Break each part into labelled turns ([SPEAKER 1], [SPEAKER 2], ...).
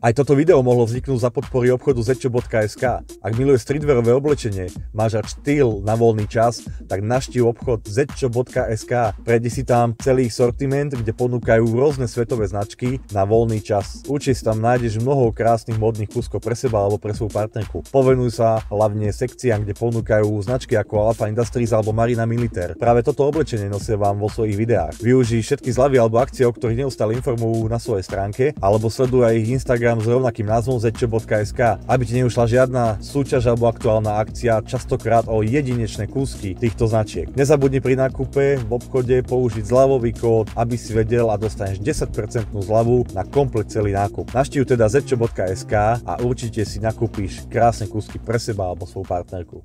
[SPEAKER 1] Aj toto video mohlo vzniknúť za podpory obchodu zečo.sk. Ak miluje streetwearové oblečenie, máš až štýl na voľný čas, tak naštív obchod zečo.sk. Prejdi si tam celý sortiment, kde ponúkajú rôzne svetové značky na voľný čas. Určite tam nájdeš mnoho krásnych modných kuskov pre seba alebo pre svoju partnerku. Povenuj sa hlavne sekciám, kde ponúkajú značky ako Alpha Industries alebo Marina Militer. Práve toto oblečenie nosia vám vo svojich videách. Využij všetky zľavy alebo akcie, o ktorých neustále informujú na svojej stránke, alebo sleduj ich Instagram Instagram s rovnakým názvom zčo.sk, aby ti neušla žiadna súťaž alebo aktuálna akcia, častokrát o jedinečné kúsky týchto značiek. Nezabudni pri nákupe v obchode použiť zľavový kód, aby si vedel a dostaneš 10% zľavu na komplet celý nákup. Navštív teda zčo.sk a určite si nakúpiš krásne kúsky pre seba alebo svoju partnerku.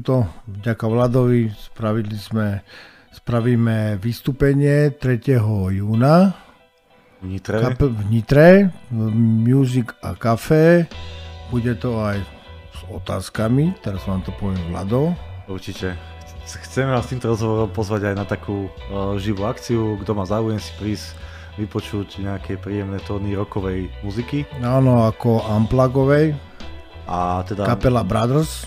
[SPEAKER 2] túto, vďaka Vladovi spravili sme, spravíme vystúpenie 3. júna
[SPEAKER 1] v Nitre. Kap,
[SPEAKER 2] v Nitre, Music a Café. Bude to aj s otázkami, teraz vám to poviem Vlado. Určite. Chceme vás týmto rozhovorom
[SPEAKER 1] pozvať aj na takú uh, živú akciu, kto má záujem si prísť vypočuť nejaké príjemné tóny rokovej muziky.
[SPEAKER 2] Áno, ako Amplagovej.
[SPEAKER 1] A teda...
[SPEAKER 2] Kapela Brothers.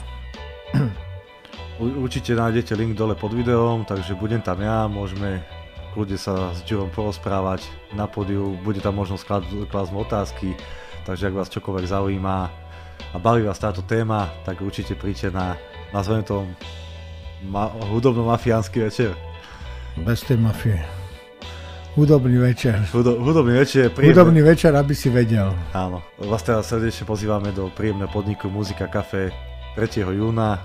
[SPEAKER 1] Určite nájdete link dole pod videom, takže budem tam ja, môžeme kľudne sa s Jurom porozprávať na pódiu, bude tam možnosť klásť mu otázky, takže ak vás čokoľvek zaujíma a baví vás táto téma, tak určite príďte na, nazvem to, ma, hudobno-mafiánsky večer.
[SPEAKER 2] Bez tej mafie. Hudobný večer.
[SPEAKER 1] Hudo, hudobný večer. Príjemné. Hudobný
[SPEAKER 2] večer, aby si vedel.
[SPEAKER 1] Áno. Vás teraz srdečne pozývame do príjemného podniku Muzika Café 3. júna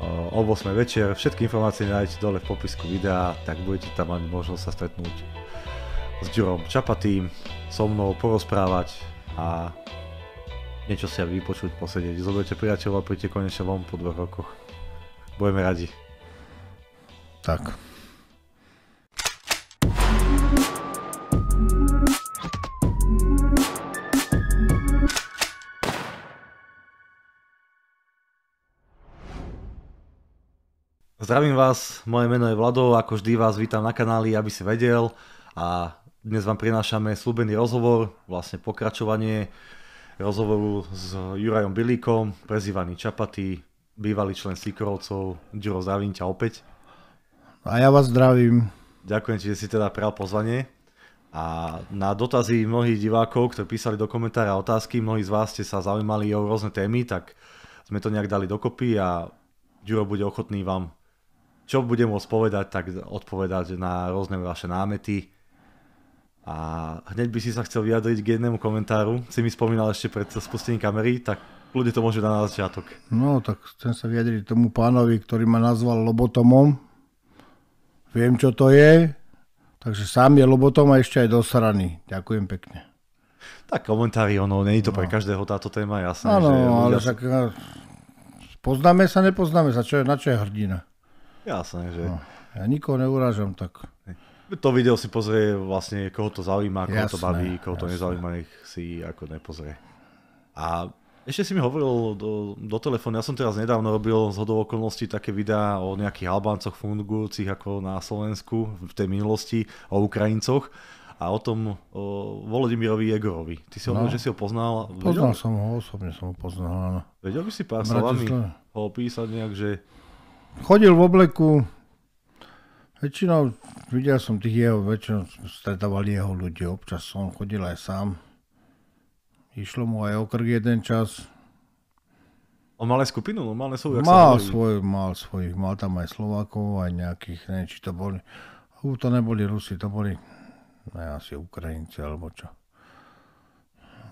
[SPEAKER 1] o 8 večer. Všetky informácie nájdete dole v popisku videa, tak budete tam mať možnosť sa stretnúť s Ďurom Čapatým, so mnou porozprávať a niečo si vypočuť, posedieť. Zoberte priateľov a príďte konečne von po dvoch rokoch. Budeme radi. Tak. Zdravím vás, moje meno je Vlado, ako vždy vás vítam na kanáli, aby si vedel a dnes vám prinášame slúbený rozhovor, vlastne pokračovanie rozhovoru s Jurajom Bilíkom, prezývaný Čapaty, bývalý člen Sikorovcov. Ďuro, zdravím ťa opäť. A ja vás zdravím. Ďakujem ti, že si teda prijal pozvanie. A na dotazy mnohých divákov, ktorí písali do komentára otázky, mnohí z vás ste sa zaujímali o rôzne témy, tak sme to nejak dali dokopy a Ďuro bude ochotný vám čo budem môcť povedať, tak odpovedať na rôzne vaše námety. A hneď by si sa chcel vyjadriť k jednému komentáru. Si mi spomínal ešte pred spustením kamery, tak ľudia to môže dať na začiatok.
[SPEAKER 2] No, tak chcem sa vyjadriť tomu pánovi, ktorý ma nazval Lobotomom. Viem, čo to je, takže sám je Lobotom a ešte aj dosraný. Ďakujem pekne.
[SPEAKER 1] Tak komentári, ono, není to no. pre každého táto téma, jasné. Áno, ale
[SPEAKER 2] ľudia... Eh, poznáme sa, nepoznáme sa, čo je, na čo je hrdina.
[SPEAKER 1] Jasné, že... No,
[SPEAKER 2] ja nikoho neurážam, tak...
[SPEAKER 1] To video si pozrie vlastne, koho to zaujíma, koho jasné, to baví, koho jasné. to nezaujíma, nech si ako nepozrie. A
[SPEAKER 2] ešte si mi hovoril
[SPEAKER 1] do, do telefónu, ja som teraz nedávno robil z hodou okolností také videá o nejakých Albáncoch fungujúcich ako na Slovensku v tej minulosti, o Ukrajincoch a o tom o Volodimirovi Jegorovi. Ty si hovoril, no. že si ho poznal. Poznal
[SPEAKER 2] vedel? som ho, osobne som ho poznal. Áno. Vedel by si pár slovami
[SPEAKER 1] ho opísať nejak, že
[SPEAKER 2] Chodil v obleku, väčšinou, videl som tých jeho, väčšinou stretávali jeho ľudí, občas on chodil aj sám. Išlo mu aj okrk jeden čas. On mal aj skupinu, no, mal svoju, mal svoj, mal svojich, mal tam aj Slovákov, aj nejakých, neviem, či to boli, U, to neboli Rusi, to boli ne, asi Ukrajinci alebo čo.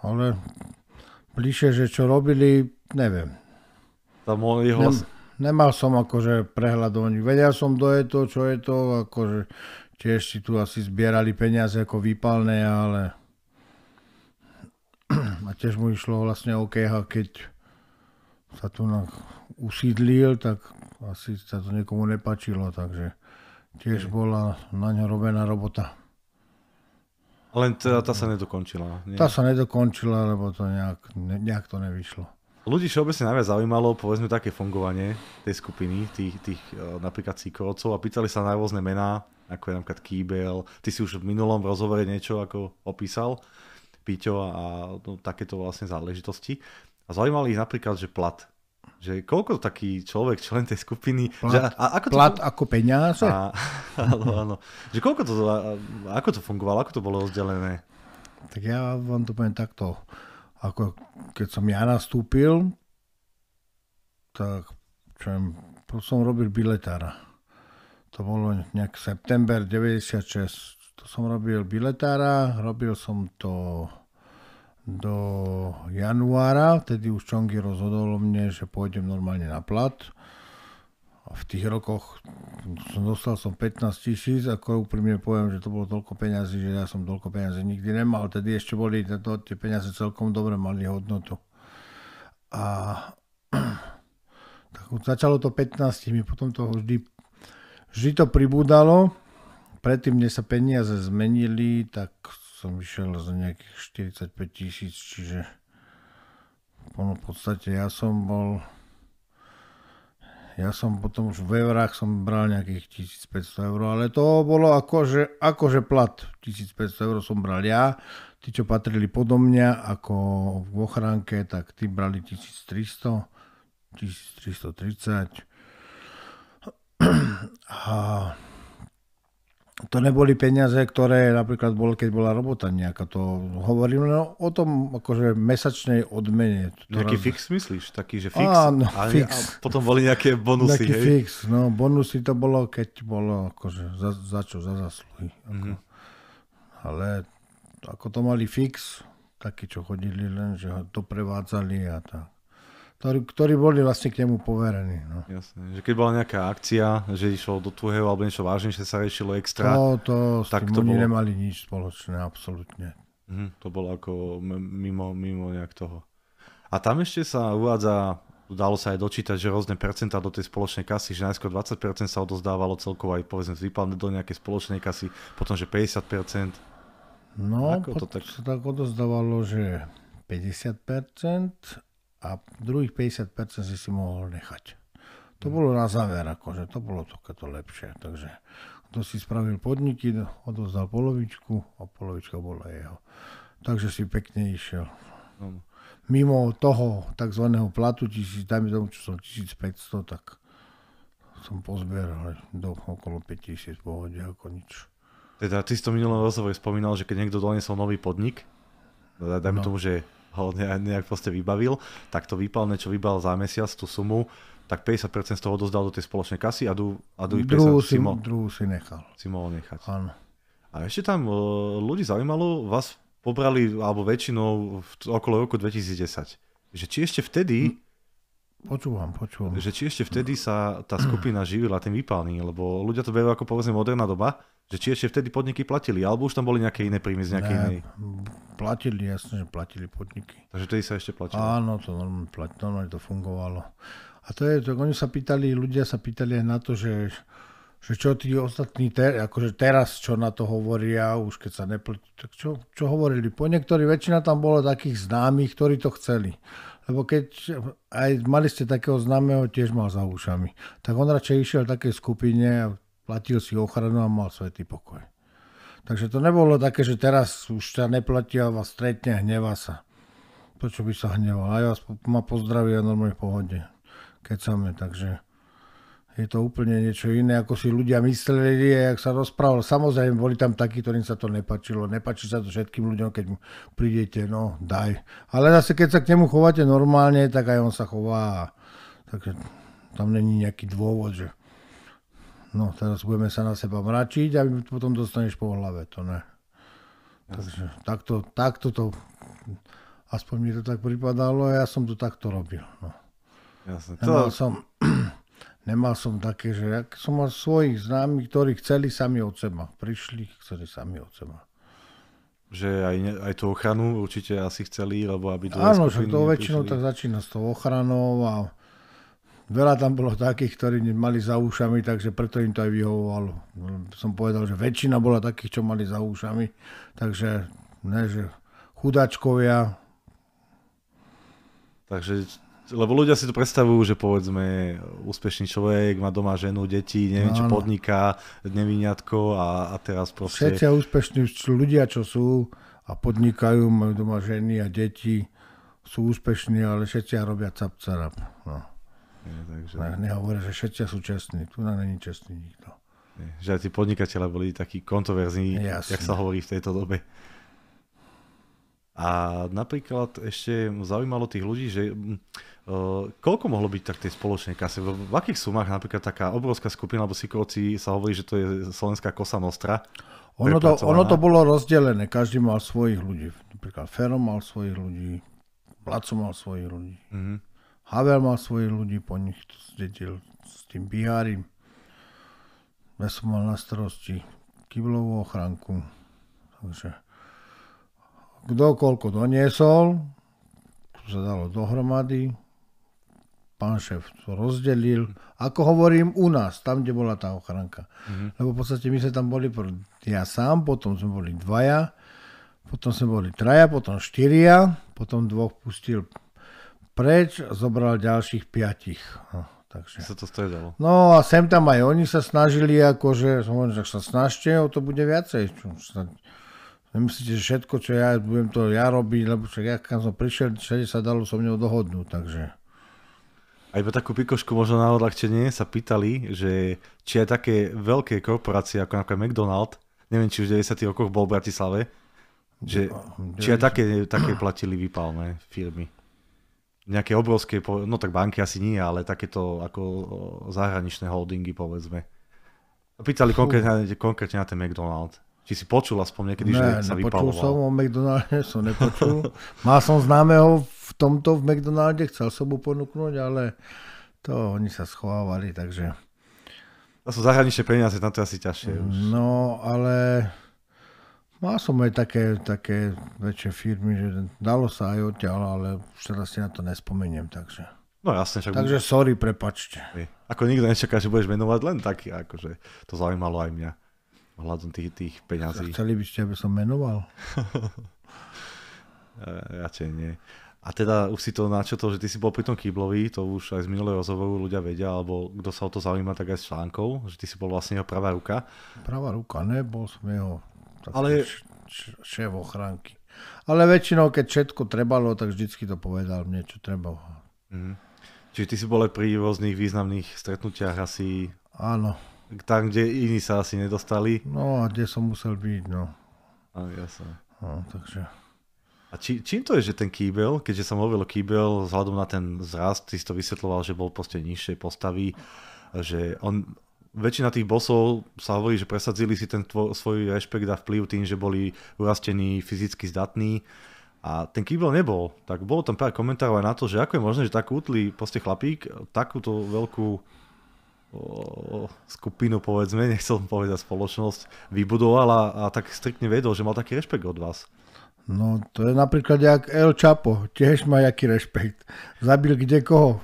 [SPEAKER 2] Ale bližšie, že čo robili, neviem.
[SPEAKER 1] Tam on jeho, Nem
[SPEAKER 2] nemal som akože prehľad o nich. Vedel som, kto je to, čo je to, akože tiež si tu asi zbierali peniaze ako výpalné, ale a tiež mu išlo vlastne o keha, keď sa tu na, usídlil, tak asi sa to niekomu nepačilo, takže tiež bola na ňo robená robota.
[SPEAKER 1] Len teda tá sa nedokončila. Nie? Tá sa
[SPEAKER 2] nedokončila, lebo to nejak, nejak to nevyšlo.
[SPEAKER 1] Ľudí všeobecne najviac zaujímalo, povedzme, také fungovanie tej skupiny, tých, tých e, napríklad síkovcov a pýtali sa na rôzne mená, ako je napríklad Kýbel. Ty si už v minulom rozhovore niečo ako opísal, Píťo a, a no, takéto vlastne záležitosti. A zaujímali ich napríklad, že plat. Že koľko taký človek, člen tej skupiny... Plat, že, a, ako to, plat ako
[SPEAKER 2] peniaze? A,
[SPEAKER 1] áno, áno. Že koľko to, ako to fungovalo, ako to bolo rozdelené?
[SPEAKER 2] Tak ja vám to poviem takto ako keď som ja nastúpil, tak čo viem, som robil biletára. To bolo nejak september 96. To som robil biletára, robil som to do januára, vtedy už Čongi rozhodol mne, že pôjdem normálne na plat v tých rokoch som dostal som 15 tisíc, ako úprimne poviem, že to bolo toľko peňazí, že ja som toľko peňazí nikdy nemal. Tedy ešte boli tato, tie peniaze celkom dobre, mali hodnotu. A tak začalo to 15, mi potom to vždy, vždy to pribúdalo. Predtým, než sa peniaze zmenili, tak som išiel za nejakých 45 tisíc, čiže v podstate ja som bol ja som potom už v eurách som bral nejakých 1500 eur, ale to bolo akože, akože plat. 1500 eur som bral ja, tí, čo patrili podo mňa ako v ochránke, tak tí brali 1300, 1330. A to neboli peniaze, ktoré napríklad bolo, keď bola robota nejaká. To hovorím no, o tom akože mesačnej odmene. Ktorá... Nejaký fix
[SPEAKER 1] myslíš? Taký, že fix? Áno, a, fix. A potom boli nejaké bonusy, Taký hej? fix,
[SPEAKER 2] no bonusy to bolo, keď bolo akože za, za čo, za zasluhy. Ako. Mm-hmm. Ale ako to mali fix, takí, čo chodili len, že to prevádzali a tak ktorí, ktorí boli vlastne k nemu poverení. No. Jasne,
[SPEAKER 1] že keď bola nejaká akcia, že išlo do tvojho alebo niečo vážnejšie sa riešilo extra. No, to, to tak s tým to bolo... nemali
[SPEAKER 2] nič spoločné, absolútne.
[SPEAKER 1] Mhm, to bolo ako mimo, mimo nejak toho. A tam ešte sa uvádza, dalo sa aj dočítať, že rôzne percentá do tej spoločnej kasy, že najskôr 20% sa odozdávalo celkovo aj povedzme vypadne do nejakej spoločnej kasy, potom že 50%.
[SPEAKER 2] No, Ako to tak? sa tak odozdávalo, že 50% a druhých 50% si si mohol nechať. To bolo na záver, akože to bolo takéto lepšie. Takže kto si spravil podniky, odozdal polovičku a polovička bola jeho. Takže si pekne išiel. No. Mimo toho tzv. platu, tisíc, dajme tomu, čo som 1500, tak som pozbieral do okolo 5000 pohode, ako nič.
[SPEAKER 1] Teda ty si to minulého rozhovoru spomínal, že keď niekto doniesol nový podnik, dajme no. tomu, že ho nejak proste vybavil, tak to výpalné, čo vybal za mesiac, tú sumu, tak 50% z toho dozdal do tej spoločnej kasy a du, a du ich 50 si, mo-
[SPEAKER 2] druhú si nechal. Si mohol nechať. Áno.
[SPEAKER 1] A ešte tam e, ľudí zaujímalo, vás pobrali, alebo väčšinou v, okolo roku 2010. Že či ešte vtedy... Hm.
[SPEAKER 2] Počúvam, počúvam. Že
[SPEAKER 1] či ešte vtedy sa tá skupina živila tým výpalným, lebo ľudia to berú ako povedzme moderná doba, že či ešte vtedy podniky platili, alebo už tam boli nejaké iné príjmy z nejakej ne, inej?
[SPEAKER 2] Platili, jasne, že platili podniky. Takže vtedy sa ešte platilo? Áno, to normálne, plat, normálne to fungovalo. A to je, to, oni sa pýtali, ľudia sa pýtali aj na to, že, že čo tí ostatní, ter, akože teraz čo na to hovoria, už keď sa neplatí, tak čo, čo hovorili? Po niektorí, väčšina tam bolo takých známych, ktorí to chceli. Lebo keď aj mali ste takého známeho, tiež mal za ušami. Tak on radšej išiel takej skupine a Platil si ochranu a mal svetý pokoj. Takže to nebolo také, že teraz už ťa neplatia a vás stretne, hnevá sa. To čo by sa hneval? ja vás ma a normálne v pohode. Keď same, takže je to úplne niečo iné, ako si ľudia mysleli a jak sa rozprával. Samozrejme, boli tam takí, ktorým sa to nepačilo. Nepačí sa to všetkým ľuďom, keď mu prídete, no daj. Ale zase, keď sa k nemu chováte normálne, tak aj on sa chová. Takže tam není nejaký dôvod, že no teraz budeme sa na seba mračiť a potom dostaneš po hlave, to ne. Takže takto, takto to, aspoň mi to tak pripadalo a ja som to takto robil. No.
[SPEAKER 1] Jasne. Nemal, som,
[SPEAKER 2] nemal som také, že ja som mal svojich známych, ktorí chceli sami od seba. Prišli, chceli sami od seba.
[SPEAKER 1] Že aj, aj tú ochranu určite asi chceli, lebo aby to... Áno, že to väčšinou tak
[SPEAKER 2] začína s tou ochranou a Veľa tam bolo takých, ktorí mali za ušami, takže preto im to aj vyhovovalo. No, som povedal, že väčšina bola takých, čo mali za ušami, takže ne, že chudačkovia.
[SPEAKER 1] Takže, lebo ľudia si to predstavujú, že povedzme úspešný človek, má doma ženu, deti, neviem, no, čo podniká, nevyňatko a, a teraz proste... Všetci
[SPEAKER 2] úspešní ľudia, čo sú a podnikajú, majú doma ženy a deti, sú úspešní, ale všetci robia capcarap. No takže... Ne, nehovorí, že všetci sú čestní. Tu na není čestný nikto.
[SPEAKER 1] že aj tí podnikateľe boli takí kontroverzní, Jasne. jak sa hovorí v tejto dobe. A napríklad ešte zaujímalo tých ľudí, že uh, koľko mohlo byť tak tej spoločnej kase? V, v akých sumách napríklad taká obrovská skupina, alebo Sikovci sa hovorí, že to je slovenská kosa Nostra? Ono to, ono to
[SPEAKER 2] bolo rozdelené, každý mal svojich ľudí. Napríklad Ferom mal svojich ľudí, Placo mal svojich ľudí. Mm-hmm. Havel mal svojich ľudí, po nich zdedil s tým Bihárim. Ja som mal na starosti kyblovú ochranku. Takže kdokoľko doniesol, sa dalo dohromady, pán šéf to rozdelil, ako hovorím u nás, tam, kde bola tá ochranka. Mm-hmm. Lebo v podstate my sme tam boli, ja sám, potom sme boli dvaja, potom sme boli traja, potom štyria, potom dvoch pustil preč, zobral ďalších piatich. No, takže. Sa to stredalo. No a sem tam aj oni sa snažili, akože, hovoril, že sa snažte, o to bude viacej. Čo, sa, nemyslíte, že všetko, čo ja budem to ja robiť, lebo však ja kam som prišiel, všade sa dalo so mnou dohodnúť, takže.
[SPEAKER 1] A iba takú pikošku možno na odľahčenie sa pýtali, že či aj také veľké korporácie ako napríklad McDonald, neviem či už v 90. rokoch bol v Bratislave, že, či aj také, také platili vypálne firmy nejaké obrovské, no tak banky asi nie, ale takéto ako zahraničné holdingy povedzme. Pýtali konkrétne, konkrétne na ten McDonald's. Či si počul aspoň niekedy, ne, že sa vypaloval? som
[SPEAKER 2] o McDonald's, som nepočul. Má som známeho v tomto v McDonald's, chcel som mu ponúknuť, ale to oni sa schovávali, takže... To sú zahraničné peniaze, na to asi ťažšie už. No, ale Mal som aj také, také väčšie firmy, že dalo sa aj odtiaľ, ale už teraz si na to nespomeniem, takže...
[SPEAKER 1] No jasne, však... Takže budem...
[SPEAKER 2] sorry, prepačte.
[SPEAKER 1] Ako nikto nečaká, že budeš menovať len taký, akože to zaujímalo aj mňa. Hľadom tých, tých peňazí. Chceli
[SPEAKER 2] by ste, aby som menoval?
[SPEAKER 1] Radšej nie. A teda už si to načetol, že ty si bol pri tom Kýblovi, to už aj z minulého rozhovoru ľudia vedia, alebo kto sa o to zaujíma, tak aj s článkou, že ty si bol vlastne jeho pravá ruka.
[SPEAKER 2] Pravá ruka, ne, bol som jeho ale... Šéf ochránky. Ale väčšinou, keď všetko trebalo, tak vždycky to povedal mne, čo trebalo. Mhm.
[SPEAKER 1] Čiže ty si bol pri rôznych významných stretnutiach asi... Áno. Tam, kde iní sa asi nedostali.
[SPEAKER 2] No, a kde som musel byť, no. A sa. No, takže...
[SPEAKER 1] A či, čím to je, že ten kýbel, keďže som hovoril kýbel vzhľadom na ten zrast, ty si to vysvetloval, že bol proste nižšej postavy, že on, väčšina tých bosov sa hovorí, že presadzili si ten tvo, svoj rešpekt a vplyv tým, že boli urastení fyzicky zdatní a ten kýbel nebol. Tak bolo tam pár komentárov aj na to, že ako je možné, že tak útli proste chlapík takúto veľkú skupinu, povedzme, nechcel povedať spoločnosť, vybudovala a tak striktne vedol, že mal taký rešpekt od vás.
[SPEAKER 2] No, to je napríklad jak El Chapo, tiež má jaký rešpekt. Zabil kde koho,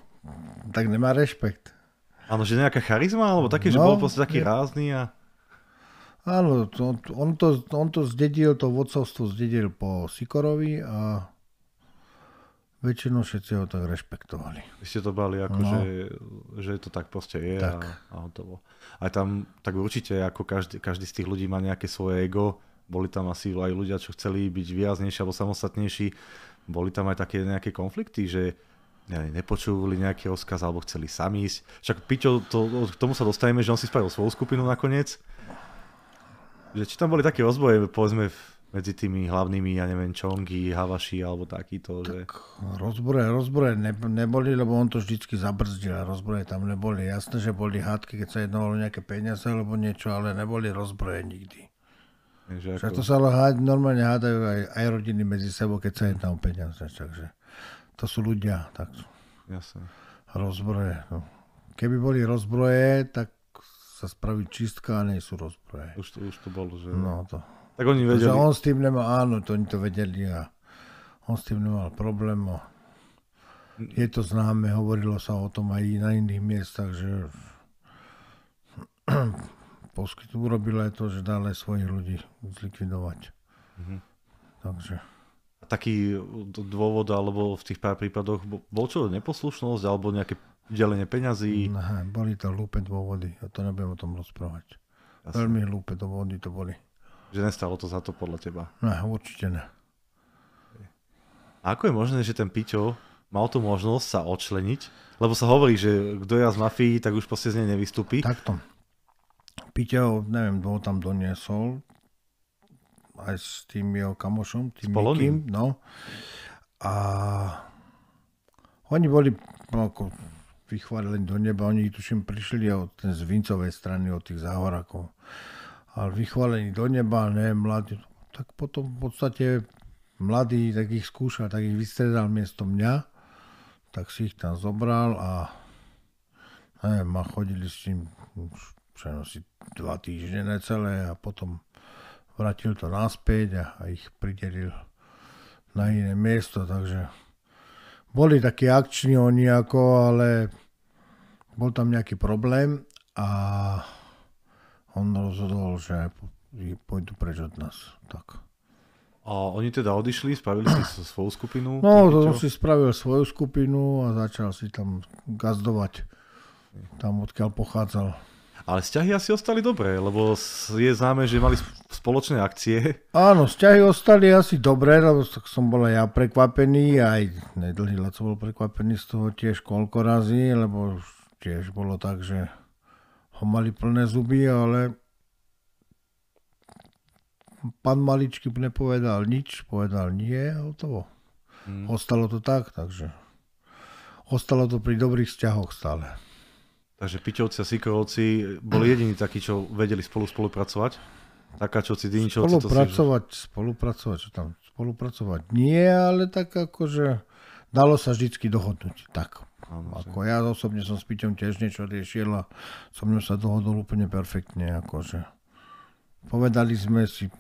[SPEAKER 2] tak nemá rešpekt.
[SPEAKER 1] Áno, že nejaká charizma, alebo taký, no, že bol proste taký je... rázny a...
[SPEAKER 2] Áno, to, on, to, on to zdedil, to vodcovstvo zdedil po Sikorovi a väčšinou všetci ho tak rešpektovali.
[SPEAKER 1] Vy ste to bali ako, no. že, že to tak proste je tak. A, a hotovo. Aj tam, tak určite, ako každý, každý z tých ľudí má nejaké svoje ego, boli tam asi aj ľudia, čo chceli byť výraznejší alebo samostatnejší, boli tam aj také nejaké konflikty, že ja, nepočúvali nejaký odkaz alebo chceli sami ísť. Však Piťo, to, k tomu sa dostaneme, že on si spravil svoju skupinu nakoniec. Že či tam boli také rozboje, povedzme, medzi tými hlavnými, ja neviem, Čongi, Havaši alebo takýto, že... Tak
[SPEAKER 2] rozbroje, rozbroje ne, neboli, lebo on to vždycky zabrzdil a rozbroje tam neboli. Jasné, že boli hádky, keď sa jednovalo nejaké peniaze alebo niečo, ale neboli rozbroje nikdy. Takže ako... to sa ale normálne hádajú aj, aj rodiny medzi sebou, keď sa jedná o peniaze, takže to sú ľudia. Tak. Jasne. Rozbroje. No. Keby boli rozbroje, tak sa spraví čistka a nie sú rozbroje. Už to, už to bolo, že... No to. Tak oni vedeli. Takže on s tým nemal, áno, to oni to vedeli a on s tým nemal problém. A no. je to známe, hovorilo sa o tom aj na iných miestach, že poskytu urobila aj to, že dále svojich ľudí zlikvidovať. Mm-hmm. Takže
[SPEAKER 1] taký dôvod, alebo v tých pár prípadoch, bol čo neposlušnosť, alebo nejaké delenie peňazí?
[SPEAKER 2] Ne, boli to hlúpe dôvody, ja to nebudem o tom rozprávať. Jasne. Veľmi hlúpe dôvody to boli.
[SPEAKER 1] Že nestalo to za to podľa teba?
[SPEAKER 2] Ne, určite ne.
[SPEAKER 1] A ako je možné, že ten Piťo mal tú možnosť sa odčleniť? Lebo sa hovorí, že kto je z mafii, tak už proste z nej nevystúpi. Takto.
[SPEAKER 2] Piťo, neviem, kto tam doniesol, aj s tým jeho kamošom, tým Mikim, no. A oni boli no, ako vychválení do neba, oni tuším prišli od ten z Vincovej strany, od tých záhorakov. Ale vychválení do neba, ne, mladí, tak potom v podstate mladý tak ich skúšal, tak ich vystredal miesto mňa, tak si ich tam zobral a neviem, ma chodili s tým už asi dva týždne necelé a potom vrátil to naspäť a, ich pridelil na iné miesto, takže boli takí akční oni ako, ale bol tam nejaký problém a on rozhodol, že pôjdu preč od nás. Tak.
[SPEAKER 1] A oni teda odišli, spravili si svoju skupinu? No, on si
[SPEAKER 2] spravil svoju skupinu a začal si tam gazdovať tam, odkiaľ pochádzal.
[SPEAKER 1] Ale vzťahy asi ostali dobré, lebo je známe, že mali spoločné akcie.
[SPEAKER 2] Áno, vzťahy ostali asi dobré, lebo som bol aj ja prekvapený, aj nedlhý Laco bol prekvapený z toho tiež koľko razy, lebo tiež bolo tak, že ho mali plné zuby, ale pán Maličky nepovedal nič, povedal nie, hotovo. Hmm. Ostalo to tak, takže ostalo to pri dobrých vzťahoch stále.
[SPEAKER 1] Takže Piťovci a Sikorovci boli jediní takí, čo vedeli spolu spolupracovať. Takáčovci, Dýničovci. Spolupracovať,
[SPEAKER 2] to si... spolupracovať, čo tam? Spolupracovať nie, ale tak akože dalo sa vždycky dohodnúť. Tak. Ano, ako ja osobne som s Piťom tiež niečo riešil a som mnou sa dohodol úplne perfektne. Akože. Povedali sme si,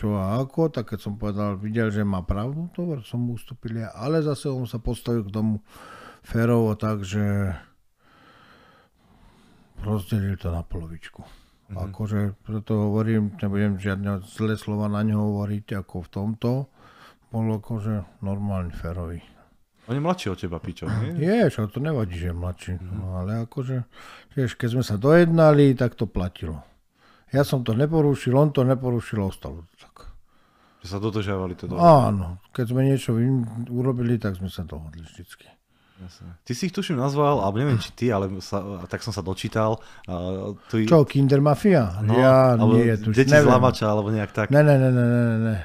[SPEAKER 2] čo a ako, tak keď som povedal, videl, že má pravdu, to som mu ustúpil ale zase on sa postavil k tomu férovo, takže rozdelil to na polovičku. Mm-hmm. Akože preto hovorím, nebudem žiadne zlé slova na neho hovoriť ako v tomto. Bol akože normálny ferový. On je mladší od teba, Pičo, nie? Je, čo, to nevadí, že je mladší. Mm-hmm. No, ale akože, vieš, keď sme sa dojednali, tak to platilo. Ja som to neporušil, on to neporušil, ostalo to tak.
[SPEAKER 1] Že sa dodržiavali to dohodli. Áno,
[SPEAKER 2] keď sme niečo urobili, tak sme sa dohodli vždycky. Jasne. Ty si ich tuším
[SPEAKER 1] nazval, alebo neviem či ty, ale sa, tak som sa dočítal. tu... Čo,
[SPEAKER 2] Kinder Mafia? No, ja nie, tuším. Deti neviem. z Lamača, alebo nejak tak. Ne, ne, ne, ne, ne, ne.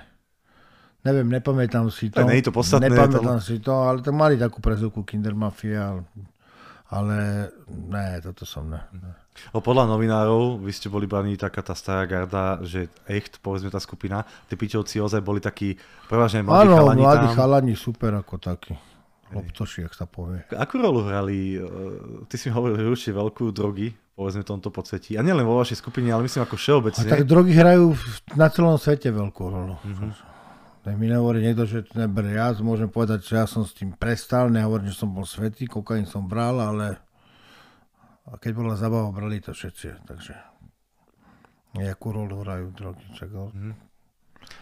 [SPEAKER 2] Neviem, nepamätám si to. Nie je to podstatné. Nepamätám to... si to, ale to mali takú prezúku Kinder Mafia, ale, ale ne, toto som ne.
[SPEAKER 1] O no, podľa novinárov, vy ste boli baní taká tá stará garda, že echt, povedzme tá skupina, tí pičovci ozaj boli takí prevažne mladí Áno, chalani mladí
[SPEAKER 2] chalani, super ako takí. Loptoši, ak sa povie.
[SPEAKER 1] Akú rolu hrali, e, ty si hovoril určite veľkú drogy, povedzme v tomto podsvetí. A nielen vo vašej skupine, ale myslím ako všeobecne. A tak drogy
[SPEAKER 2] hrajú na celom svete veľkú rolu. Mm-hmm. Tak mi nehovorí niekto, že to nebere. Ja môžem povedať, že ja som s tým prestal, nehovorím, že som bol svetý, kokain som bral, ale a keď bola zabava, brali to všetci. Takže nejakú rolu hrajú drogy. Čak, mm-hmm. No.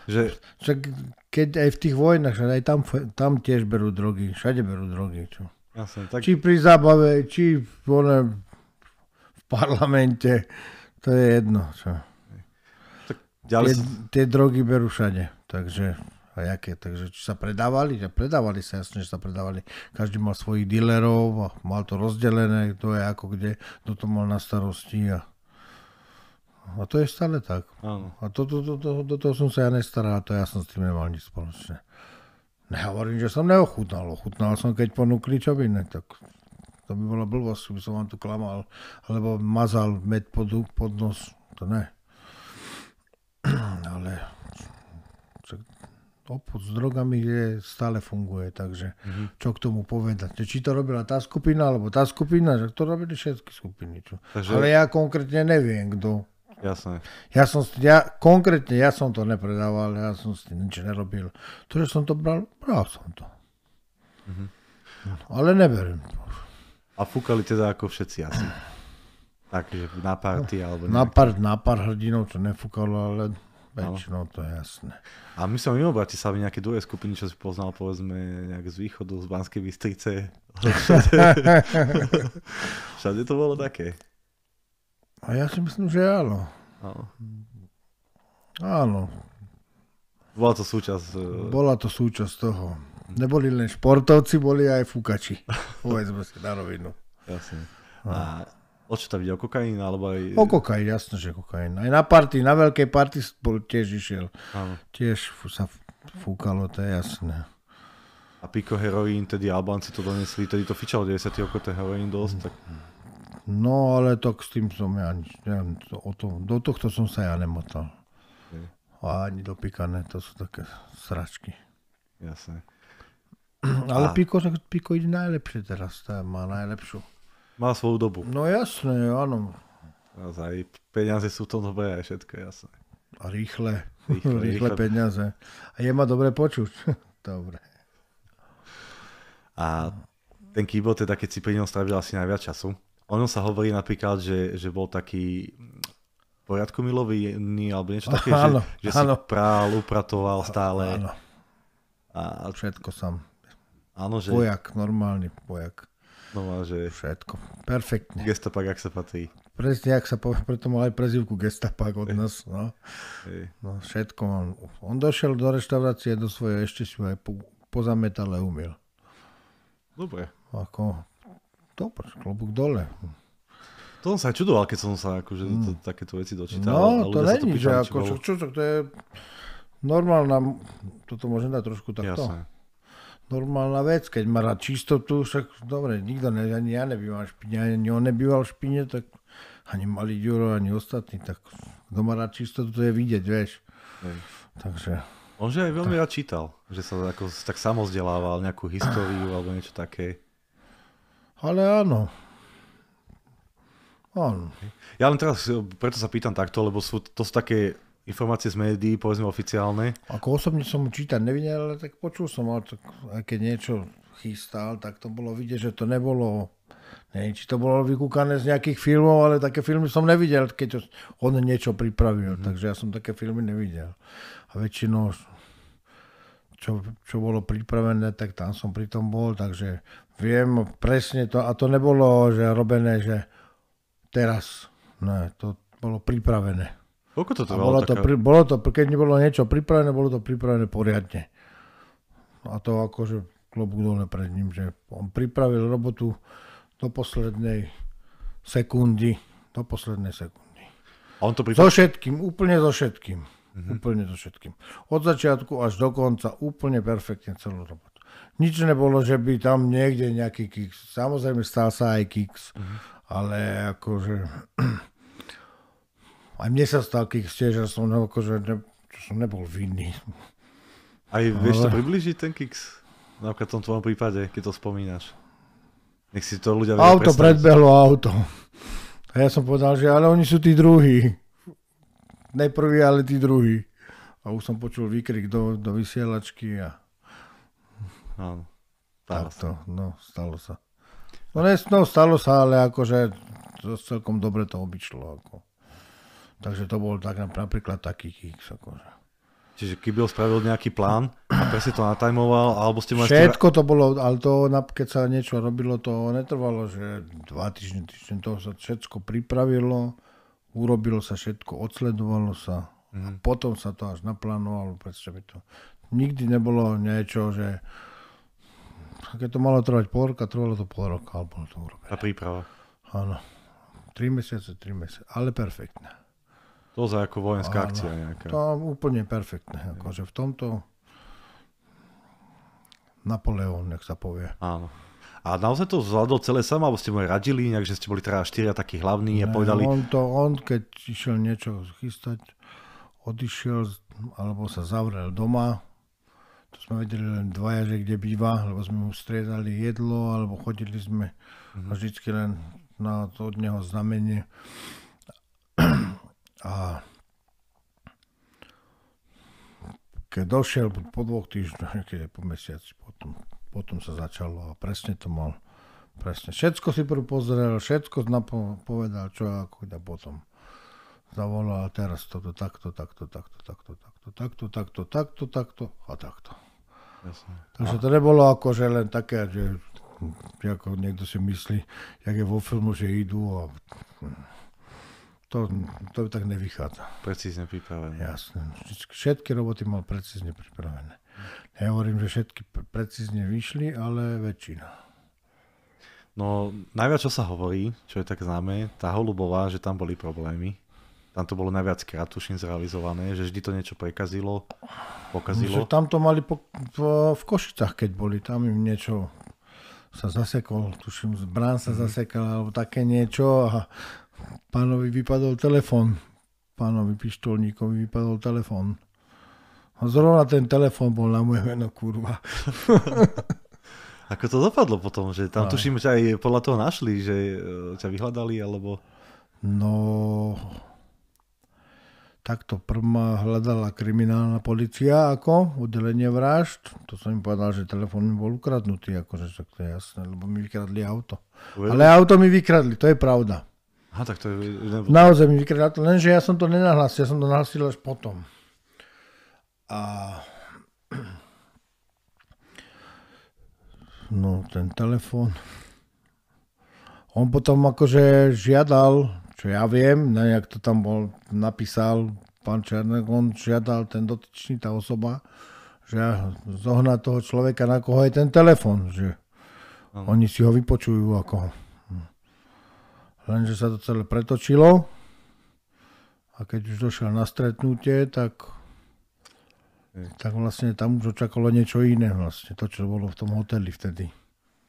[SPEAKER 2] Že... čak, keď aj v tých vojnách, aj tam, tam tiež berú drogy, všade berú drogy. Čo. Jasne, tak... Či pri zábave, či v, one, v parlamente, to je jedno. Čo. Tak ďalej... tie, tie drogy berú všade, takže a jaké, takže či sa predávali, Ja, predávali sa, jasne, že sa predávali. Každý mal svojich dealerov, mal to rozdelené, to je ako kde, kto to mal na starosti a a to je stále tak. Áno. A to, to, to, to, do toho som sa ja nestaral, to ja som s tým nemal nič spoločne. Nehovorím, že som neochutnal. Ochutnal som, keď ponúkli čovine, tak to by bola blbosť, by som vám tu klamal, alebo mazal med pod, pod nos. To ne. Ale obchod s drogami je, stále funguje, takže mm-hmm. čo k tomu povedať. Či to robila tá skupina, alebo tá skupina, že to robili všetky skupiny. Čo. Takže... Ale ja konkrétne neviem, kto Jasné. Ja som, ja, konkrétne ja som to nepredával, ja som s tým nič nerobil. To, že som to bral, bral som to. Mhm. Ale to.
[SPEAKER 1] A fúkali teda ako všetci asi. Takže na party alebo nejaké. na pár,
[SPEAKER 2] na pár hrdinov to nefúkalo, ale väčšinou to je jasné.
[SPEAKER 1] A my som mimo Bratislavy nejaké druhé skupiny, čo si poznal povedzme nejak z východu, z Banskej Bystrice. Všade to bolo také.
[SPEAKER 2] A ja si myslím, že áno. Áno. áno. Bola to súčasť... E, Bola to súčasť toho. Neboli len športovci, boli aj fúkači. Povedzme si na rovinu.
[SPEAKER 1] Jasne. No. A o čo tam ide? O kokain? Alebo aj... O kokain,
[SPEAKER 2] jasno, že kokain. Aj na party, na veľkej party bol tiež išiel. Áno. Tiež sa fúkalo, to je jasné. A piko heroín, tedy Albánci to donesli, tedy to fičalo 90. okote heroín dosť, tak... Mm. No ale tak s tým som ja nič, neviem, to, o to, do tohto som sa ja nemotal. Okay. A ani do píkané, to sú také sračky. Jasné. Ale a... píko, píko ide najlepšie teraz, tá má najlepšiu.
[SPEAKER 1] Má svoju dobu. No jasné, áno. Naozaj, peniaze sú to dobré
[SPEAKER 2] aj všetko, jasné. A rýchle, rýchle, rýchle, peniaze. A je ma dobre počuť. dobre.
[SPEAKER 1] A ten keyboard teda, keď si pri ňom strávil asi najviac času, ono sa hovorí napríklad, že, že bol taký poriadku milovný alebo niečo také, áno, že, že áno. si prál, upratoval stále. Áno.
[SPEAKER 2] A, Všetko som. Áno, že... Pojak, normálny pojak. No a že... Všetko. Perfektne. Gestapak, ak sa patrí. Presne, ak sa povie, preto mal aj prezivku Gestapak od nás. No. no všetko on. On došiel do reštaurácie, do svojej, ešte si ho aj pozametal a umil. Dobre. Ako, Dobre, klobúk dole.
[SPEAKER 1] To som sa aj čudoval, keď som sa akože mm. to, takéto veci dočítal. No, to není, že ako, čo,
[SPEAKER 2] čo, čo, to je normálna, toto môžem dať trošku takto. Jasne. Normálna vec, keď má rád čistotu, však dobre, nikto, ne, ani ja nebývam špine, ani on nebýval špine, tak ani malý Ďuro, ani ostatní, tak kto má rád čistotu, to je vidieť, vieš. Takže... On že aj veľmi tak. rád
[SPEAKER 1] čítal, že sa ako, tak samozdelával nejakú históriu alebo niečo také.
[SPEAKER 2] Ale áno. Áno.
[SPEAKER 1] Ja len teraz, eh, preto sa pýtam takto, lebo sú, to sú také informácie z médií, povedzme oficiálne.
[SPEAKER 2] Ako osobne som čítal, nevidel, ale tak počul som, ale tak, aj keď niečo chystal, tak to bolo vidieť, že to nebolo, neviem, či to bolo vykúkané z nejakých filmov, ale také filmy som nevidel, keď on niečo pripravil, mm. takže ja som také filmy nevidel. A väčšinou, čo, čo bolo pripravené, tak tam som pri tom bol, takže Viem presne to, a to nebolo že robené, že teraz. Ne, to bolo pripravené. Koľko to trvalo? Bolo to, taká... pri, bolo to, keď nebolo niečo pripravené, bolo to pripravené poriadne. A to akože klobúk dole pred ním, že on pripravil robotu do poslednej sekundy. Do poslednej sekundy. A on to pripravil? So všetkým, úplne so všetkým. Mm-hmm. Úplne so všetkým. Od začiatku až do konca úplne perfektne celú robotu nič nebolo, že by tam niekde nejaký kiks. Samozrejme stal sa aj kiks, ale akože... Aj mne sa stal kiks tiež, že som, no, akože, ne, som nebol vinný. Aj vieš to
[SPEAKER 1] približiť ten kiks? Napríklad no, v tom tvojom prípade, keď to spomínaš. Nech si to ľudia Auto predbehlo
[SPEAKER 2] auto. A ja som povedal, že ale oni sú tí druhí. Ne ale tí druhí. A už som počul výkrik do, do vysielačky a áno. Stalo to, sa. no, stalo sa. No, ne, no, stalo sa, ale akože celkom dobre to obyčlo. Ako. Takže to bol tak napríklad taký kicks. Akože.
[SPEAKER 1] Čiže Kibil spravil nejaký plán a presne to natajmoval, alebo ste mali... Všetko
[SPEAKER 2] to bolo, ale to, keď sa niečo robilo, to netrvalo, že dva týždne, týždne to sa všetko pripravilo, urobilo sa všetko, odsledovalo sa mm. a mhm. potom sa to až naplánovalo, predstaviť to. Nikdy nebolo niečo, že a keď to malo trvať pol roka, trvalo to pol roka, alebo to urobené. A príprava. Áno. 3 mesiace, 3 mesiace, ale perfektné.
[SPEAKER 1] To za ako vojenská Áno, akcia nejaká.
[SPEAKER 2] To úplne perfektné. Akože v tomto Napoleon, nech sa povie.
[SPEAKER 1] Áno. A naozaj to zvládol celé sám, alebo ste mu radili nejak, že ste boli teda štyria takí hlavní ne, a povedali... On,
[SPEAKER 2] to, on keď išiel niečo chystať, odišiel alebo sa zavrel doma, to sme vedeli len dvaja, že kde býva, lebo sme mu striedali jedlo, alebo chodili sme mm-hmm. a vždycky len na to od neho znamenie. A keď došiel po dvoch týždňoch, keď je po mesiaci, potom, potom sa začalo a presne to mal. Presne. Všetko si prv pozrel, všetko povedal, čo ako a potom zavolal a teraz toto, takto, takto, takto, takto, takto takto, takto, takto, takto, takto a takto. Jasne. Takže to nebolo akože len také, že ako niekto si myslí, jak je vo filmu, že idú a to, to tak nevychádza. Precízne pripravené. Jasne. Všetky roboty mal precízne pripravené. Nehovorím, že všetky precízne vyšli, ale väčšina.
[SPEAKER 1] No, najviac, čo sa hovorí, čo je tak známe, tá holubová, že tam boli problémy. Tam to bolo najviac krát, tuším, zrealizované, že vždy to niečo prekazilo, pokazilo. Že
[SPEAKER 2] tam to mali po, po, v Košicach, keď boli, tam im niečo sa zasekol, tuším, brán sa mhm. zasekal alebo také niečo a pánovi vypadol telefon. Pánovi pištolníkovi vypadol telefon. A zrovna ten telefon bol na moje meno, kurva.
[SPEAKER 1] Ako to dopadlo potom, že tam aj. No. tuším, že aj podľa toho našli, že e, ťa vyhľadali, alebo...
[SPEAKER 2] No, takto prma hľadala kriminálna policia ako oddelenie vražd. To som im povedal, že telefón mi bol ukradnutý, akože tak to je jasné, lebo mi vykradli auto. Uvedom? Ale auto mi vykradli, to je pravda.
[SPEAKER 1] Aha, tak to je... Naozaj
[SPEAKER 2] mi vykradli auto, lenže ja som to nenahlasil, ja som to nahlasil až potom. A... No, ten telefón. On potom akože žiadal čo ja viem, nejak no jak to tam bol, napísal pán Černek, on žiadal ten dotyčný, tá osoba, že zohna toho človeka, na koho je ten telefon, že ano. oni si ho vypočujú ako. Lenže sa to celé pretočilo a keď už došiel na stretnutie, tak tak vlastne tam už očakalo niečo iné vlastne, to čo bolo v tom hoteli vtedy.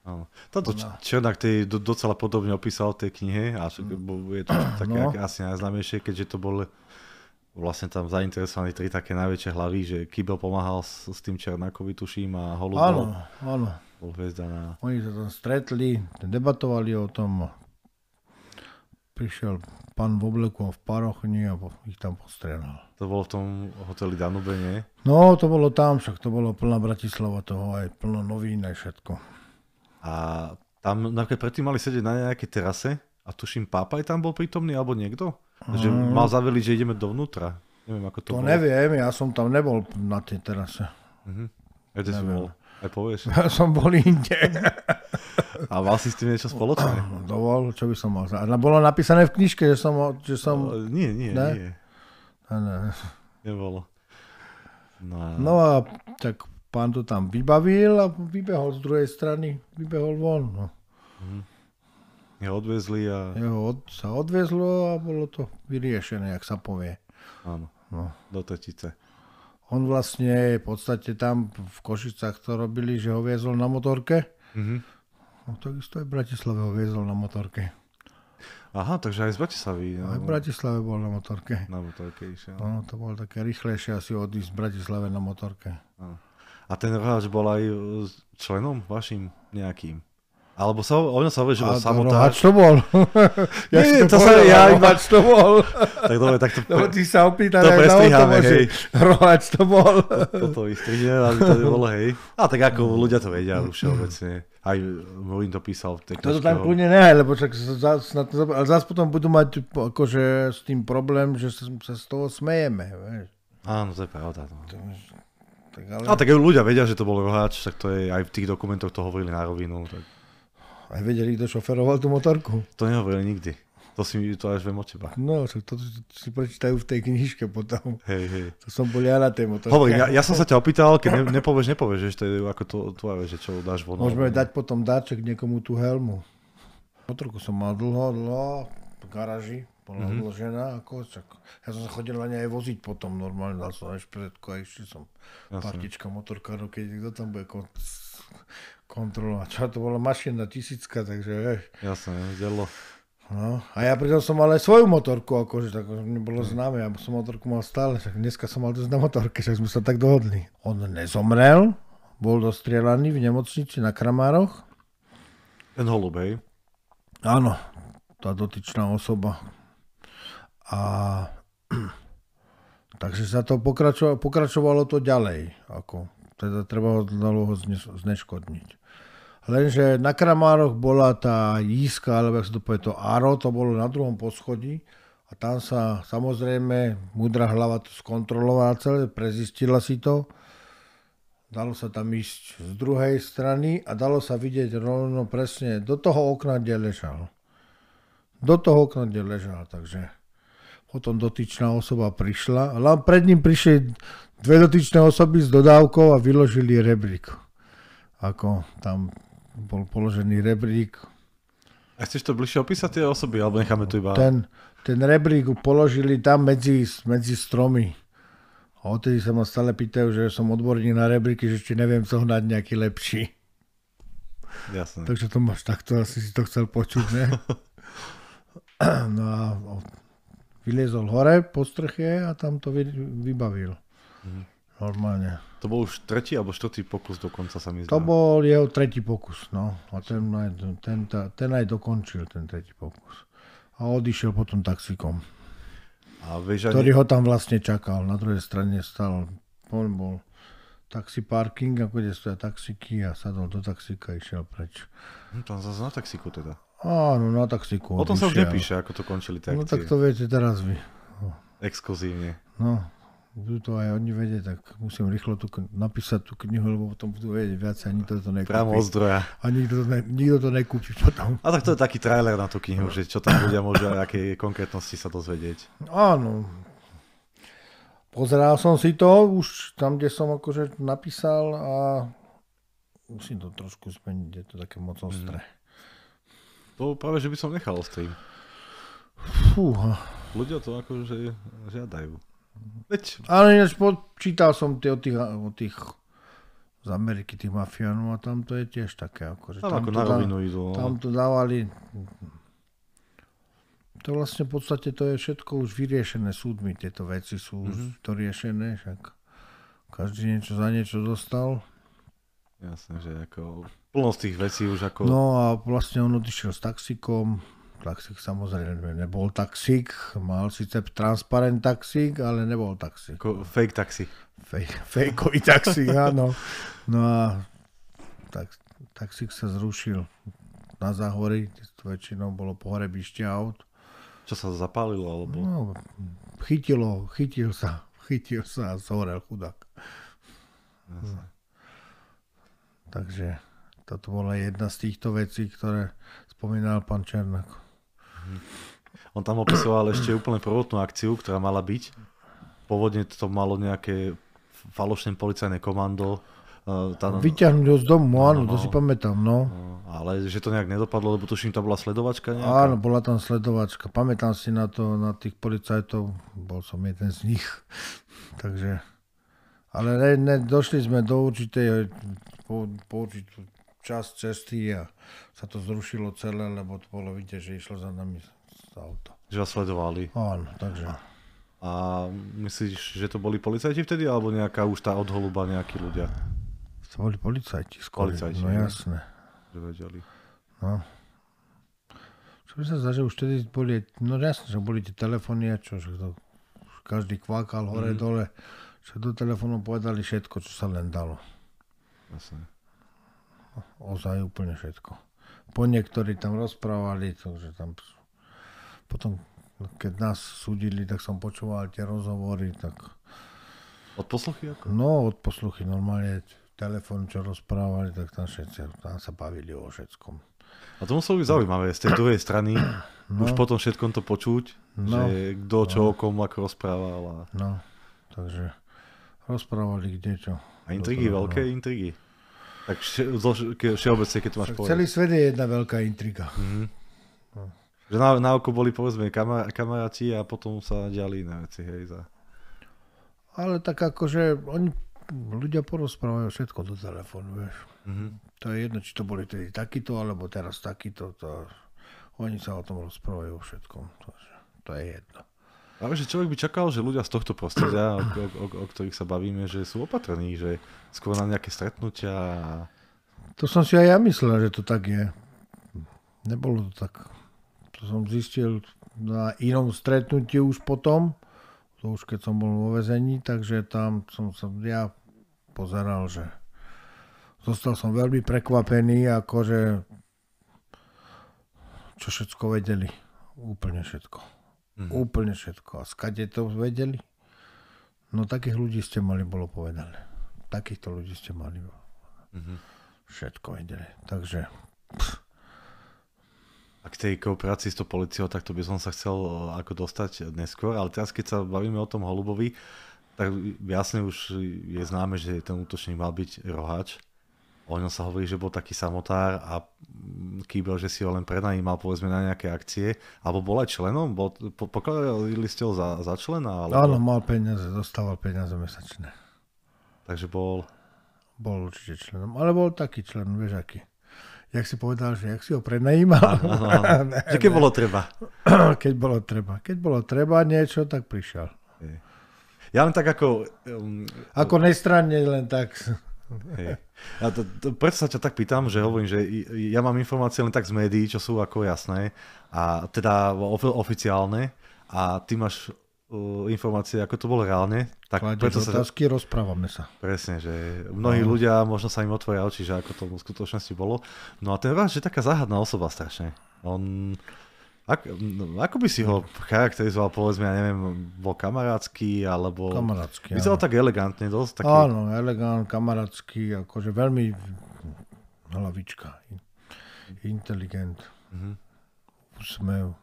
[SPEAKER 1] Áno. Táto čo no. Černák ty docela podobne opísal v tej knihe a je to no. také no. asi najznámejšie, keďže to bol vlastne tam zainteresovaní tri také najväčšie hlavy, že Kibel pomáhal s, s tým Černákovi, tuším, a Holub áno, áno. bol hviezda na...
[SPEAKER 2] Oni sa tam stretli, debatovali o tom, prišiel pán v obleku v parochni a ich tam postrelal.
[SPEAKER 1] To bolo v tom hoteli Danube, nie?
[SPEAKER 2] No, to bolo tam, však to bolo plná Bratislava toho, aj plno novín, aj všetko.
[SPEAKER 1] A tam napríklad predtým mali sedieť na nejakej terase a tuším, pápaj tam bol prítomný alebo niekto? Mm. Že mal zaveliť, že ideme dovnútra. Neviem, ako to, to bolo. neviem,
[SPEAKER 2] ja som tam nebol na tej terase.
[SPEAKER 1] Mhm. Kde si
[SPEAKER 2] bol? Aj povieš. Ja som bol inde. A mal si s tým niečo spoločné? Dovol, čo by som mal. Bolo napísané v knižke, že som... Že som... No, nie, nie, ne? nie. Ne, ne. Nebolo. No a... no a tak pán to tam vybavil a vybehol z druhej strany, vybehol von. No. Mm. Jeho odvezli a... Jeho od, sa odvezlo a bolo to vyriešené, jak sa povie. Áno, no. do Tetice. On vlastne v podstate tam v Košicách to robili, že ho viezol na motorke. Mm-hmm. No takisto aj v Bratislave ho viezol na motorke.
[SPEAKER 1] Aha, takže aj z Bratislavy. No. Aj v
[SPEAKER 2] Bratislave bol na motorke. Na motorke išiel. No, to bolo také rýchlejšie asi odísť z Bratislave na motorke. Áno.
[SPEAKER 1] A ten roháč bol aj e, členom vašim nejakým. Alebo sa, o ňom sa hovorí, že bol samotár. A no,
[SPEAKER 2] to bol. ja nie, to, to sa, ja no, iba to
[SPEAKER 1] bol. tak dobre, tak to... Lebo ty sa opýtal aj na že Roháč no, to bol. Toto vystrihneme, aby to nebolo, hej. A tak ako ľudia to vedia už všeobecne. Aj Murín to písal To to tam kľudne nehaj,
[SPEAKER 2] lebo však zás, ale zás potom budú mať akože s tým problém, že sa, sa z toho smejeme. Vieš. Áno, to je pravda. No. Tak ale... A tak aj ľudia vedia, že to
[SPEAKER 1] bol roháč, tak to je aj v tých dokumentoch to hovorili na rovinu. Tak...
[SPEAKER 2] Aj vedeli, kto šoferoval tú motorku?
[SPEAKER 1] To nehovorili nikdy. To si to až viem od teba.
[SPEAKER 2] No, to, to, to si prečítajú v tej knižke potom. Hej, hej. To som bol ja na tej motorke. Hovorím, ja, ja, som sa ťa opýtal, keď ne,
[SPEAKER 1] nepovieš, nepovieš, že to je ako to tvoje, že čo dáš von. Môžeme dať
[SPEAKER 2] potom dáček niekomu tú helmu. Motorku som mal dlho, dlho v garaži bola mm-hmm. odložená. Ako, čak. Ja som sa chodil na ne aj voziť potom normálne, dal som špredko a ešte som Jasne. partička motorkáru, keď niekto tam bude kon- kontrolovať. Čo to bola mašina tisícka, takže vieš. Jasne, zdelo. No, a ja pritom som mal aj svoju motorku, akože tak mi bolo mhm. známe, ja som motorku mal stále, tak dneska som mal dosť na motorke, tak sme sa tak dohodli. On nezomrel, bol dostrielaný v nemocnici na Kramároch. Ten holub, hej? Áno, tá dotyčná osoba, a takže sa to pokračovalo, pokračovalo to ďalej. Ako, teda treba ho, dlho zneškodniť. Lenže na Kramároch bola tá jíska, alebo ak sa to povie, to aro, to bolo na druhom poschodí a tam sa samozrejme múdra hlava to skontrolovala celé, prezistila si to. Dalo sa tam ísť z druhej strany a dalo sa vidieť rovno presne do toho okna, kde ležal. Do toho okna, kde ležal, takže potom dotyčná osoba prišla, ale pred ním prišli dve dotyčné osoby s dodávkou a vyložili rebrík. Ako tam bol položený rebrík. A chceš to bližšie opísať tie osoby, alebo necháme tu iba... Ten, ten rebrík položili tam medzi, medzi stromy. A odtedy sa ma stále pýtajú, že som odborník na rebríky, že či neviem zohnať nejaký lepší. Jasne. Takže to máš takto, asi si to chcel počuť, ne? No a vylezol hore po strche a tam to vybavil. Mhm. Normálne.
[SPEAKER 1] To bol už tretí alebo štvrtý pokus dokonca sa mi zdá. To
[SPEAKER 2] bol jeho tretí pokus, no. A ten aj, ten, ten aj dokončil, ten tretí pokus. A odišiel potom taxikom. A vieš, ktorý ho tam vlastne čakal. Na druhej strane stal, on bol taxi parking, ako kde stoja taxiky a sadol do taxika a išiel preč. No, tam zase na taxiku teda. Áno, na no taxiku. O tom sa už nepíše, ako to končili tie No tak to viete teraz vy. No.
[SPEAKER 1] Exkluzívne.
[SPEAKER 2] No, budú to aj oni vedieť, tak musím rýchlo tu napísať tú knihu, lebo potom budú vedieť viac a nikto to nekúpi. Právo zdroja. A nikto to, ne, nikto to nekúpi potom. A tak to je taký
[SPEAKER 1] trailer na tú knihu, že čo tam ľudia môžu aj aké konkrétnosti sa dozvedieť.
[SPEAKER 2] Áno. Pozeral som si to už tam, kde som akože napísal a musím to trošku zmeniť, je to také moc ostré. Mm. To práve, že by som nechal stream. Fúha. Ľudia to akože žiadajú. Veď. Ale ináč počítal som tie o tých, o tých z Ameriky, tých mafiánov a tam to je tiež také. Akože ako, tam, tam, ako to dá, no. tam to dávali to vlastne v podstate to je všetko už vyriešené súdmi, tieto veci sú už mm-hmm. to riešené, však každý niečo za niečo dostal. Jasne, že ako
[SPEAKER 1] plno z tých vecí už ako... No a
[SPEAKER 2] vlastne on odišiel s taxikom, taxík samozrejme nebol taxík, mal síce transparent taxík, ale nebol taxík. Ko, fake taxi. Fake, fakeový taxík, áno. No a tak, taxík sa zrušil na záhory, to väčšinou bolo pohrebište aut. Čo sa zapálilo? Alebo... No, chytilo, chytil sa, chytil sa a zhorel chudák. Jasne. Takže toto bola jedna z týchto vecí, ktoré spomínal pán Černák.
[SPEAKER 1] Mhm. On tam opisoval ešte úplne prvotnú akciu, ktorá mala byť. Pôvodne to malo nejaké falošné policajné komando, e, tá... Vyťahnuť
[SPEAKER 2] ho z domu, áno, no, to si pamätám, no. no. Ale že to nejak nedopadlo, lebo tuším, tam bola sledovačka nejaká? Áno, bola tam sledovačka. Pamätám si na to, na tých policajtov, bol som jeden z nich. Takže, ale ne, ne, došli sme do určitej, po, po určitú čas cesty a sa to zrušilo celé, lebo to bolo vidieť, že išlo za nami z auto.
[SPEAKER 1] Že vás sledovali. Áno, takže. A, myslíš, že to boli policajti vtedy, alebo nejaká už tá odholuba nejakí ľudia?
[SPEAKER 2] To boli policajti skôr. Policajti, no jasné. Že vedeli. No. Čo by sa zdá, že už vtedy boli, no jasné, že boli tie telefóny a čo, že to, každý kvákal hore-dole, mm Dole, že do telefónu povedali všetko, čo sa len dalo. Jasné ozaj úplne všetko. Po niektorí tam rozprávali, takže tam potom, keď nás súdili, tak som počúval tie rozhovory, tak... Od posluchy ako? No, od posluchy, normálne telefón, čo rozprávali, tak tam všetci, tam sa bavili o všetkom.
[SPEAKER 1] A to muselo byť zaujímavé z tej druhej strany, no. už potom všetkom to počuť, no. že kto čo no. o komu ako rozprával. A... No, takže
[SPEAKER 2] rozprávali kde čo. A intrigy, veľké no. intrigy.
[SPEAKER 1] Tak všeobecne, keď to máš povedať. Celý svet
[SPEAKER 2] je jedna veľká intriga. Mm-hmm.
[SPEAKER 1] Že na, na oko boli povedzme kamaráti a potom sa diali iné veci, hej, za...
[SPEAKER 2] Ale tak akože oni, ľudia porozprávajú všetko do telefónu, vieš. Mm-hmm. To je jedno, či to boli tedy takýto, alebo teraz takýto, to... Oni sa o tom rozprávajú o všetkom, to, to je jedno.
[SPEAKER 1] Ale že človek by čakal, že ľudia z tohto prostredia, o, o, o, o ktorých sa bavíme, že sú opatrní, že skôr na nejaké stretnutia.
[SPEAKER 2] To som si aj ja myslel, že to tak je. Nebolo to tak. To som zistil na inom stretnutí už potom, to už keď som bol vo vezení, takže tam som sa ja pozeral, že zostal som veľmi prekvapený, akože čo všetko vedeli. Úplne všetko. Mm. Úplne všetko. A skade to vedeli? No takých ľudí ste mali, bolo povedané. Takýchto ľudí ste mali. Mm-hmm. Všetko vedeli. Takže... Pff. A k tej
[SPEAKER 1] kooperácii s tou policiou, tak to by som sa chcel e, ako dostať neskôr, ale teraz keď sa bavíme o tom Holubovi, tak jasne už je známe, že ten útočník mal byť roháč o ňom sa hovorí, že bol taký samotár a mm, kýbel, že si ho len prenajímal povedzme na nejaké akcie, alebo bol aj členom, bol, po, pokladali ste ho za, za člena? Alebo... Áno, mal
[SPEAKER 2] peniaze, dostával peniaze mesačné.
[SPEAKER 1] Takže bol...
[SPEAKER 2] Bol určite členom, ale bol taký člen, vieš aký. Jak si povedal, že jak si ho prenajímal. Áno, keď ne. bolo treba. Keď bolo treba. Keď bolo treba niečo, tak prišiel.
[SPEAKER 1] Ja len tak ako... Um, ako
[SPEAKER 2] nestranne len tak. Hej.
[SPEAKER 1] Ja to, to, preto sa ťa tak pýtam, že hovorím, že ja mám informácie len tak z médií, čo sú ako jasné, a teda oficiálne, a ty máš uh, informácie, ako to bolo reálne. Tak preto sa,
[SPEAKER 2] otázky, rozprávame sa.
[SPEAKER 1] Presne, že mnohí no. ľudia, možno sa im otvoria oči, že ako to v skutočnosti bolo. No a ten Váš je taká záhadná osoba strašne. On ako, no, ako by si ho charakterizoval, povedzme, ja neviem, bol kamarátsky, alebo... Kamarátsky, Vyzeral tak elegantne dosť. Taký...
[SPEAKER 2] Áno, elegant, kamarátsky, akože veľmi hlavička, inteligent, mm-hmm. usmev.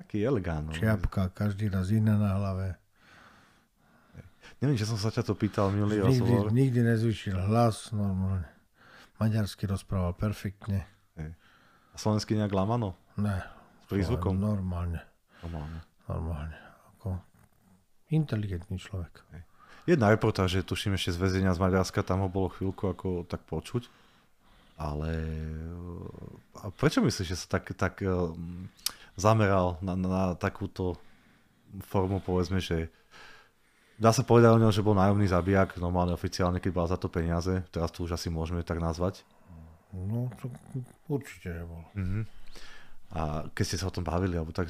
[SPEAKER 2] Taký elegant. No. Čiapka, každý raz iná na hlave.
[SPEAKER 1] Neviem, že som sa ťa to
[SPEAKER 2] pýtal milý. Nikdy, nikdy nezvyšil hlas, normálne. Maďarsky rozprával perfektne. A slovenský nejak lamano? Ne. Prízvukom? Normálne. Normálne. Normálne. Ako inteligentný človek.
[SPEAKER 1] Jedna reportáž, je, tuším ešte z väzenia z Maďarska, tam ho bolo chvíľku ako tak počuť. Ale eh, a prečo myslíš, že sa tak, tak eh, zameral na, na, na takúto formu, povedzme, že dá sa povedať o ňom, že bol nájomný zabijak, normálne oficiálne, keď bol za to peniaze, teraz to už asi môžeme tak nazvať.
[SPEAKER 2] No, to určite nebol.
[SPEAKER 1] Mm-hmm. A keď ste sa o tom bavili, alebo tak,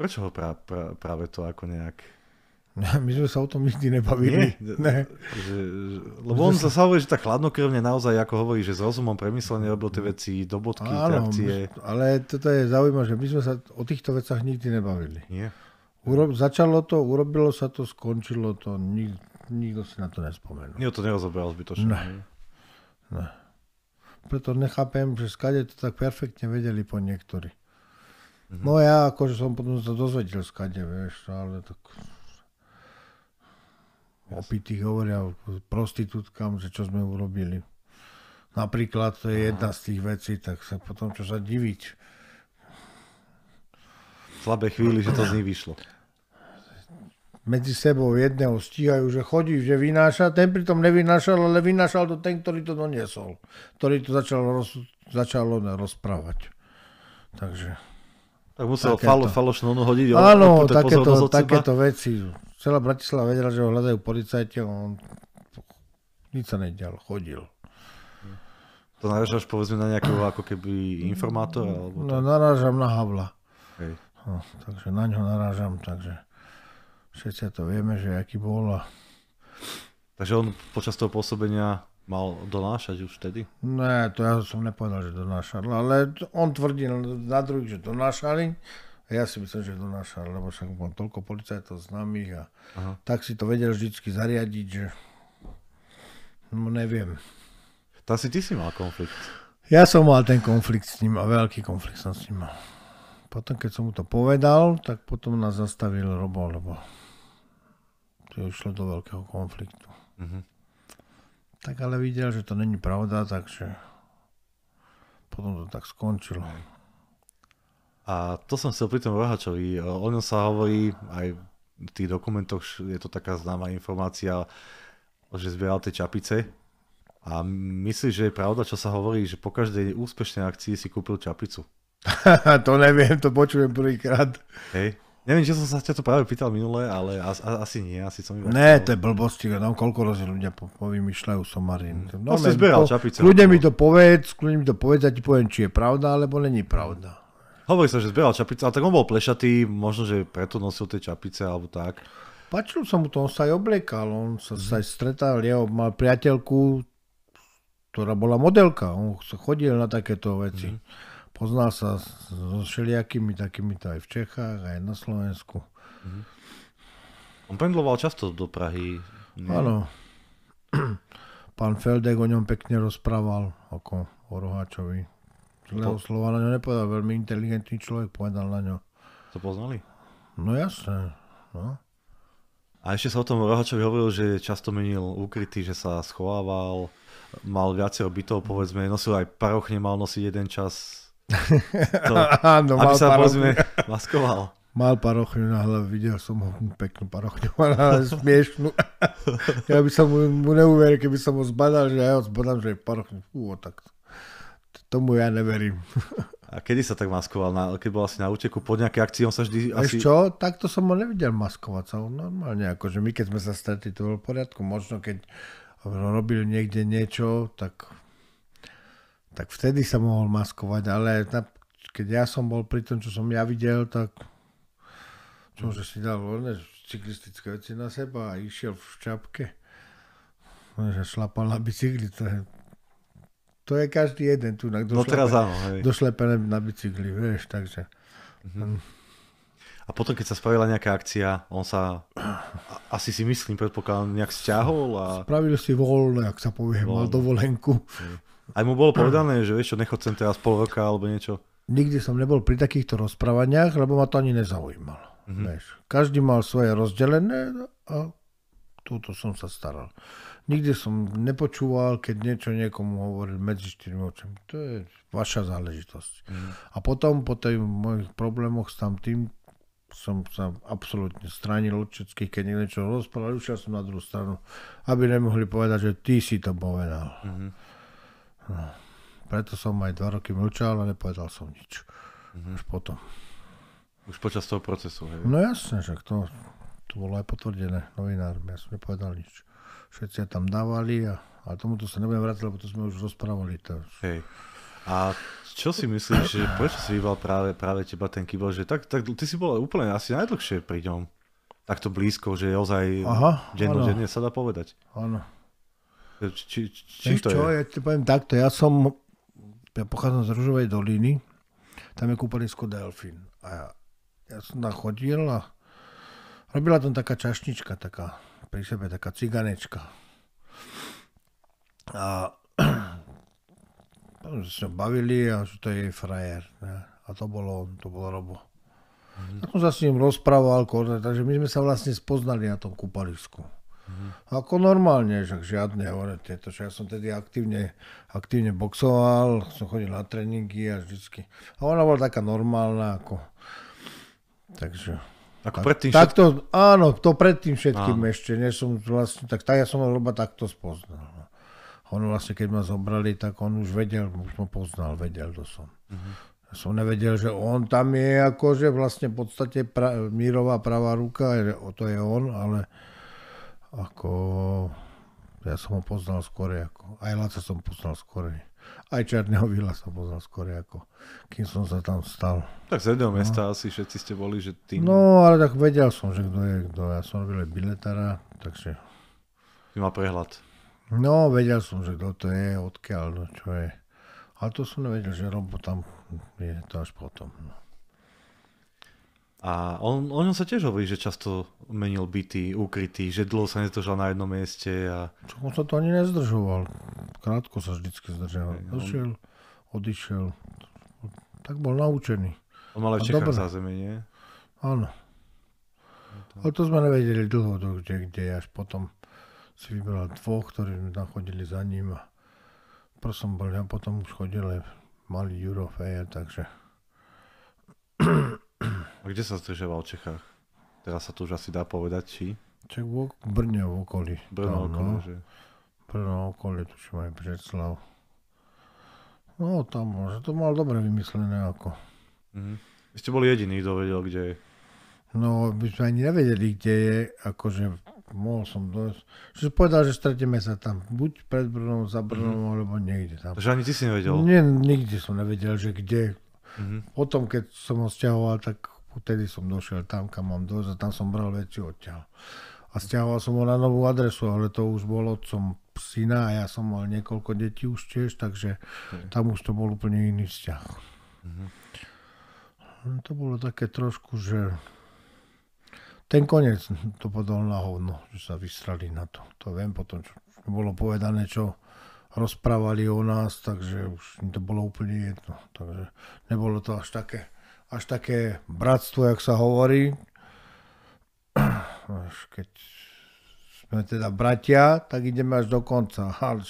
[SPEAKER 1] prečo ho pra, pra, práve to ako nejak...
[SPEAKER 2] My sme sa o tom nikdy nebavili. Nie, ne.
[SPEAKER 1] že, lebo on sa hovorí, že tak chladnokrvne naozaj, ako hovorí, že s rozumom premyslenie robil tie veci do bodky, Áno, akcie.
[SPEAKER 2] My, ale toto je zaujímavé, že my sme sa o týchto vecach nikdy nebavili. Nie. Uro, začalo to, urobilo sa to, skončilo to, nik, nikto si na to nespomenul. Nikto to nerozoberal zbytočne. Ne. ne preto nechápem, že skade to tak perfektne vedeli po niektorí. Mm-hmm. No ja akože som potom sa dozvedel skade, vieš, ale tak opití hovoria prostitútkam, že čo sme urobili. Napríklad to je jedna z tých vecí, tak sa potom čo sa diviť. V
[SPEAKER 1] slabé chvíli, že to z nich vyšlo.
[SPEAKER 2] medzi sebou jedného stíhajú, že chodí, že vynáša, ten pritom nevynášal, ale vynášal to ten, ktorý to doniesol, ktorý to začal, roz, začal rozprávať. Takže... Tak musel takéto. falo, falošnú onu hodiť. Áno, takéto, takéto veci. Celá Bratislava vedela, že ho hľadajú policajti, on nič sa nedial, chodil. To narážaš povedzme na nejakého ako keby informátora? Alebo no, narážam na Havla. Hej. No, takže na ňo narážam, takže všetci to vieme, že aký bol. A...
[SPEAKER 1] Takže on počas toho pôsobenia mal
[SPEAKER 2] donášať už vtedy? Ne, to ja som nepovedal, že donášal, ale on tvrdil na druhých, že donášali. A ja si myslím, že donášal, lebo však mám toľko policajtov známych a Aha. tak si to vedel vždycky zariadiť, že no neviem.
[SPEAKER 1] Tak si ty si mal konflikt.
[SPEAKER 2] Ja som mal ten konflikt s ním a veľký konflikt som s ním mal. Potom, keď som mu to povedal, tak potom nás zastavil Robo, lebo tu išlo do veľkého konfliktu. Mm-hmm. Tak ale videl, že to není pravda, takže potom to tak skončilo. Mhm.
[SPEAKER 1] A to som chcel pri tom Rohačovi. O ňom sa hovorí aj v tých dokumentoch, je to taká známa informácia, že zbieral tie čapice. A myslíš, že je pravda, čo sa hovorí, že po každej úspešnej akcii si kúpil čapicu? to neviem, to počujem prvýkrát. Hej. Neviem, či som sa ťa to práve pýtal minule, ale as, as, asi nie, asi som... Ne, to je
[SPEAKER 2] blbosti, no, koľko razy ľudia po, povymýšľajú somarín. No, no zbieral čapice. Kľudne mi to povedz, kľudne mi to povedz a ti poviem, či je pravda, alebo není pravda.
[SPEAKER 1] Hovorí sa, že zbieral čapice, ale tak on bol plešatý, možno, že preto nosil tie čapice, alebo tak.
[SPEAKER 2] Pačil som mu to, on sa aj obliekal, on sa, mm. sa aj stretal, jeho mal priateľku, ktorá bola modelka, on sa chodil na takéto veci. Mm. Poznal sa so všelijakými to aj v Čechách, aj na Slovensku. Mm-hmm. On pendloval často do Prahy. Áno. Pán Feldek o ňom pekne rozprával, ako o Roháčovi. Zlého po... slova na ňo nepovedal, veľmi inteligentný človek povedal na ňo. To poznali? No jasné, no.
[SPEAKER 1] A ešte sa o tom Rohačovi hovoril, že často menil úkryty, že sa schovával, mal viacero bytov, povedzme, nosil aj paroch, nemal nosiť jeden čas
[SPEAKER 2] Áno, mal sa parochňu. maskoval. Mal parochňu na hlave, videl som ho peknú parochňu, ale smiešnú. ja by som mu, neuveril, keby som ho zbadal, že ja ho zbadám, že je parochňu. Fú, tak tomu ja neverím.
[SPEAKER 1] A kedy sa tak maskoval? Na, keď bol asi na úteku pod nejaké akcii, on sa vždy asi... Ešte čo?
[SPEAKER 2] Takto som ho nevidel maskovať sa. normálne, akože my keď sme sa stretli, to bolo v poriadku. Možno keď robil niekde niečo, tak tak vtedy sa mohol maskovať, ale na, keď ja som bol pri tom, čo som ja videl, tak čo, že si dal voľné cyklistické veci na seba a išiel v čapke. No, že šlapal na bicykli, to je, to je každý jeden tu. No teraz áno, Došlepené na bicykli, vieš, takže... Mm-hmm.
[SPEAKER 1] A potom, keď sa spravila nejaká akcia, on sa, asi si myslím, predpokladám, nejak stiahol a...
[SPEAKER 2] Spravil si voľné, ak sa povie, mal dovolenku.
[SPEAKER 1] Aj mu bolo povedané, že vieš čo, nechod sem teraz pol roka alebo niečo.
[SPEAKER 2] Nikdy som nebol pri takýchto rozprávaniach, lebo ma to ani nezaujímalo. Mm-hmm. Vieš. Každý mal svoje rozdelené a túto som sa staral. Nikdy som nepočúval, keď niečo niekomu hovoril medzi štyrmi očami. To je vaša záležitosť. Mm. A potom po tej mojich problémoch s tam tým som sa absolútne stranil od všetkých, keď niečo rozprával, ušiel som na druhú stranu, aby nemohli povedať, že ty si to povedal. Mm-hmm. Preto som aj dva roky mlčal a nepovedal som nič. Mm-hmm. Už potom.
[SPEAKER 1] Už počas toho procesu, hej? No jasne,
[SPEAKER 2] že to, to bolo aj potvrdené novinármi, ja som nepovedal nič. Všetci tam dávali a, a tomuto sa nebudem vrátiť, lebo to sme už rozprávali. To...
[SPEAKER 1] Hej. A čo si myslíš, že prečo si vyval práve, práve teba ten kýbal, že tak, tak ty si bol úplne asi najdlhšie pri ňom, takto blízko, že je ozaj dennodenne sa dá povedať. Áno. Či, či, či čo,
[SPEAKER 2] je? ja ti poviem takto, ja som, ja pochádzam z Ružovej doliny, tam je kúpalisko Delfín. A ja, ja som tam chodil a robila tam taká čašnička, taká pri sebe, taká ciganečka. A sme sa bavili a že to je jej frajer. Ne? A to bolo on, to bolo Robo. Mm-hmm. Ja som sa s ním rozprával, takže my sme sa vlastne spoznali na tom kúpalisku. Mm-hmm. Ako normálne, že žiadne, hore, tieto, že ja som tedy aktívne, aktívne boxoval, som chodil na tréningy a vždycky. A ona bola taká normálna, ako... Takže... Ako tak, predtým tak, všetkým? Takto, áno, to predtým všetkým áno. ešte, nie som vlastne, tak, tak ja som ho takto spoznal. No. On vlastne, keď ma zobrali, tak on už vedel, už ma poznal, vedel to som. Uh-huh. Ja som nevedel, že on tam je akože vlastne v podstate pra, mírová pravá ruka, že to je on, ale ako ja som ho poznal skôr ako, aj Laca som poznal skôr Aj Čarného Vila som poznal skôr ako, kým som sa tam stal.
[SPEAKER 1] Tak z jedného no. mesta asi všetci ste boli, že tým... No,
[SPEAKER 2] ale tak vedel som, že kto je kto. Ja som robil aj biletára, takže... Ty má prehľad. No, vedel som, že kto to je, odkiaľ, no, čo je. Ale to som nevedel, že Robo tam je to až potom. No.
[SPEAKER 1] A on, o ňom sa tiež hovorí, že často menil byty, ukrytý, že dlho sa nezdržal na jednom mieste. A...
[SPEAKER 2] Čo, on sa to ani nezdržoval. Krátko sa zdržal. Okay, no. Došiel, odišiel. Tak bol naučený. On mal aj v Čechách zázemie, nie? Áno. No Ale to sme nevedeli dlho, do kde, kde až potom si vybral dvoch, ktorí sme tam chodili za ním a prosím, bol, a potom už chodil aj malý Juro takže
[SPEAKER 1] a kde sa zdržoval v Čechách? Teraz sa to už asi dá povedať, či?
[SPEAKER 2] Čak v Brne v okolí. Brno tam, okolí, no. že? Brno okolí, čo aj Břeclav. No tam, že to mal dobre vymyslené ako.
[SPEAKER 1] Mhm. Vy ste boli jediný, kto vedel, kde je.
[SPEAKER 2] No, by sme ani nevedeli, kde je, akože mohol som dojsť. Čiže povedal, že stretieme sa tam, buď pred Brnom, za Brnom, mhm. mm alebo niekde tam. Takže ani ty si nevedel? Nie, nikde som nevedel, že kde, Mm-hmm. Potom, keď som ho stiahoval, tak vtedy som došiel tam, kam mám dosť a tam som bral veci odtiaľ. A stiahoval som ho na novú adresu, ale to už bol otcom syna a ja som mal niekoľko detí už tiež, takže okay. tam už to bol úplne iný vzťah. Mm-hmm. to bolo také trošku, že ten koniec to podal na hovno, že sa vystrali na to. To viem potom, čo bolo povedané, čo rozprávali o nás, takže už to bolo úplne jedno. Takže nebolo to až také, až také bratstvo, jak sa hovorí. Až keď sme teda bratia, tak ideme až do konca. Ale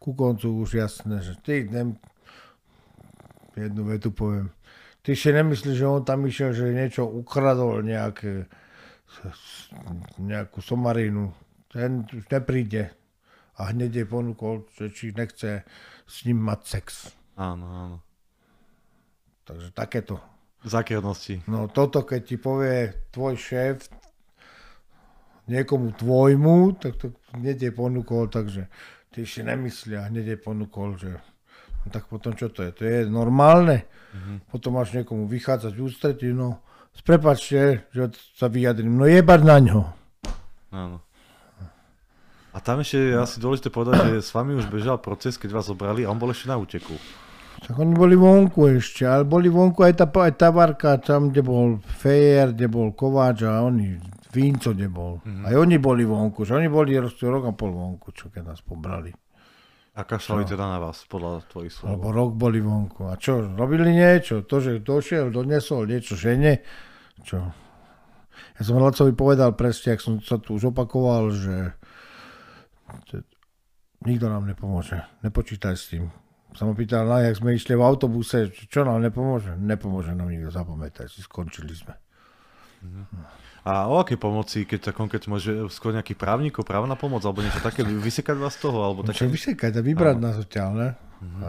[SPEAKER 2] ku koncu už jasné, že ty, nem, jednu vetu poviem. Ty si nemyslíš, že on tam išiel, že niečo ukradol nejaké, nejakú somarinu. Ten už nepríde a hneď jej ponúkol, že či nechce s ním mať sex. Áno, áno. Takže takéto. Z aké hodnosti? No toto, keď ti povie tvoj šéf niekomu tvojmu, tak to hneď jej ponúkol, takže ty si nemyslia, hneď jej ponúkol, že no, tak potom čo to je? To je normálne? Mm-hmm. Potom máš niekomu vychádzať v ústretí, no prepačte, že sa vyjadrím, no jebať na ňo.
[SPEAKER 1] Áno. A tam ešte je asi dôležité povedať, že s vami už bežal proces, keď vás obrali a on bol ešte na úteku.
[SPEAKER 2] Tak oni boli vonku ešte, ale boli vonku aj tá, aj tá varka, tam, kde bol Fejer, kde bol Kováč a oni, Vínco, kde bol. Mm-hmm. Aj oni boli vonku, že oni boli rok a pol vonku, čo keď nás pobrali. A kašľali
[SPEAKER 1] teda na vás, podľa tvojich slov. Lebo rok
[SPEAKER 2] boli vonku. A čo, robili niečo? To, že došiel, donesol niečo žene? Čo? Ja som Hladcovi povedal presne, ak som sa tu už opakoval, že nikto nám nepomôže, nepočítaj s tým. Som pýtal, na, no jak sme išli v autobuse, čo nám nepomôže? Nepomôže nám nikto, zapamätaj si, skončili sme.
[SPEAKER 1] A o akej pomoci, keď sa konkrétne môže skôr nejaký právnikov, právna pomoc alebo niečo také, vysekať vás z toho? Alebo také... Čo vysekať
[SPEAKER 2] a vybrať nás odtiaľ, ne? Mm-hmm.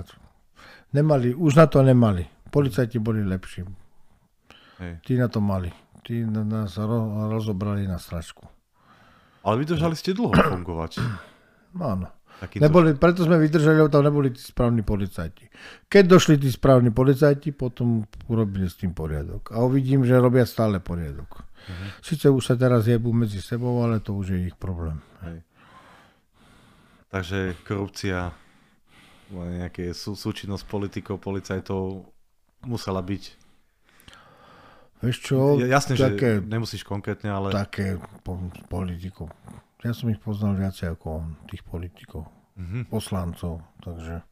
[SPEAKER 2] Nemali, už na to nemali. Policajti boli lepší. Hej. Tí na to mali. Tí nás ro- rozobrali na stračku.
[SPEAKER 1] Ale vydržali ste dlho fungovať.
[SPEAKER 2] No, áno. Takýto... Neboli, preto sme vydržali, lebo tam neboli tí správni policajti. Keď došli tí správni policajti, potom urobili s tým poriadok. A uvidím, že robia stále poriadok. Uh-huh. Sice už sa teraz jebú medzi sebou, ale to už je ich problém.
[SPEAKER 1] Hej. Takže korupcia, no, nejaké sú, súčinnosť politikov, policajtov musela byť
[SPEAKER 2] Vieš čo? Jasne, také, že nemusíš konkrétne, ale... Také politikov ja som ich poznal viacej ako on, tých politikov, mm-hmm. poslancov, takže...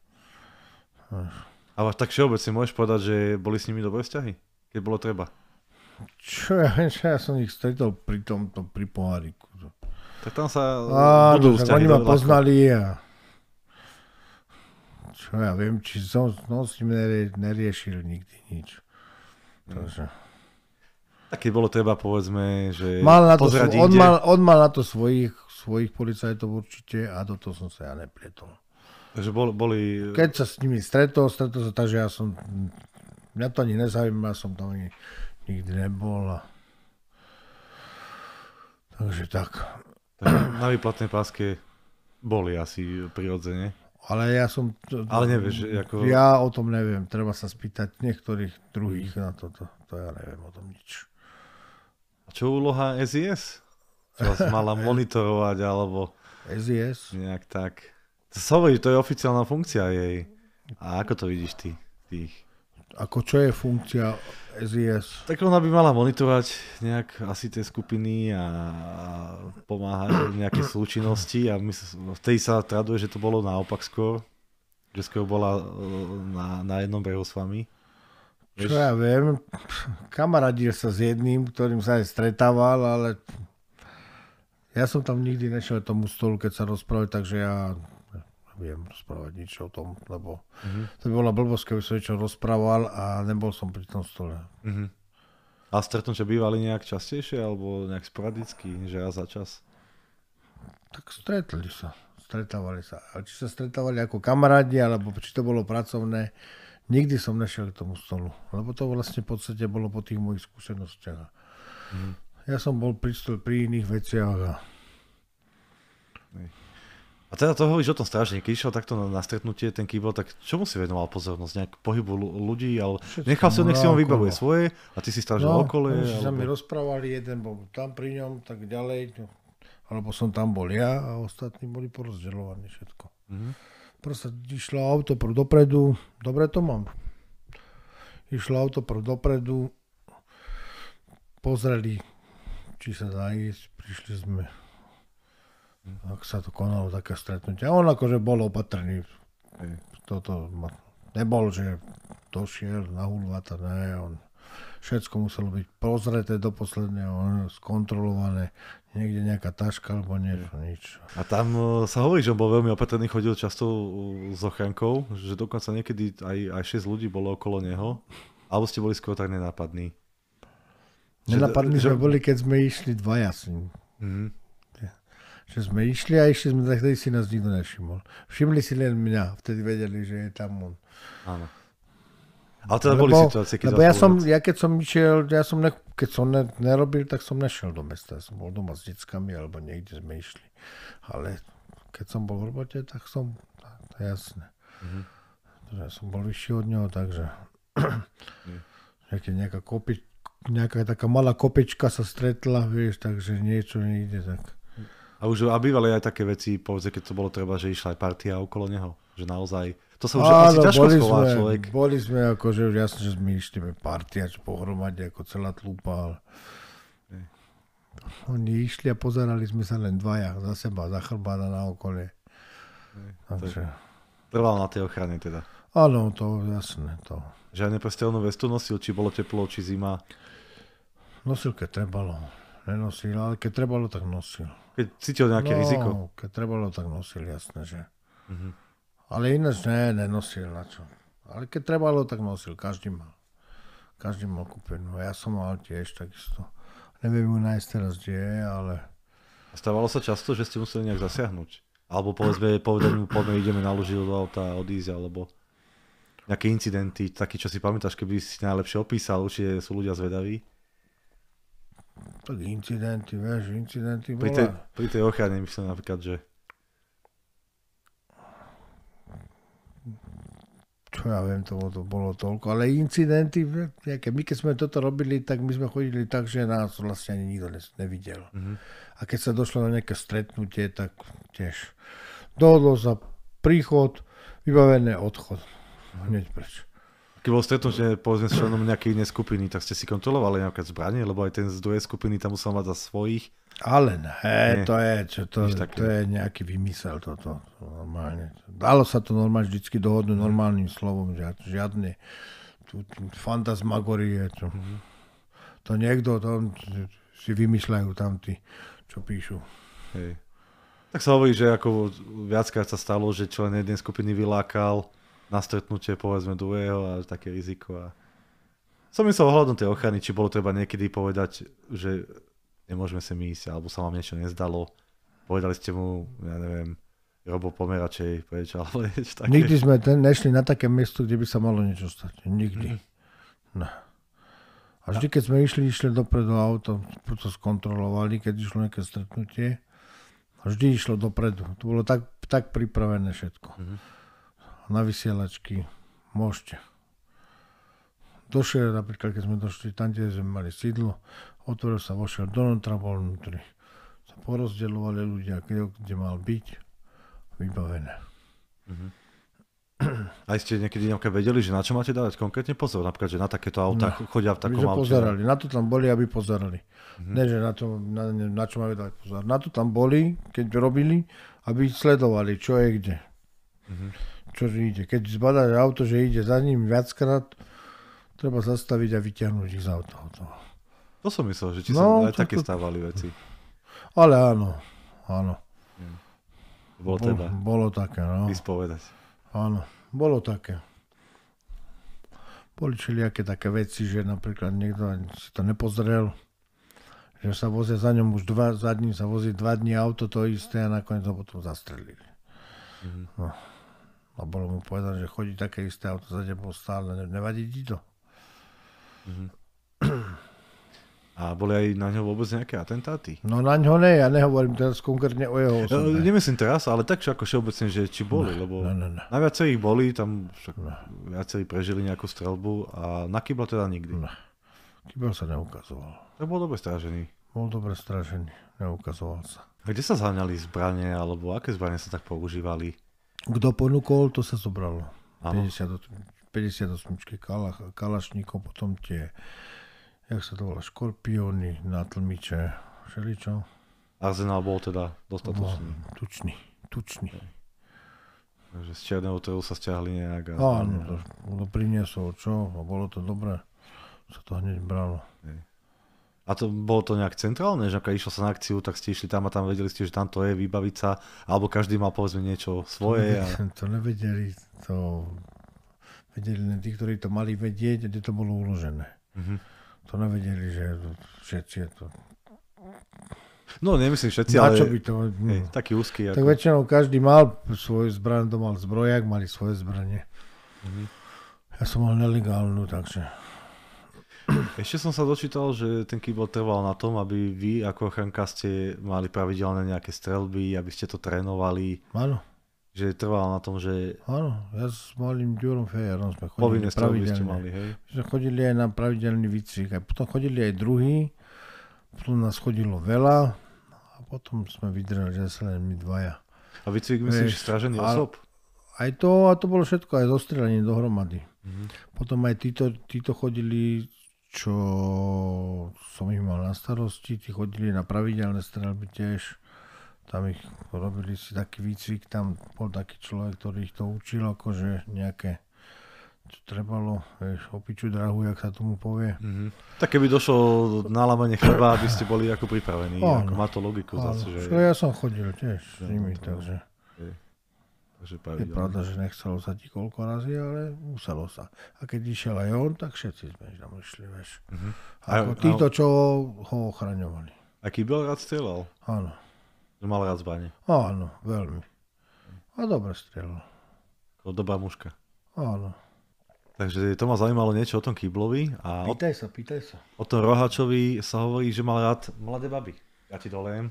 [SPEAKER 2] Eh.
[SPEAKER 1] Ale tak všeobecne môžeš povedať, že boli s nimi dobré vzťahy, keď bolo treba?
[SPEAKER 2] Čo ja, čo ja som ich stretol pri tomto, pri poháriku. Tak tam sa... budú no, tak oni ma poznali a... Čo ja viem, či som, no, s ním nerie, neriešil nikdy nič. Mhm. Takže... Mm
[SPEAKER 1] keď bolo treba, povedzme, že mal na to pozrať on, mal,
[SPEAKER 2] on mal na to svojich, svojich policajtov určite a do toho som sa ja neplietol.
[SPEAKER 1] Takže bol, boli... Keď sa
[SPEAKER 2] s nimi stretol, stretol sa tak, že ja som... Mňa to ani nezaujíma, ja som tam ani nikdy nebol. A... Takže tak.
[SPEAKER 1] tak. Na výplatnej páske boli asi prirodzene.
[SPEAKER 2] Ale ja som... Ale nevieš, ako... Ja o tom neviem. Treba sa spýtať niektorých druhých na toto. To ja neviem o tom nič.
[SPEAKER 1] A čo úloha SIS? Čo vás mala monitorovať, alebo... SIS? Nejak tak. To hovorí, to je oficiálna funkcia jej. A ako to vidíš ty? Tých?
[SPEAKER 2] Ako čo je funkcia
[SPEAKER 1] SIS? Tak ona by mala monitorovať nejak asi tie skupiny a, pomáhať v nejakej súčinnosti a my, vtedy sa traduje, že to bolo naopak skôr,
[SPEAKER 2] že skôr bola e, na, na jednom brehu s vami. Čo ja viem, kamaradil sa s jedným, ktorým sa aj stretával, ale ja som tam nikdy nešiel tomu stolu, keď sa rozprávali, takže ja neviem rozprávať nič o tom, lebo uh-huh. to by bola blbosť, keby som niečo rozprával a nebol som pri tom stole. Uh-huh.
[SPEAKER 1] A že bývali nejak častejšie alebo nejak sporadicky, že raz za
[SPEAKER 2] čas? Tak stretli sa, stretávali sa. A či sa stretávali ako kamarádi, alebo či to bolo pracovné, nikdy som nešiel k tomu stolu, lebo to vlastne v podstate bolo po tých mojich skúsenostiach. Mm. Ja som bol pri, pri iných veciach a...
[SPEAKER 1] A teda to hovoríš o tom strašne, keď išiel takto na, stretnutie ten kýbel, tak čomu si venoval pozornosť? Nejak pohybu ľudí, ale nechal si ho, nech si on vybavuje
[SPEAKER 2] svoje a ty si strážil no, okolo. No, alebo... sa mi rozprávali, jeden bol tam pri ňom, tak ďalej, alebo som tam bol ja a ostatní boli porozdeľovaní všetko. Mm-hmm proste išlo auto prv dopredu, dobre to mám. Išlo auto prv dopredu, pozreli, či sa dá ísť, prišli sme, ak sa to konalo také stretnutie. A on akože bol opatrný, toto nebol, že došiel na hulvata, ne, on Všetko muselo byť pozreté do posledného, skontrolované. Niekde nejaká taška alebo niečo, mm. nič.
[SPEAKER 1] A tam e, sa hovorí, že on bol veľmi opatrný, chodil často e, s ochrankou, že dokonca niekedy aj, aj 6 ľudí bolo okolo neho. Alebo ste boli skôr tak nenápadní?
[SPEAKER 2] Nenapadli že... sme boli, keď sme išli dvaja s ním. Mm-hmm. Že sme išli a išli sme, tak si nás nikto nevšimol. Všimli si len mňa, vtedy vedeli, že je tam on. Áno. Ale teda boli situácie, keď lebo ja som, ja keď som išiel, ja som ne, keď som ne, nerobil, tak som nešiel do mesta. Ja som bol doma s deckami, alebo niekde sme išli. Ale keď som bol v robote, tak som, to je jasné. Mm-hmm. Ja som bol vyšší od neho, takže mm. nejaká, kopi, nejaká taká malá kopečka sa stretla, vieš, takže niečo nejde, tak...
[SPEAKER 1] A už a bývali aj také veci, povedzme, keď to bolo treba, že išla aj partia okolo neho, že naozaj to sa už Áno, asi ťažko boli schová sme, človek.
[SPEAKER 2] Boli sme akože, jasne, že my išteme partiač pohromadne, ako celá tlupa, ale... Oni išli a pozerali sme sa len dvaja za seba, za chrbáda na okolie. Takže...
[SPEAKER 1] Trval na tej ochrane teda.
[SPEAKER 2] Áno, to jasné. To.
[SPEAKER 1] Žiadne prstelnú vestu nosil, či bolo
[SPEAKER 2] teplo, či zima? Nosil, keď trebalo. Nenosil, ale keď trebalo, tak nosil. Keď cítil nejaké no, riziko? keď trebalo, tak nosil, jasné, že. Uh-huh. Ale ináč ne, nenosil na čo. Ale keď trebalo, tak nosil, každý mal. Každý mal kúpenú. Ja som mal tiež takisto. Neviem ju nájsť teraz, kde je, ale...
[SPEAKER 1] stávalo sa často, že ste museli nejak zasiahnuť? Alebo povedzme, povedať mu, poďme ideme na do auta, odísť, alebo nejaké incidenty, taký, čo si pamätáš, keby si najlepšie opísal, určite sú ľudia zvedaví.
[SPEAKER 2] Tak incidenty, vieš, incidenty bola. Pri tej,
[SPEAKER 1] pri tej ochrane myslím napríklad, že
[SPEAKER 2] čo ja viem, tomu to bolo toľko, ale incidenty, nejaké, my keď sme toto robili, tak my sme chodili tak, že nás vlastne ani nikto nevidel. Mm-hmm. A keď sa došlo na nejaké stretnutie, tak tiež dohodlo za príchod, vybavené odchod, hneď prečo
[SPEAKER 1] keď bolo stretnutie povedzme s členom nejakej inej skupiny, tak ste si kontrolovali nejaké zbranie, lebo aj ten z druhej skupiny tam musel mať za svojich.
[SPEAKER 2] Ale ne, nie, to je, čo to, to je nejaký vymysel toto, normálne. Dalo sa to normálne vždycky dohodnúť normálnym slovom, že žiadne tu, fantasmagorie. To, mhm. to niekto to, si vymýšľajú tam tí, čo píšu. Hej.
[SPEAKER 1] Tak sa hovorí, že ako viackrát sa stalo, že člen jednej skupiny vylákal na stretnutie povedzme druhého a také riziko. A... Som myslel ohľadom tej ochrany, či bolo treba niekedy povedať, že nemôžeme sa ísť, alebo sa vám niečo nezdalo. Povedali ste mu, ja neviem, Robo pomeračej preč, alebo niečo také. Nikdy sme ten,
[SPEAKER 2] nešli na také miesto, kde by sa malo niečo stať. Nikdy. No. A vždy, keď sme išli, išli dopredu auto, to skontrolovali, keď išlo nejaké stretnutie. Vždy išlo dopredu. To bolo tak, tak pripravené všetko. Mm-hmm na vysielačky môžete. Došiel napríklad, keď sme došli tam, kde sme mali sídlo, otvoril sa, vošiel donútra, bol vnútri. Sa porozdeľovali ľudia, kde, kde mal byť, vybavené. Mm-hmm.
[SPEAKER 1] A ste niekedy nejaké vedeli, že na čo máte dávať konkrétne pozor? Napríklad, že na takéto autá no, chodia v takom aute. pozerali,
[SPEAKER 2] na to tam boli, aby pozerali. Mm-hmm. Ne, že na, to, na, na čo máme dávať pozor. Na to tam boli, keď robili, aby sledovali, čo je kde.
[SPEAKER 3] Mm-hmm
[SPEAKER 2] čo ide. Keď zbadajú auto, že ide za ním viackrát, treba zastaviť a vyťahnuť ich z auta.
[SPEAKER 1] To som myslel, že či no, sa aj také to... stávali veci.
[SPEAKER 2] Ale áno, áno. Bolo teda. Bolo, také, no. Vyspovedať. Áno, bolo také. Boli aké také veci, že napríklad niekto si to nepozrel, že sa vozia za ňom už dva, za dní sa vozí dva dní auto to isté a nakoniec ho potom zastrelili. Mm-hmm. No a bolo mu povedané, že chodí také isté auto za tebou stále, nevadí ti to? Mm-hmm.
[SPEAKER 1] A boli aj na ňo vôbec nejaké atentáty?
[SPEAKER 2] No na ňo ne, ja nehovorím teraz konkrétne o jeho osobe. Nemyslím
[SPEAKER 1] teraz, ale tak ako všeobecne, že či boli, no, lebo no, no, no. na viacerých boli, tam však no. viacerí prežili nejakú strelbu a na Kybla teda nikdy. No.
[SPEAKER 2] Kybel sa neukazoval. To bol dobre strážený. Bol dobre strážený, neukazoval sa.
[SPEAKER 1] A kde sa zháňali zbranie, alebo aké zbranie sa tak používali?
[SPEAKER 2] Kto ponúkol, to sa zobralo. 58, Kalach, Kalašníkov, potom tie, jak sa to volá, škorpióny, natlmiče, všeličo.
[SPEAKER 1] Arzenál bol teda dostatočný. No, tučný, tučný. Takže z černého trhu sa stiahli nejak. A... No, áno, to,
[SPEAKER 2] to no, priniesol čo, no, bolo to dobré, sa to hneď bralo. Hej.
[SPEAKER 1] A to bolo to nejak centrálne, že išlo sa na akciu, tak ste išli tam a tam vedeli ste, že tam to je, vybaviť sa, alebo každý mal povedzme niečo svoje. To, nevedeli, a...
[SPEAKER 2] to nevedeli, to vedeli len tí, ktorí to mali vedieť, kde to bolo uložené. Uh-huh. To nevedeli, že všetci je to... No, nemyslím všetci, na ale... Čo by to... Je, taký úzky. Tak ako... väčšinou každý mal svoju zbraň, to mal zbrojak, mali svoje zbranie. Uh-huh. Ja som mal nelegálnu, takže...
[SPEAKER 1] Ešte som sa dočítal, že ten kýbol trval na tom, aby vy ako ochranka ste mali pravidelné nejaké strelby, aby ste to trénovali. Áno. Že trval na tom, že...
[SPEAKER 2] Áno, ja s malým Ďurom Fejerom sme chodili Povinné strelby ste mali, hej? sme chodili aj na pravidelný výcvik. A potom chodili aj druhý. Potom nás chodilo veľa. A potom sme vydrali, že sa len my dvaja. A výcvik myslíš stražený a... osob? aj to, a to bolo všetko, aj zostrelenie dohromady. Mm-hmm. Potom aj títo, títo chodili čo som ich mal na starosti, tí chodili na pravidelné strelby tiež, tam ich robili si taký výcvik, tam bol taký človek, ktorý ich to učil, akože nejaké čo trebalo, vieš, opiču drahu, jak sa tomu povie. Mm-hmm.
[SPEAKER 1] Tak keby došlo na lámanie chleba, aby ste boli ako pripravení, ako má to logiku. Áno, zase, že... No, ja som
[SPEAKER 2] chodil tiež s nimi, takže... Tak, pravidelne. je pravda, že nechcelo sa ti koľko razy, ale muselo sa. A keď išiel aj on, tak všetci sme tam išli, vieš. Uh-huh. Ako a, títo, čo ho ochraňovali. A kýbel rád strieľal? Áno.
[SPEAKER 1] Že mal rád zbanie? Áno, veľmi.
[SPEAKER 2] A dobre strieľal.
[SPEAKER 1] Doba muška. Áno. Takže to ma zaujímalo niečo o tom Kýblovi. A pýtaj sa, pýtaj sa. O tom Rohačovi sa hovorí, že mal rád mladé baby. Ja ti dolejem.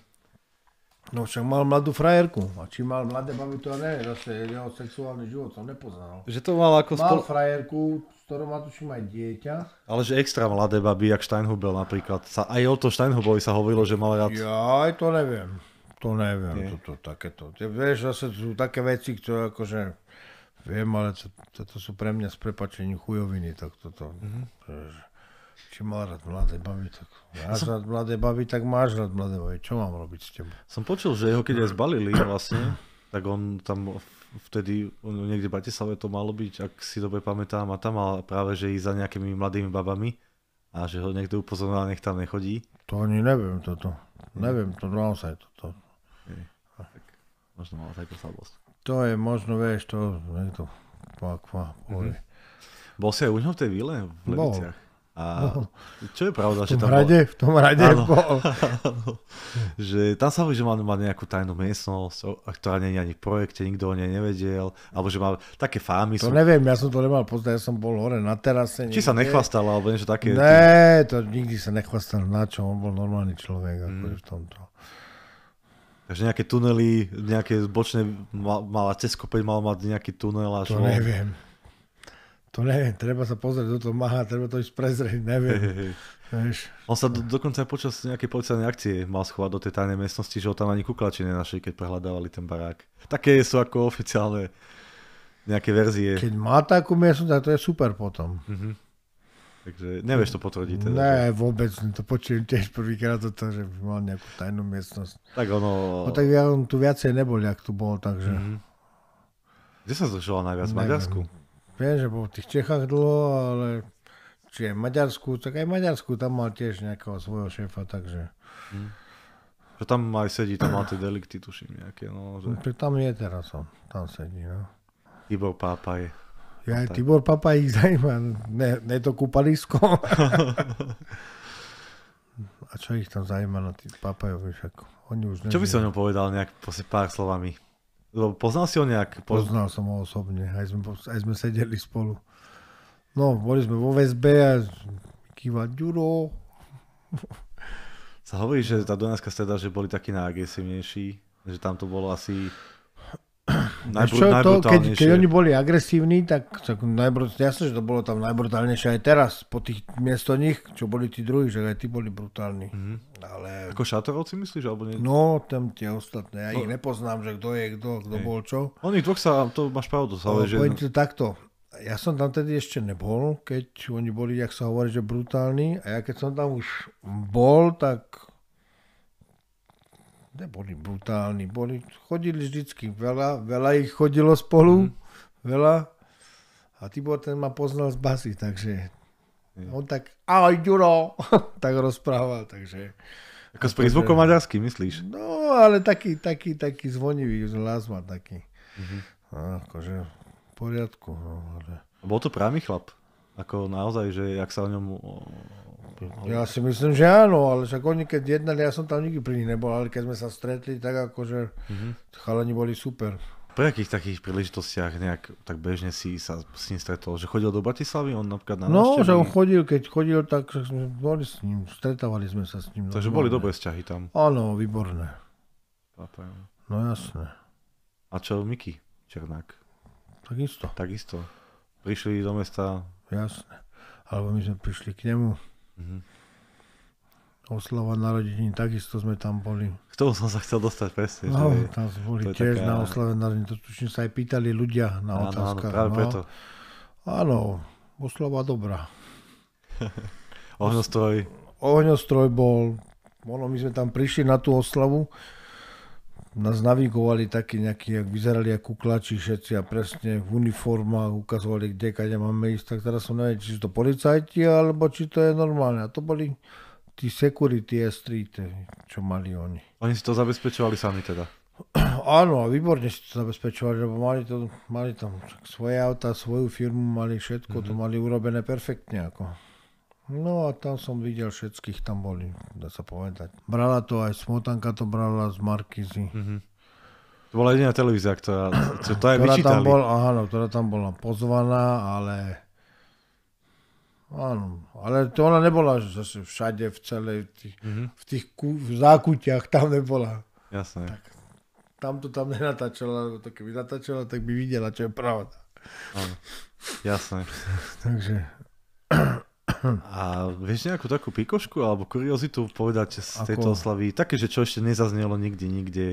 [SPEAKER 2] No však mal mladú frajerku. A či mal mladé baby, to ja neviem, zase jeho sexuálny život som nepoznal. Že to mal ako... Mal spol... frajerku, s ktorou má tuším aj dieťa. Ale že extra
[SPEAKER 1] mladé baby, jak Steinhubel napríklad. Sa, aj o to Steinhubeli sa hovorilo, že mal rád...
[SPEAKER 2] Ja aj to neviem. To neviem, Toto toto, takéto. vieš, zase sú také veci, ktoré akože... Viem, ale to, toto sú pre mňa s prepačením chujoviny, tak toto... Mm-hmm či má rád mladé baby, tak máš som... rád mladé baby, tak máš rád mladé baby. Čo mám robiť s tebou?
[SPEAKER 1] Som počul, že jeho keď aj zbalili vlastne, tak on tam vtedy niekde v Bratislave to malo byť, ak si dobre pamätám, a tam mal práve, že ísť za nejakými mladými babami a že ho niekto upozornil, nech tam nechodí.
[SPEAKER 2] To ani neviem toto. Neviem to naozaj
[SPEAKER 1] toto. Tak, možno mal takú slabosť.
[SPEAKER 2] To je možno, vieš, to niekto pak, pak, mm-hmm.
[SPEAKER 1] Bol si aj u neho v tej vile v Leviciach? Bol. A no. čo je pravda, v že tam rade, bol... V tom rade, v tom
[SPEAKER 3] rade.
[SPEAKER 1] že tam sa hovorí, že má, má nejakú tajnú miestnosť, ktorá nie je ani v projekte, nikto o nej nevedel, alebo že má
[SPEAKER 2] také fámy. To sú... neviem, ja som to nemal poznať, ja som bol hore na terase. Či sa nechvastal, alebo niečo také. Ne, to nikdy sa nechvastal, na čo, on bol normálny človek, mm. akože v tomto.
[SPEAKER 1] Takže nejaké tunely, nejaké bočné, mal, mala cez kopeň mal mať nejaký tunel. A to neviem
[SPEAKER 2] to neviem, treba sa pozrieť do toho maha, treba to ísť prezrieť, neviem. Hey, hey.
[SPEAKER 1] Vieš. On sa do, dokonca počas nejakej policajnej akcie mal schovať do tej tajnej miestnosti, že ho tam ani kuklači nenašli, keď prehľadávali ten barák. Také sú ako oficiálne nejaké verzie. Keď
[SPEAKER 2] má takú miestnosť, tak to je super potom. Mm-hmm. Takže nevieš
[SPEAKER 1] to potvrdiť. Teda, ne,
[SPEAKER 2] že? vôbec, to počujem tiež prvýkrát toto, že mal nejakú tajnú miestnosť. Tak ono... No tak ja on tu viacej nebol, ak tu bol, takže... Mm-hmm. Kde sa zdržala najviac? V Maďarsku? Viem, že bol v tých Čechách dlho, ale či aj v Maďarsku, tak aj v Maďarsku tam mal tiež nejakého svojho šéfa, takže...
[SPEAKER 1] Hm. Že tam aj sedí, tam má tie delikty, tuším nejaké, no. Že...
[SPEAKER 2] Tam je teraz on, tam sedí, no. Tibor Pápaj. Ja aj Tibor Pápaj ich zaujíma, ne, ne to kúpalisko. A čo ich tam zaujíma na tých Pápajovi, však oni už Čo by som
[SPEAKER 1] ňom povedal nejak pár slovami? Poznal si ho nejak? Poznal
[SPEAKER 2] som ho osobne, aj sme, aj sme sedeli spolu. No, boli sme vo VSB a kýva Ďuro.
[SPEAKER 1] Sa hovorí, že tá Dunajská streda, že boli takí najagresívnejší, že tam to bolo asi Najbru, čo, to, keď, keď oni
[SPEAKER 2] boli agresívni, tak, tak najbrut, jasne, že to bolo tam najbrutálnejšie aj teraz, po tých miesto nich, čo boli tí druhí, že aj tí boli brutálni. Mm-hmm. Ale... Ako šatovci myslíš? Alebo nie? No, tam tie ostatné, ja no. ich nepoznám, že kto je kto, kto bol čo. Oni dvoch sa, to máš pravdu, sa no, že... Poviem takto, ja som tam tedy ešte nebol, keď oni boli, jak sa hovorí, že brutálni a ja keď som tam už bol, tak neboli brutálni, boli, chodili vždycky veľa, veľa ich chodilo spolu, mm. veľa. A Tibor ten ma poznal z basy, takže mm. on tak, ahoj Ďuro, tak rozprával, takže... Ako s prízvukom
[SPEAKER 1] maďarským, myslíš?
[SPEAKER 2] No, ale taký, taký, taký zvonivý hlas má taký. Mm-hmm. No, akože v poriadku. No,
[SPEAKER 1] ale... Bol to právny chlap. Ako naozaj, že jak sa o ňom
[SPEAKER 2] ja si myslím, že áno, ale však oni keď jednali, ja som tam nikdy pri nich nebol, ale keď sme sa stretli, tak akože mm-hmm. chalani boli super.
[SPEAKER 1] Pri akých takých príležitostiach nejak tak bežne si sa s ním stretol? Že chodil do Bratislavy? On napríklad na No, že on
[SPEAKER 2] chodil, keď chodil, tak sme boli s ním, stretávali sme sa s ním. Takže boli dobré vzťahy tam? Áno, výborné. No jasné.
[SPEAKER 1] A čo Miky Černák? Takisto. Takisto. Prišli do mesta?
[SPEAKER 2] Jasné. Alebo my sme prišli k nemu. Mm-hmm. Oslava narodení, takisto sme tam boli. K tomu som sa chcel
[SPEAKER 1] dostať presne. No, že... tam sme boli tiež taká... na oslave
[SPEAKER 2] narodení, to sa aj pýtali ľudia na áno, otázkach. Áno, práve no. preto. Áno, oslava dobrá. Ohňostroj. Ohňostroj bol, ono, my sme tam prišli na tú oslavu, nás navigovali takí nejakí, jak vyzerali ako kuklači všetci a presne v uniformách ukazovali, kde, kade máme ísť, tak teraz som neviem, či sú to policajti, alebo či to je normálne. A to boli tí security s čo mali oni. Oni si to zabezpečovali sami teda? Áno, a výborne si to zabezpečovali, lebo mali, to, mali tam svoje auta, svoju firmu, mali všetko, mm-hmm. to mhm. mali urobené perfektne. Ako. No a tam som videl všetkých, tam boli, dá sa povedať. Brala to aj Smotanka, to brala z Markizy. Mm-hmm. To bola jediná televízia, ktorá, čo to aj ktorá Tam bol, áno, ktorá tam bola pozvaná, ale... Áno, ale to ona nebola zase všade, v celej, mhm. v tých, mm-hmm. v tých ku, v zákutiach tam nebola. Jasné. Tak, tam to tam nenatačala, lebo to keby natačala, tak by videla, čo je pravda.
[SPEAKER 1] Áno, jasné. Takže Hm. A vieš nejakú takú pikošku alebo kuriozitu povedať z Ako... tejto oslavy? Také, že čo ešte nezaznelo nikdy, nikde,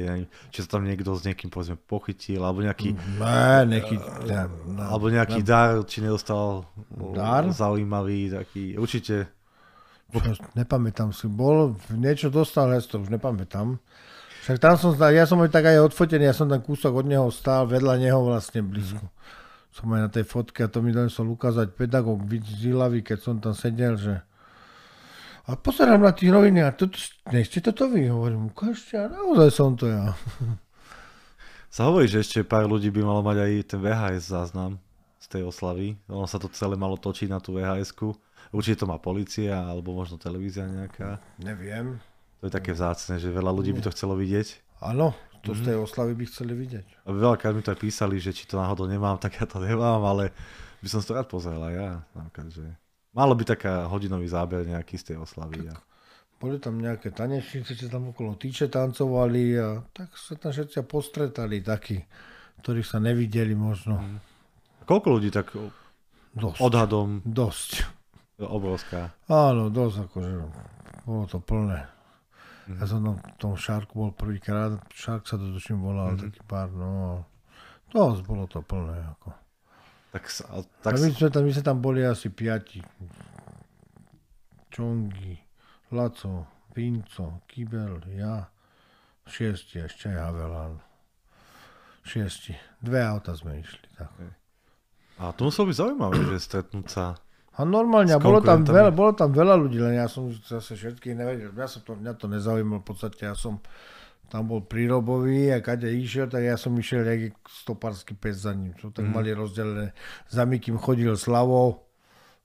[SPEAKER 1] či sa tam niekto s niekým povedzme pochytil, alebo nejaký... Ne, nejaký ne, ne, alebo nejaký ne. dar, či nedostal dar? zaujímavý, taký určite...
[SPEAKER 2] Nepamätám si, bol, niečo dostal, ja to už nepamätám. Však tam som, ja som tak aj odfotený, ja som tam kúsok od neho stál, vedľa neho vlastne blízko. Mm-hmm som aj na tej fotke a to mi donesol ukázať pedagóg z Ilavy, keď som tam sedel, že a pozerám na tých noviny a toto, nechce toto vy, hovorím, ukážte, a naozaj som to ja.
[SPEAKER 1] Sa hovorí, že ešte pár ľudí by malo mať aj ten VHS záznam z tej oslavy. Ono sa to celé malo točiť na tú VHS-ku. Určite to má policia, alebo možno televízia nejaká. Neviem. To je také vzácne, že veľa ľudí by to chcelo vidieť.
[SPEAKER 2] Áno, to z tej oslavy by chceli vidieť.
[SPEAKER 1] Veľká mi to aj písali, že či to náhodou nemám, tak ja to nemám, ale by som to rád pozrel aj ja. Napríklad, že... Malo by taká hodinový záber
[SPEAKER 2] nejaký z tej oslavy. Tak, ja. Boli tam nejaké tanečníci, čo tam okolo týče tancovali a tak sa tam všetci postretali takí, ktorých sa nevideli možno. Mm.
[SPEAKER 1] A koľko ľudí tak dosť. odhadom? Dosť. Obrovská.
[SPEAKER 2] Áno, dosť akože bolo to plné. Mm-hmm. Ja som tam v tom šárku bol prvýkrát, šárk sa to tuším volal, mm-hmm. taký pár, no, to bolo to plné, ako. Tak, sa, tak... my, sme tam, my sme tam boli asi piati. Čongi, Laco, Vinco, Kibel, ja, šiesti, ešte aj Havelán. Šiesti. Dve auta sme išli, tak. Okay. A to muselo byť zaujímavé, že stretnúť sa a normálne, a bolo tam, veľa, bolo tam veľa ľudí, len ja som zase všetkých nevedel. Ja som to, mňa to nezaujímalo, v podstate ja som tam bol prírobový a kade išiel, tak ja som išiel nejaký stopársky pes za ním. Čo tak mm. mali rozdelené. Za Mikým chodil Slavov,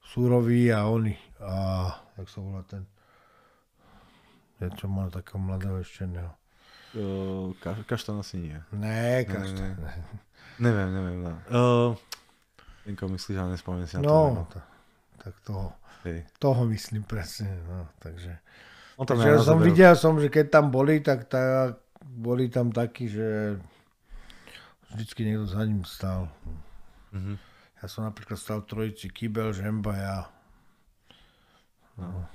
[SPEAKER 2] Súrový a oni. A jak sa volá ten? Ja čo mal takého mladého ešteného. Uh, ka- kaštan asi nie. Ne, kaštán. Ne, ne.
[SPEAKER 1] neviem, neviem. Ne. Uh,
[SPEAKER 2] Inko myslíš, ale nespomínam si na no, to. No, tak toho, Hej. toho myslím presne. No, takže, no to takže ja som doberu. videl, som, že keď tam boli, tak tá, boli tam takí, že vždycky niekto za ním stal. Mm-hmm. Ja som napríklad stal v trojici Kybel, Žemba, ja. No.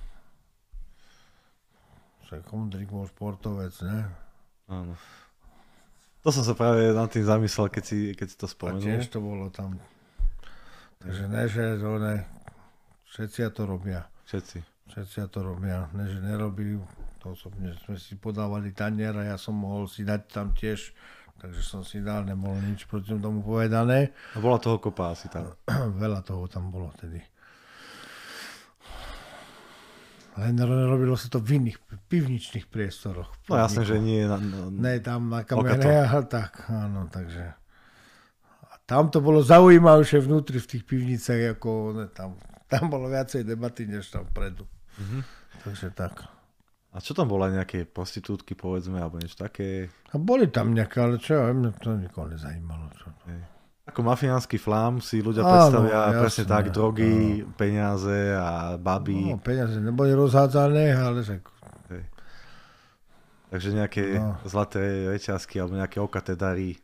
[SPEAKER 2] Že no. Kondrik bol športovec, ne?
[SPEAKER 1] Áno. To som sa práve nad tým zamyslel, keď si, keď si to spomenul. A tiež to
[SPEAKER 2] bolo tam. Takže ne, že to ne, Všetci to robia. Všetci. Všetci to robia. Ne, že nerobí, to osobne sme si podávali tanier a ja som mohol si dať tam tiež, takže som si dal, nebolo nič proti tomu povedané. A bola toho kopa asi tam. Veľa toho tam bolo tedy. Len robilo sa to v iných pivničných priestoroch. No jasné, že nie. Na, na, ne, tam na kamere, tak, áno, takže. A tam to bolo zaujímavšie vnútri v tých pivnicách, ako ne, tam tam bolo viacej debaty, než tam vpredu. Mm-hmm. Takže tak.
[SPEAKER 1] A čo tam bola nejaké prostitútky, povedzme, alebo niečo také?
[SPEAKER 2] A boli tam nejaké, ale čo ja mňa to nikoho nezajímalo. Čo to... Okay. Ako
[SPEAKER 1] mafiánsky flám si ľudia Áno, predstavia jasne, presne tak, drogy, no. peniaze a baby. No,
[SPEAKER 2] peniaze neboli rozhádzané, ale tak.
[SPEAKER 1] Okay. Takže nejaké no. zlaté reťazky alebo nejaké okaté dary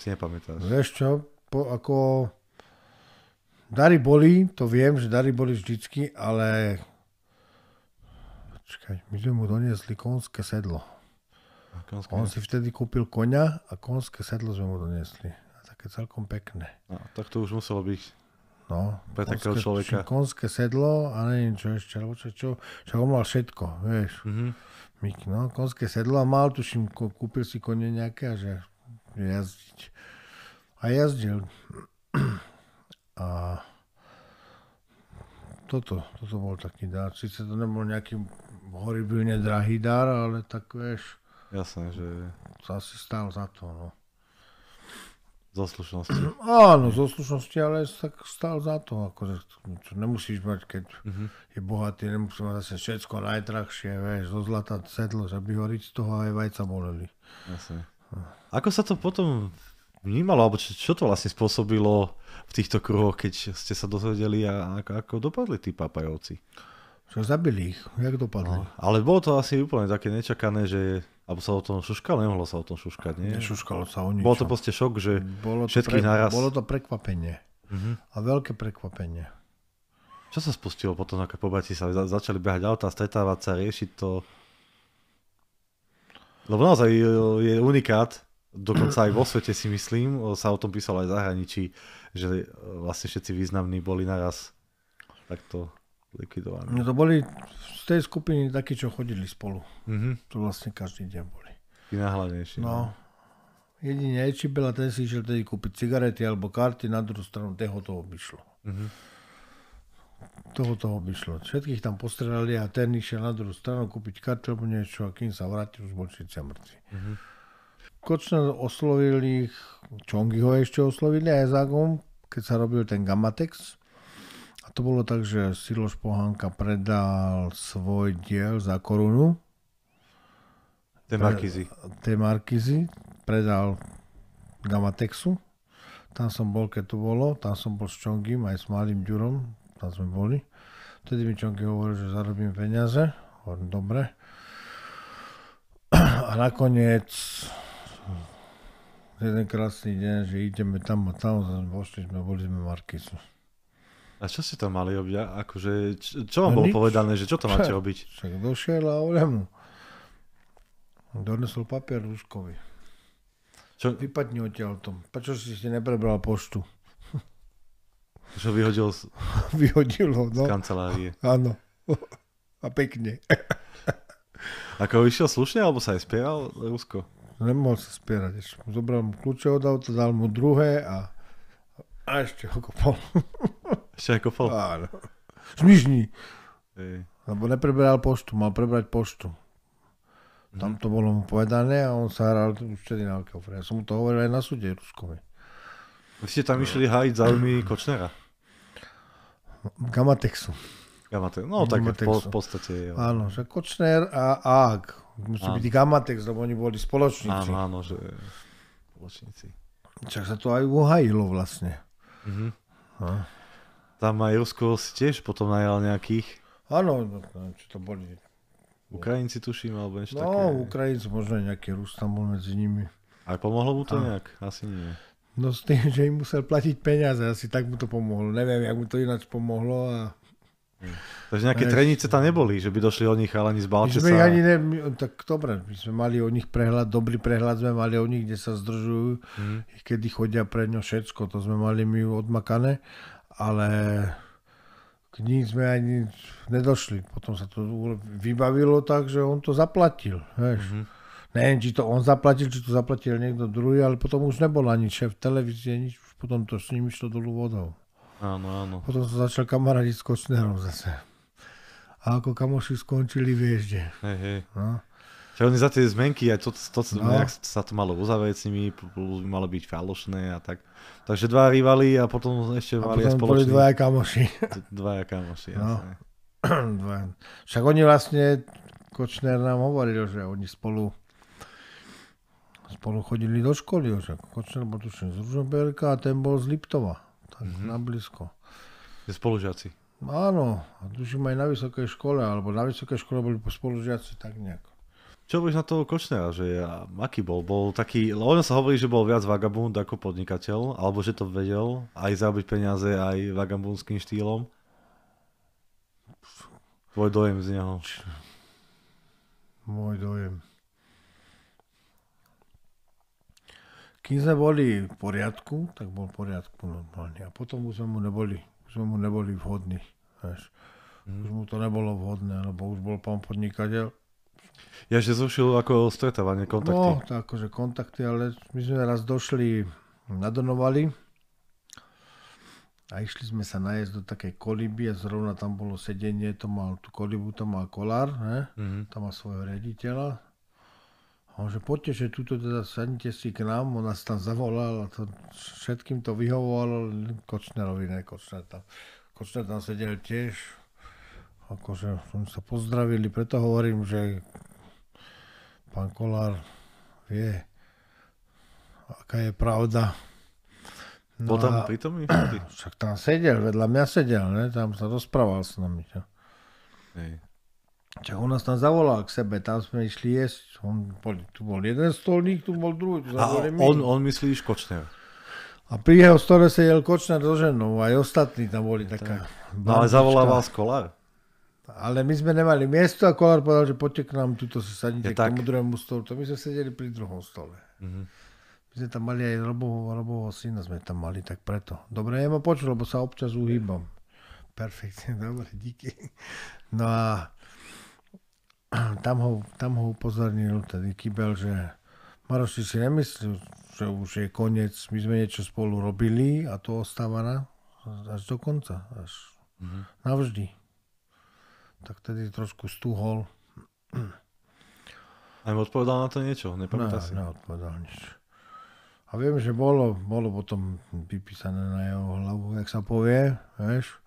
[SPEAKER 1] si nepamätáš. Vieš
[SPEAKER 2] čo, po, ako Dary boli, to viem, že dary boli vždycky, ale... Počkaj, my sme mu doniesli konské sedlo. Konské. On si vtedy kúpil konia a konské sedlo sme mu doniesli. A také celkom pekné. No, tak
[SPEAKER 1] to už muselo byť No, pre konské, takého človeka.
[SPEAKER 2] Konské sedlo a neviem čo ešte, alebo čo, čo, čo on mal všetko, vieš. Mm-hmm. Mik, no, konské sedlo a mal, tuším, kúpil si kone nejaké a že jazdiť. A jazdil. A toto, toto bol taký dar. Sice to nebol nejaký horibilne drahý dar, ale tak vieš... Jasné, že... To asi stál za to, no. Zo slušnosti. Áno, zo slušnosti, ale tak stál za to. Akože, čo nemusíš mať, keď uh-huh. je bohatý, nemusíš mať zase všetko najdrahšie, vieš, zo zlata sedlo, že by ho z toho aj vajca boleli. Jasne.
[SPEAKER 1] Ako sa to potom vnímalo, alebo čo, čo to vlastne spôsobilo v týchto kruhoch, keď ste sa dozvedeli a ako, ako dopadli tí papajovci? Čo
[SPEAKER 2] zabili ich, jak dopadli. No,
[SPEAKER 1] ale bolo to asi úplne také nečakané, že alebo sa o tom šuškalo, nemohlo sa o tom šuškať, nie? Nešuškalo sa o ničom. Bolo to proste šok, že bolo všetky pre, naraz. Bolo
[SPEAKER 2] to prekvapenie. Uh-huh. A veľké prekvapenie.
[SPEAKER 1] Čo sa spustilo potom, ako po Bratislave sa začali behať auta, stretávať sa, riešiť to? Lebo naozaj e, je unikát, Dokonca aj vo svete si myslím, sa o tom písalo aj v zahraničí, že e, vlastne všetci významní boli naraz takto likvidovaní. No
[SPEAKER 2] to boli z tej skupiny takí, čo chodili spolu. Mm-hmm. To vlastne každý deň boli. Tí najhlavnejší. No. no. či Ečibela, ten si išiel tedy kúpiť cigarety alebo karty, na druhú stranu toho to obišlo. Mm-hmm. Toho to obišlo. Všetkých tam postrelali a ten išiel na druhú stranu kúpiť alebo niečo a kým sa vrátil, už bol všetci mŕtvi. Mm-hmm. Kočner oslovil ich, Čongi ho ešte oslovili aj Zagom, keď sa robil ten Gamatex. A to bolo tak, že Siloš Pohanka predal svoj diel za korunu. Té markizy. Té markizy predal Gamatexu. Tam som bol, keď to bolo. Tam som bol s Čongim aj s Malým Ďurom. Tam sme boli. Vtedy mi Čongi hovoril, že zarobím peniaze. Hovorím, dobre. A nakoniec jeden krásny deň, že ideme tam a tam, vošli sme, boli sme Markisu.
[SPEAKER 1] A čo ste tam mali obiť? Akože, čo, vám no bolo nič. povedané, že čo to máte obiť?
[SPEAKER 2] Však došiel a mu. Donesol papier Ruskovi. Čo? Vypadni odtiaľ tom. Prečo si si neprebral poštu?
[SPEAKER 1] Čo vyhodil? Z... vyhodil ho, no. Z kancelárie.
[SPEAKER 2] Áno. A pekne.
[SPEAKER 1] Ako išiel slušne, alebo sa aj spieval Rusko?
[SPEAKER 2] nemohol sa spierať. Ešte mu zobral mu kľúče od auta, dal mu druhé a, a ešte ho kopol. Ešte ho kopol? Áno. Zmižni. Lebo nepreberal poštu, mal prebrať poštu. Mhm. Tam to bolo mu povedané a on sa hral už vtedy na veľkého Ja som mu to hovoril aj na súde Ruskovi. Vy ste tam išli hájiť záujmy Kočnera? Gamatexu. Gamatexu. No tak Gamatexu. V, v podstate. Áno, že Kočner a Ák Musí byť Gamatex, lebo oni boli spoločníci. Áno, áno, že spoločníci. Čak sa to aj uhajilo vlastne. Mhm. No.
[SPEAKER 1] Tam aj Rusko tiež potom najal nejakých. Áno, no, no, čo to boli. Ukrajinci tuším, alebo
[SPEAKER 2] niečo no, také. No, Ukrajinci, možno nejaký Rus tam bol medzi nimi.
[SPEAKER 1] A pomohlo mu to a... nejak? Asi nie.
[SPEAKER 2] No s tým, že im musel platiť peniaze, asi tak mu to pomohlo. Neviem, jak mu to ináč pomohlo a Mm.
[SPEAKER 1] Takže nejaké trenice tam neboli, že by došli od nich ani z Balčeca. My sme ani
[SPEAKER 2] ne, my, tak dobre, my sme mali o nich prehľad, dobrý prehľad sme mali o nich, kde sa zdržujú, mm. kedy chodia pre ňo všetko, to sme mali my odmakané, ale k ním sme ani nedošli. Potom sa to vybavilo tak, že on to zaplatil, vieš. Mm-hmm. Neviem, či to on zaplatil, či to zaplatil niekto druhý, ale potom už nebol ani šéf televízie, nič, potom to s ním išlo dolu vodou.
[SPEAKER 1] Áno, áno. Potom
[SPEAKER 2] som začal kamarádiť s Kočnerom zase. A ako kamoši skončili, vieš kde.
[SPEAKER 1] Hej, hej. No. Čiže oni za tie zmenky, aj to, to, to no. nejak sa to malo uzavrieť s nimi, plus by malo byť falošné a tak. Takže dva rivali a potom
[SPEAKER 2] ešte mali aj spoločný... boli dvaja
[SPEAKER 1] kamoši. Dvaja kamoši, no.
[SPEAKER 2] Dva. Však oni vlastne, Kočner nám hovoril, že oni spolu spolu chodili do školy, však Kočner bol tuším z Ružomberka a ten bol z Liptova tak mm-hmm. na blízko. Spolužiaci. Áno, tuším aj na vysokej škole, alebo na vysokej škole boli spolužiaci, tak nejako.
[SPEAKER 1] Čo hovoríš na toho Kočnera, že ja, aký bol? Bol taký, on sa hovorí, že bol viac vagabund ako podnikateľ, alebo že to vedel aj zarobiť peniaze aj vagabundským štýlom. Tvoj dojem
[SPEAKER 2] z neho. Môj dojem. Kým sme boli v poriadku, tak bol v poriadku normálne. A potom už sme mu neboli, už sme mu neboli vhodní. Vieš. Mm. Už mu to nebolo vhodné, lebo už bol pán podnikateľ.
[SPEAKER 1] Ja, že zrušil ako stretávanie kontakty. No,
[SPEAKER 2] tak akože kontakty, ale my sme raz došli, nadonovali a išli sme sa najesť do takej koliby a zrovna tam bolo sedenie, to mal tú kolibu, to mal kolár, ne? Mm-hmm. tam má svojho rediteľa a on že poďte, že tuto teda sadnite si k nám, on nás tam zavolal a to, všetkým to vyhovovalo, Kočnerovi ne, Kočner tam. Kočner tam sedel tiež, akože sa pozdravili, preto hovorím, že pán Kolár vie, aká je pravda. No Bol tam a, pritomný? Však tam sedel, vedľa mňa sedel, ne? tam sa rozprával s nami. Hej. Čo on nás tam zavolal k sebe, tam sme išli jesť. On tu bol jeden stolník, tu bol druhý. Tu a on, on, on myslíš Kočner? A pri jeho stole sedel Kočner so ženou, aj ostatní tam boli taká... No ale zavolal vás Kolár? Ale my sme nemali miesto a Kolár povedal, že poďte k nám, tuto si sadnite k tomu druhému stolu. To my sme sedeli pri druhom stole. Mm-hmm. My sme tam mali aj Robovo, Robovo syna sme tam mali, tak preto. Dobre, ja ma počul, lebo sa občas uhýbam. Perfektne, dobre, díky. No a tam ho, tam ho upozornil tedy Kybel, že Maroši si nemyslí, že už je koniec, my sme niečo spolu robili a to ostáva na, až do konca, až mm-hmm. navždy. Tak tedy trošku stúhol.
[SPEAKER 1] A im odpovedal na to niečo, nepamätá ne, si?
[SPEAKER 2] neodpovedal nič. A viem, že bolo, bolo potom vypísané na jeho hlavu, jak sa povie, vieš,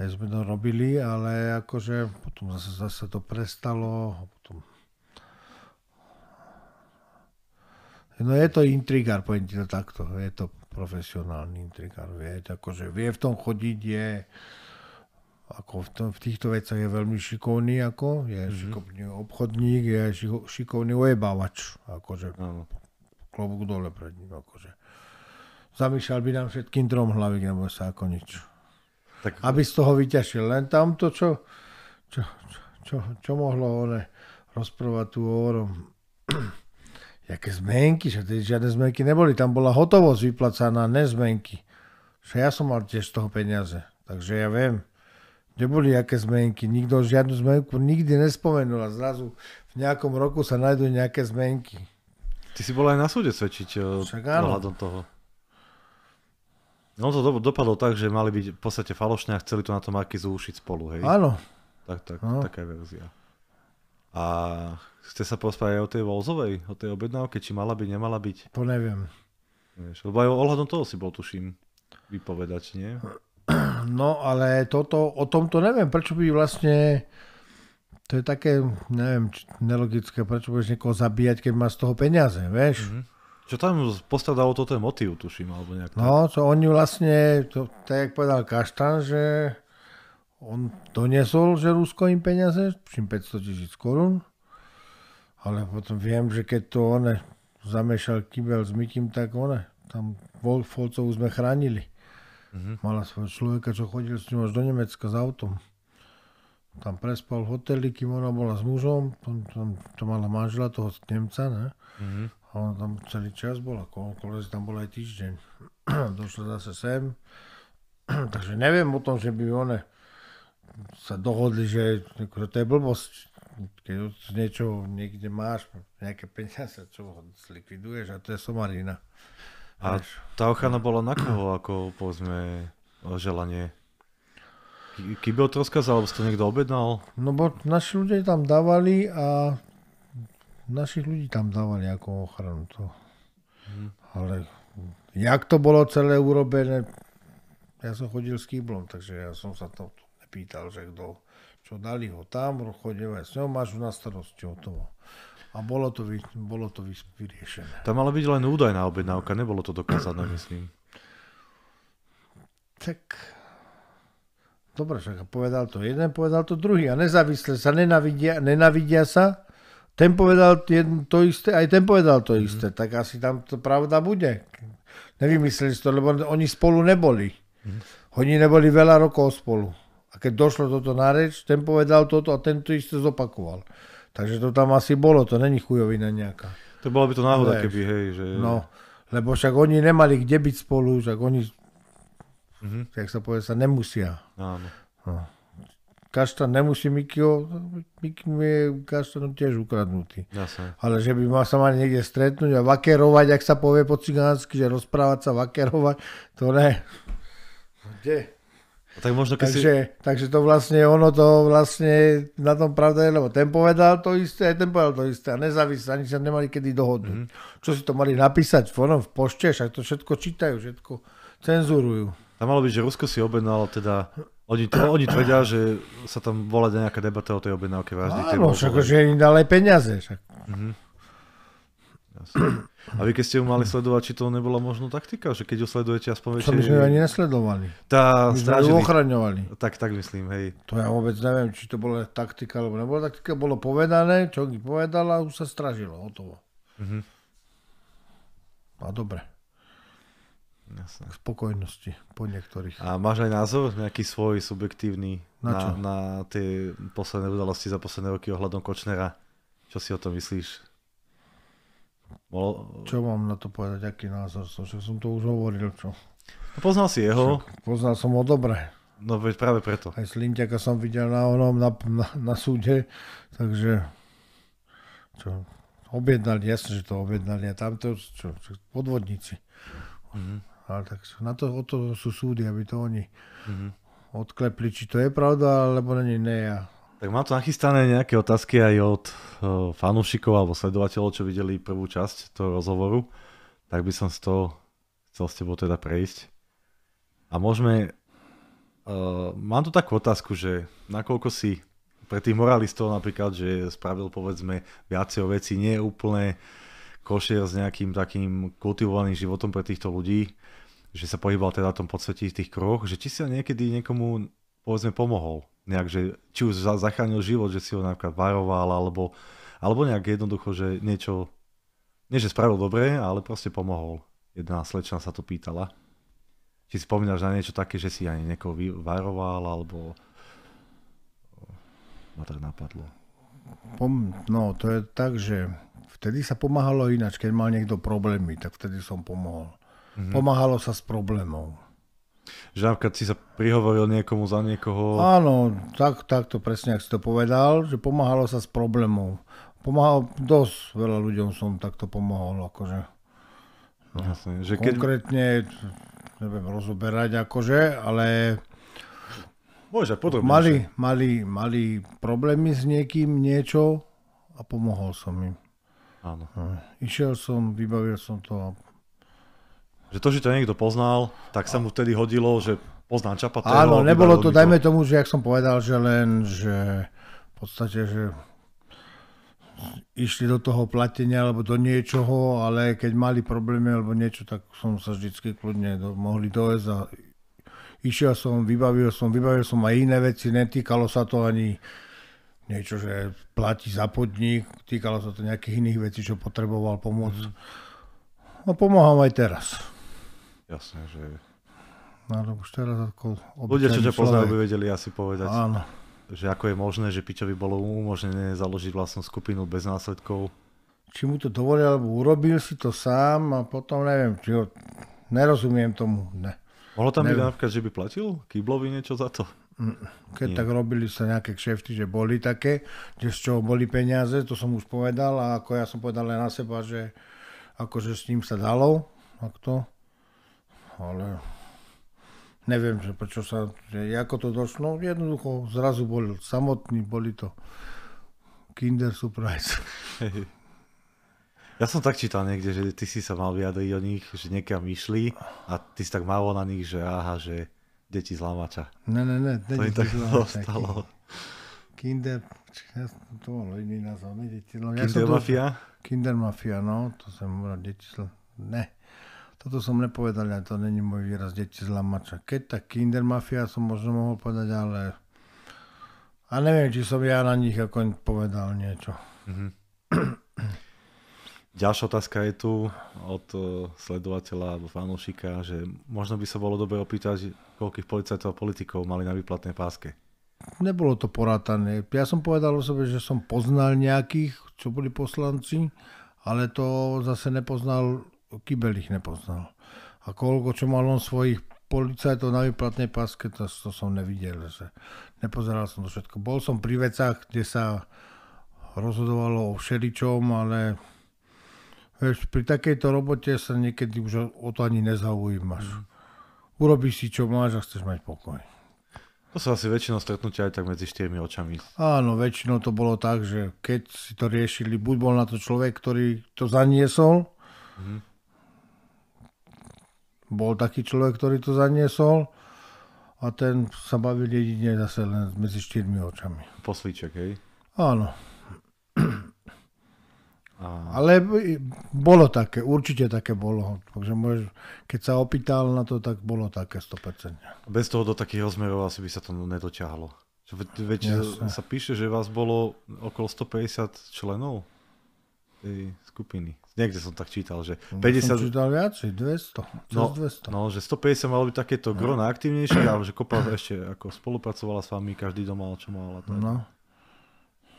[SPEAKER 2] aj sme to robili, ale akože potom zase, zase to prestalo. A potom... No je to intrigár, poviem ti to takto, je to profesionálny intrigár, vie, akože vie v tom chodiť, je ako v, tom, v týchto veciach je veľmi šikovný, ako, je mm-hmm. šikovný obchodník, je šikovný ojebávač, akože no. klobúk dole pred ním, akože. Zamýšľal by nám všetkým trom hlavy, nebo sa ako niečo tak... aby z toho vyťašil. Len tamto, čo, čo, čo, čo mohlo one rozprávať tu o Jaké zmenky, že tedy žiadne zmenky neboli. Tam bola hotovosť vyplacaná, ne zmenky. Že ja som mal tiež z toho peniaze. Takže ja viem, kde boli aké zmenky. Nikto žiadnu zmenku nikdy nespomenul a zrazu v nejakom roku sa nájdú nejaké zmenky.
[SPEAKER 1] Ty si bol aj na súde svedčiť eh, ohľadom toho. No to do, dopadlo tak, že mali byť v podstate falošné a chceli to na tom Akizu ušiť spolu, hej? Áno. Tak, tak, no. taká je verzia. A chce sa pospájať o tej Volzovej, o tej objednávke, či mala byť, nemala byť? To neviem. Vieš, lebo aj ohľadom toho si bol, tuším, vypovedať, nie?
[SPEAKER 2] No, ale toto, o tomto neviem, prečo by vlastne... To je také, neviem, nelogické, prečo budeš niekoho zabíjať, keď má z toho peniaze, vieš?
[SPEAKER 1] Mm-hmm. Čo tam postradalo toto ten motív, tuším, alebo nejak? No,
[SPEAKER 2] to oni vlastne, to, tak jak povedal Kaštan, že on doniesol, že Rusko im peniaze, čím 500 tisíc korún, ale potom viem, že keď to one zamešal kybel s Mikim, tak one, tam Volcovú sme chránili. Mm-hmm. Mala svojho človeka, čo chodil s ním až do Nemecka s autom. Tam prespal v hoteli, kým ona bola s mužom, tam, tam to mala manžela toho Nemca, ne? Mm-hmm a ona tam celý čas bola, koľkoľvek tam bola aj týždeň. Došla zase sem, takže neviem o tom, že by one sa dohodli, že akože to je blbosť, keď niečo niekde máš nejaké peniaze, čo ho zlikviduješ a to je somarina. A tá ochrana bola na koho,
[SPEAKER 1] ako povedzme, želanie? Kybel troskaz, alebo si to niekto
[SPEAKER 2] objednal? No bo naši ľudia tam dávali a našich ľudí tam dávali ako ochranu. To. Hmm. Ale jak to bolo celé urobené, ja som chodil s kýblom, takže ja som sa to nepýtal, že kto, čo dali ho tam, chodil aj s ňou, máš na starosti o tom. A bolo to, vy, bolo to vyriešené.
[SPEAKER 1] Tam mala byť len údajná objednávka, nebolo to dokázané, myslím.
[SPEAKER 2] Tak Dobre, však povedal to jeden, povedal to druhý a nezávisle sa nenavidia, nenavidia sa ten povedal to isté, aj ten povedal to mhm. isté, mm. tak asi tam to pravda bude. Nevymysleli si to, lebo oni spolu neboli. Mm. Oni neboli veľa rokov spolu. A keď došlo toto na reč, ten povedal toto a ten to isté zopakoval. Takže to tam asi bolo, to není chujovina nejaká. To bola by to náhoda, keby, hej, že... No, lebo však oni nemali kde byť spolu, však oni, mm-hmm. jak sa povie, sa nemusia. Áno. No. Kaštan nemusí Mikio, Mikio je Kaštanu tiež ukradnutý. Jasne. Ale že by sa mali niekde stretnúť a vakerovať, ak sa povie po cigánsky, že rozprávať sa, vakerovať, to ne. Kde? Tak možno, keď takže, si... takže to vlastne ono to vlastne na tom pravda je, lebo ten povedal to isté, aj ten povedal to isté a nezávisle, ani sa nemali kedy dohodnúť. Mm-hmm. Čo si to mali napísať v onom, v pošte, však to všetko čítajú, všetko
[SPEAKER 1] cenzurujú. Tam malo byť, že Rusko si objednalo teda oni, to, oni tvrdia, že sa tam volá nejaká debata o tej objednávke vážne. Áno, však, že
[SPEAKER 2] im dali peniaze. Však. Mhm.
[SPEAKER 1] A vy keď ste ju mali sledovať, či to nebola možno taktika, že keď ju sledujete aspoň väčšie... To my sme ju ani nesledovali. Tá my sme ju
[SPEAKER 2] ochraňovali. Tak, tak myslím, hej. To ja vôbec neviem, či to bola taktika, alebo nebola taktika, bolo povedané, čo mi povedala, už sa stražilo, hotovo. Mhm. A dobre. Jasne. K spokojnosti po niektorých.
[SPEAKER 1] A máš aj názor nejaký svoj subjektívny na, na, na tie posledné udalosti za posledné roky ohľadom Kočnera? Čo si o tom myslíš?
[SPEAKER 2] Bolo... Čo mám na to povedať, aký názor som? Že som to už hovoril, čo? No poznal si jeho. Však poznal som ho dobre.
[SPEAKER 1] No veď práve preto.
[SPEAKER 2] Aj Slinťaka som videl na onom, na, na, na súde, takže čo, objednali, jasne, že to objednali a tamto, čo, čo podvodníci. Mm-hmm. Ale tak na to, o to sú súdy, aby to oni mm-hmm. odklepli, či to je pravda, alebo není nie. Ja.
[SPEAKER 1] Tak mám tu nachystané nejaké otázky aj od e, fanúšikov alebo sledovateľov, čo videli prvú časť toho rozhovoru. Tak by som z toho chcel s tebou teda prejsť. A môžeme... Uh, mám tu takú otázku, že nakoľko si pre tých moralistov napríklad, že spravil povedzme viacej veci, nie je úplne košier s nejakým takým kultivovaným životom pre týchto ľudí, že sa pohyboval teda v tom podsvetí tých kruhoch, že či si ho niekedy niekomu povedzme pomohol, nejak, že či už zachránil život, že si ho napríklad varoval, alebo, alebo nejak jednoducho, že niečo, nie že spravil dobre, ale proste pomohol. Jedna slečna sa to pýtala. Či si spomínaš na niečo také, že si ani niekoho varoval, alebo
[SPEAKER 2] eh, ma tak napadlo. Pom, no, to je tak, že vtedy sa pomáhalo ináč, keď mal niekto problémy, tak vtedy som pomohol. Mm-hmm. Pomáhalo sa s problémov.
[SPEAKER 1] Že napríklad si sa prihovoril niekomu za niekoho... Áno,
[SPEAKER 2] tak, tak to presne, ak si to povedal, že pomáhalo sa s problémov. Pomáhal dosť veľa ľuďom som takto pomohol, akože. No, Jasne, že konkrétne, keď... neviem rozoberať akože, ale... Môže, podrobnejšie. Mali, mali, mali problémy s niekým, niečo a pomohol som im. Áno. Hm. Išiel som, vybavil som to a
[SPEAKER 1] že to, že ťa niekto poznal, tak sa mu vtedy hodilo, že poznám Čapatého. Áno, nebolo to, dajme
[SPEAKER 2] tomu, že jak som povedal, že len, že v podstate, že išli do toho platenia alebo do niečoho, ale keď mali problémy alebo niečo, tak som sa vždycky kľudne do, mohli dojsť a išiel som, vybavil som, vybavil som aj iné veci, netýkalo sa to ani niečo, že platí za podnik, týkalo sa to nejakých iných vecí, čo potreboval pomôcť. Mhm. No pomáham aj teraz. Jasné, že... No ale už teraz ako Ľudia, čo ťa poznajú, by
[SPEAKER 1] vedeli asi povedať, Áno. že ako je možné, že Pičovi bolo umožnené založiť vlastnú skupinu bez následkov.
[SPEAKER 2] Či mu to dovolil, alebo urobil si to sám a potom neviem, či ho... Nerozumiem tomu, ne. Mohlo tam byť
[SPEAKER 1] napríklad, že by platil Kýblovi niečo za to?
[SPEAKER 2] Mm, keď Nie. tak robili sa nejaké kšefty, že boli také, že z čoho boli peniaze, to som už povedal a ako ja som povedal len na seba, že akože s ním sa dalo, tak to ale neviem, že prečo sa, že ako to došlo, no, jednoducho zrazu bol samotný, boli to Kinder Surprise. Hey.
[SPEAKER 1] Ja som tak čítal niekde, že ty si sa mal vyjadriť o nich, že niekam išli a ty si tak málo na nich, že aha, že deti z Lamača.
[SPEAKER 2] Ne, ne, ne, to deti tak zostalo. Kinder, ja som to bol iný názov, ne, deti. No, ja Kinder to, Mafia? Kinder Mafia, no, to som hovoril, deti, ne. Toto som nepovedal, ale to není môj výraz deti z Lamača. Keď tak Kinder Mafia som možno mohol povedať, ale... A neviem, či som ja na nich ako povedal niečo.
[SPEAKER 1] Mm-hmm. Ďalšia otázka je tu od e, sledovateľa alebo fanúšika, že možno by sa bolo dobre opýtať, koľkých policajtov a politikov mali na výplatné páske.
[SPEAKER 2] Nebolo to porátané. Ja som povedal o sebe, že som poznal nejakých, čo boli poslanci, ale to zase nepoznal kybel ich nepoznal. A koľko, čo mal on svojich policajtov na vyplatnej paske, to, to som nevidel. Že nepozeral som to všetko. Bol som pri vecach, kde sa rozhodovalo o všeličom, ale vieš, pri takejto robote sa niekedy už o to ani nezaujímaš. Mhm. Urobíš si, čo máš a chceš mať pokoj.
[SPEAKER 1] To sa asi väčšinou stretnutia aj tak medzi štyrmi očami.
[SPEAKER 2] Áno, väčšinou to bolo tak, že keď si to riešili, buď bol na to človek, ktorý to zaniesol, mm bol taký človek, ktorý to zaniesol a ten sa bavil jedine zase len medzi štyrmi očami.
[SPEAKER 1] Poslíček, hej? Áno. A...
[SPEAKER 2] Ale bolo také, určite také bolo. Takže môžeš, keď sa opýtal na to, tak bolo také 100%.
[SPEAKER 1] Bez toho do takých rozmerov asi by sa to nedotiahlo. Veď Jasne. sa píše, že vás bolo okolo 150 členov tej skupiny. Niekde som tak čítal, že 50... Som
[SPEAKER 2] čítal viacej, 200, no, 200.
[SPEAKER 1] No, že 150 malo byť takéto no. gro najaktívnejšie, ale že Kopa ešte ako spolupracovala s vami, každý doma čo mal. Tak. No.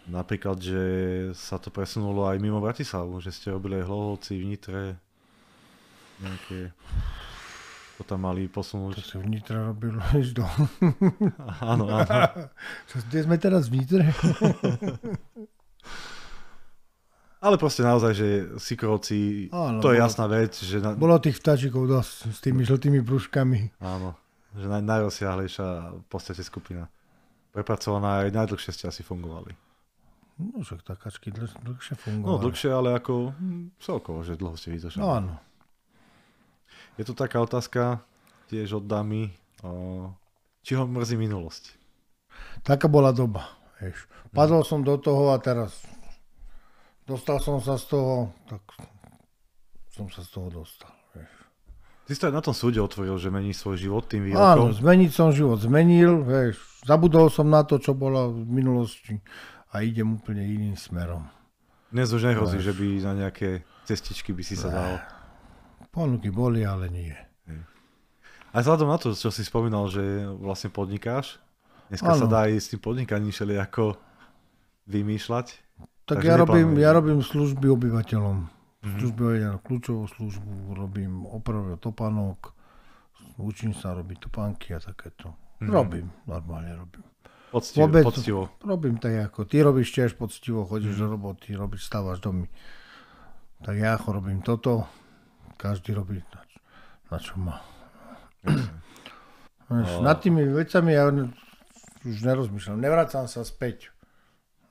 [SPEAKER 1] Napríklad, že sa to presunulo aj mimo Bratislavu, že ste robili aj Hlohovci v Nitre, nejaké... To tam mali posunúť.
[SPEAKER 2] To si v Nitre robilo až do... Áno, áno. Kde sme teraz v Nitre?
[SPEAKER 1] Ale proste naozaj, že sikrovci, Áno, to je jasná vec. Že na... Bolo
[SPEAKER 2] tých vtáčikov dosť s tými žltými brúškami.
[SPEAKER 1] Áno, že naj, najrozsiahlejšia v podstate skupina. Prepracovaná aj najdlhšie ste asi fungovali.
[SPEAKER 2] No, že takáčky dl- dlhšie no, fungovali. No, dlhšie,
[SPEAKER 1] ale ako hm, celkovo, že dlho ste vydržali. No, áno. Je tu taká otázka, tiež od dámy, či ho mrzí minulosť?
[SPEAKER 2] Taká bola doba. Vieš. Padol som do toho a teraz Dostal som sa z toho, tak som sa z toho dostal.
[SPEAKER 1] Ty si to aj na tom súde otvoril, že mení svoj život tým výrokom. Áno,
[SPEAKER 2] zmeniť som život zmenil, vieš, zabudol som na to, čo bola v minulosti a idem úplne iným smerom. Dnes už nehrozí,
[SPEAKER 1] že by na nejaké cestičky by si sa ne. dal.
[SPEAKER 2] Ponuky boli, ale nie. A
[SPEAKER 1] vzhľadom na to, čo si spomínal, že vlastne podnikáš, dneska ano. sa dá aj s tým podnikaním všeli ako vymýšľať. Tak ja robím, ja
[SPEAKER 2] robím služby obyvateľom. Mm-hmm. Služby, kľúčovú službu robím, opravujem topánok, učím sa robiť topánky a takéto. Mm-hmm. Robím, normálne robím. Poctivo, Vôbec, poctivo. Robím tak ako, ty robíš tiež poctivo, chodíš mm-hmm. do roboty, robíš, stávaš domy. Tak ja ako robím toto, každý robí na, čo, na čo má. Yes. Mhm. No. Nad tými vecami ja už nerozmýšľam, nevracam sa späť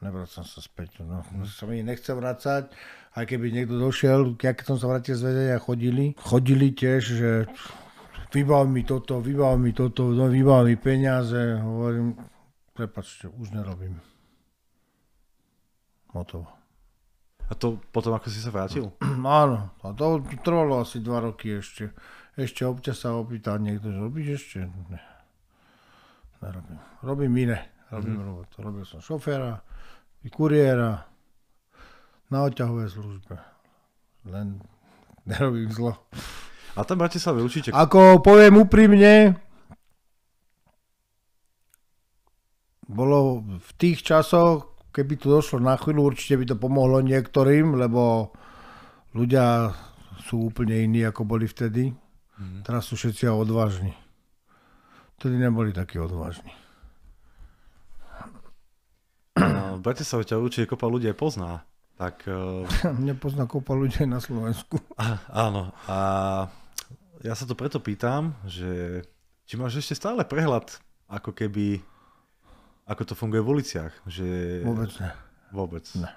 [SPEAKER 2] nevracam sa späť. No, som ich nechcel vracať, aj keby niekto došiel, keď som sa vrátil z vedenia, chodili. Chodili tiež, že vybav mi toto, vybav mi toto, no, vybav mi peniaze. Hovorím, prepačte, už nerobím. motovo. A
[SPEAKER 1] to potom, ako si sa
[SPEAKER 2] vrátil? Áno, a to trvalo asi dva roky ešte. Ešte občas sa opýta niekto, že robíš ešte? Ne. Nerobím. Robím iné. Robím mm. robot. Robil som šoféra, kuriéra, na oťahovej službe. Len nerobím zlo. A tam sa určite... Ako poviem úprimne, bolo v tých časoch, keby to došlo na chvíľu, určite by to pomohlo niektorým, lebo ľudia sú úplne iní, ako boli vtedy. Mm-hmm. Teraz sú všetci odvážni. Vtedy neboli takí odvážni
[SPEAKER 1] v Bratislave ťa určite kopa ľudí aj pozná. Tak, eh,
[SPEAKER 2] Mňa pozná kopa ľudí aj na Slovensku.
[SPEAKER 1] áno. A ja sa to preto pýtam, že či máš ešte stále prehľad, ako keby, ako to funguje v uliciach? Že... Vôbec ne. Vôbec. Ne.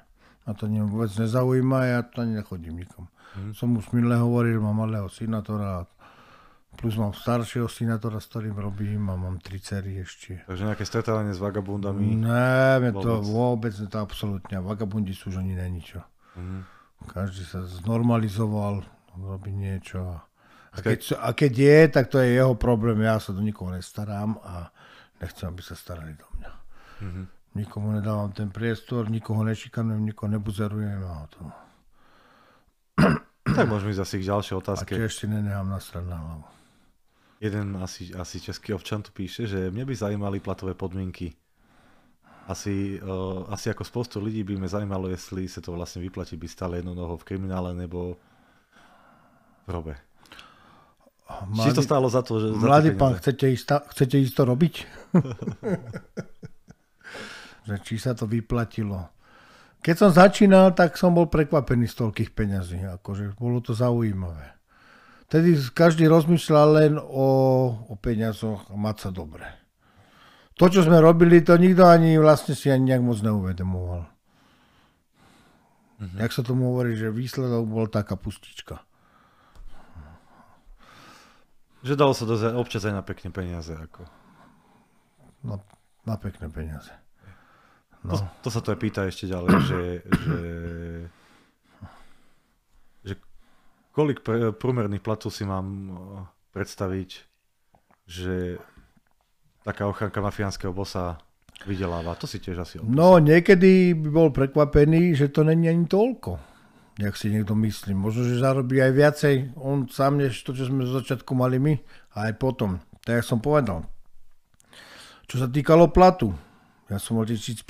[SPEAKER 2] A to mňa vôbec nezaujíma, ja to ani nechodím nikom. Hmm. Som už minule hovoril, mám malého syna, to rád. Plus mám staršieho syna, teda, s ktorým robím a mám tri cery ešte. Takže nejaké stretávanie s vagabundami? Ne, vôbec. to vôbec, to absolútne. Vagabundi sú už ani na ničo. Mm-hmm. Každý sa znormalizoval, robí niečo. A, keď, a keď je, tak to je jeho problém. Ja sa do nikoho nestarám a nechcem, aby sa starali do mňa. Mm-hmm. Nikomu nedávam ten priestor, nikoho nečikanujem, nikoho nebuzerujem a to...
[SPEAKER 1] Tak môžeme ísť asi k ďalšej otázke. A tiež si nenechám nasrať na hlavu. Jeden asi, asi český občan tu píše, že mne by zaujímali platové podmienky. Asi, o, asi ako spoustu ľudí by ma zaujímalo, jestli sa to vlastne vyplatí by stále jednou nohou v kriminále nebo v hrobe. Mladý, Či to stálo za to, že... Mladý za pán,
[SPEAKER 2] chcete ísť, chcete ísť to robiť? či sa to vyplatilo. Keď som začínal, tak som bol prekvapený z toľkých peňazí. Akože bolo to zaujímavé. Vtedy každý rozmýšľa len o, o peniazoch a mať sa dobre. To, čo sme robili, to nikto ani vlastne si ani nejak moc neuvedomoval. Mm-hmm. Jak sa tomu hovorí, že výsledok bol taká pustička.
[SPEAKER 1] Že dalo sa to občas aj na pekné peniaze. Ako.
[SPEAKER 2] Na, na pekné peniaze.
[SPEAKER 1] No. To, to sa to aj pýta ešte ďalej, že, že kolik pr- prúmerných platov si mám eh, predstaviť, že taká ochranka mafiánskeho bossa vydeláva. To si tiež asi odpísal.
[SPEAKER 2] No, niekedy by bol prekvapený, že to není ani toľko, jak si niekto myslí. Možno, že zarobí aj viacej on sám, než to, čo sme zo začiatku mali my, a aj potom. Tak, jak som povedal. Čo sa týkalo platu, ja som mal 1500,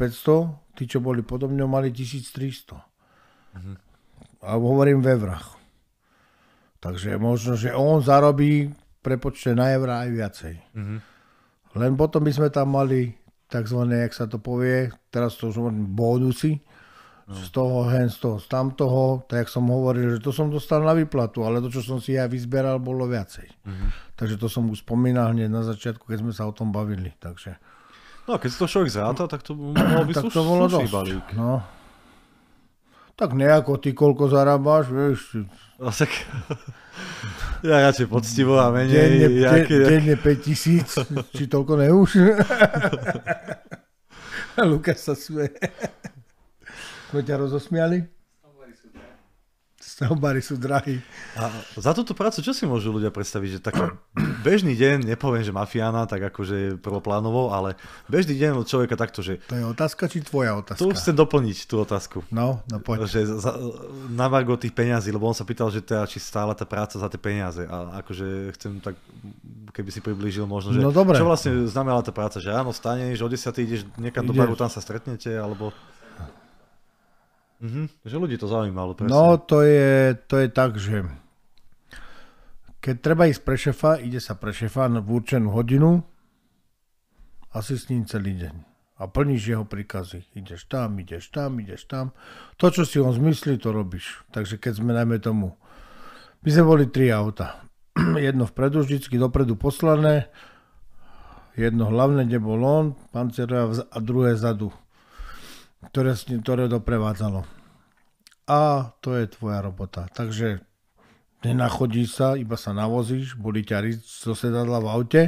[SPEAKER 2] tí, čo boli podobne mali 1300. Mhm. A hovorím ve vrach. Takže možno, že on zarobí prepočte na eurá aj viacej. Mm-hmm. Len potom by sme tam mali tzv. jak sa to povie, teraz to už hovorím, bonusy, no. z toho, hen z toho, z tamtoho, tak jak som hovoril, že to som dostal na výplatu, ale to, čo som si ja vyzberal, bolo viacej. Mm-hmm. Takže to som už spomínal hneď na začiatku, keď sme sa o tom bavili, takže... No a keď to človek zráta, tak to mohol by slušný to balík. No. Tak nejako ty koľko zarábáš, vieš. No, tak...
[SPEAKER 1] Ja radšej poctivo a menej. Denne, jaký, denne
[SPEAKER 2] 5000, či toľko neuž. Lukáš sa smeje. Sme ťa rozosmiali? stavbári sú drahí. A
[SPEAKER 1] za túto prácu čo si môžu ľudia predstaviť, že taký bežný deň, nepoviem, že mafiána, tak akože prvoplánovo, ale bežný deň od človeka takto, že... To je otázka či tvoja otázka? Tu chcem doplniť tú otázku. No, no poď. Že za, na margo tých peňazí, lebo on sa pýtal, že teda, či stála tá práca za tie peniaze. A akože chcem tak, keby si priblížil možno, že no, dobre. čo vlastne znamenala tá práca, že áno, staneš, o 10 ideš niekam ideš. do baru, tam sa stretnete, alebo... Mhm, že ľudí to zaujímalo. Presne.
[SPEAKER 2] No to je, to je tak, že keď treba ísť pre šefa, ide sa pre šefa v určenú hodinu a si s ním celý deň. A plníš jeho príkazy. Ideš tam, ideš tam, ideš tam. To, čo si on zmyslí, to robíš. Takže keď sme najmä tomu... My sme boli tri auta. Jedno vpredu, vždycky dopredu poslané. Jedno hlavné, kde bol on, pancerová, a druhé zadu ktoré, ktoré doprevádzalo. A to je tvoja robota. Takže nenachodíš sa, iba sa navozíš, boli ťa riť zo sedadla v aute,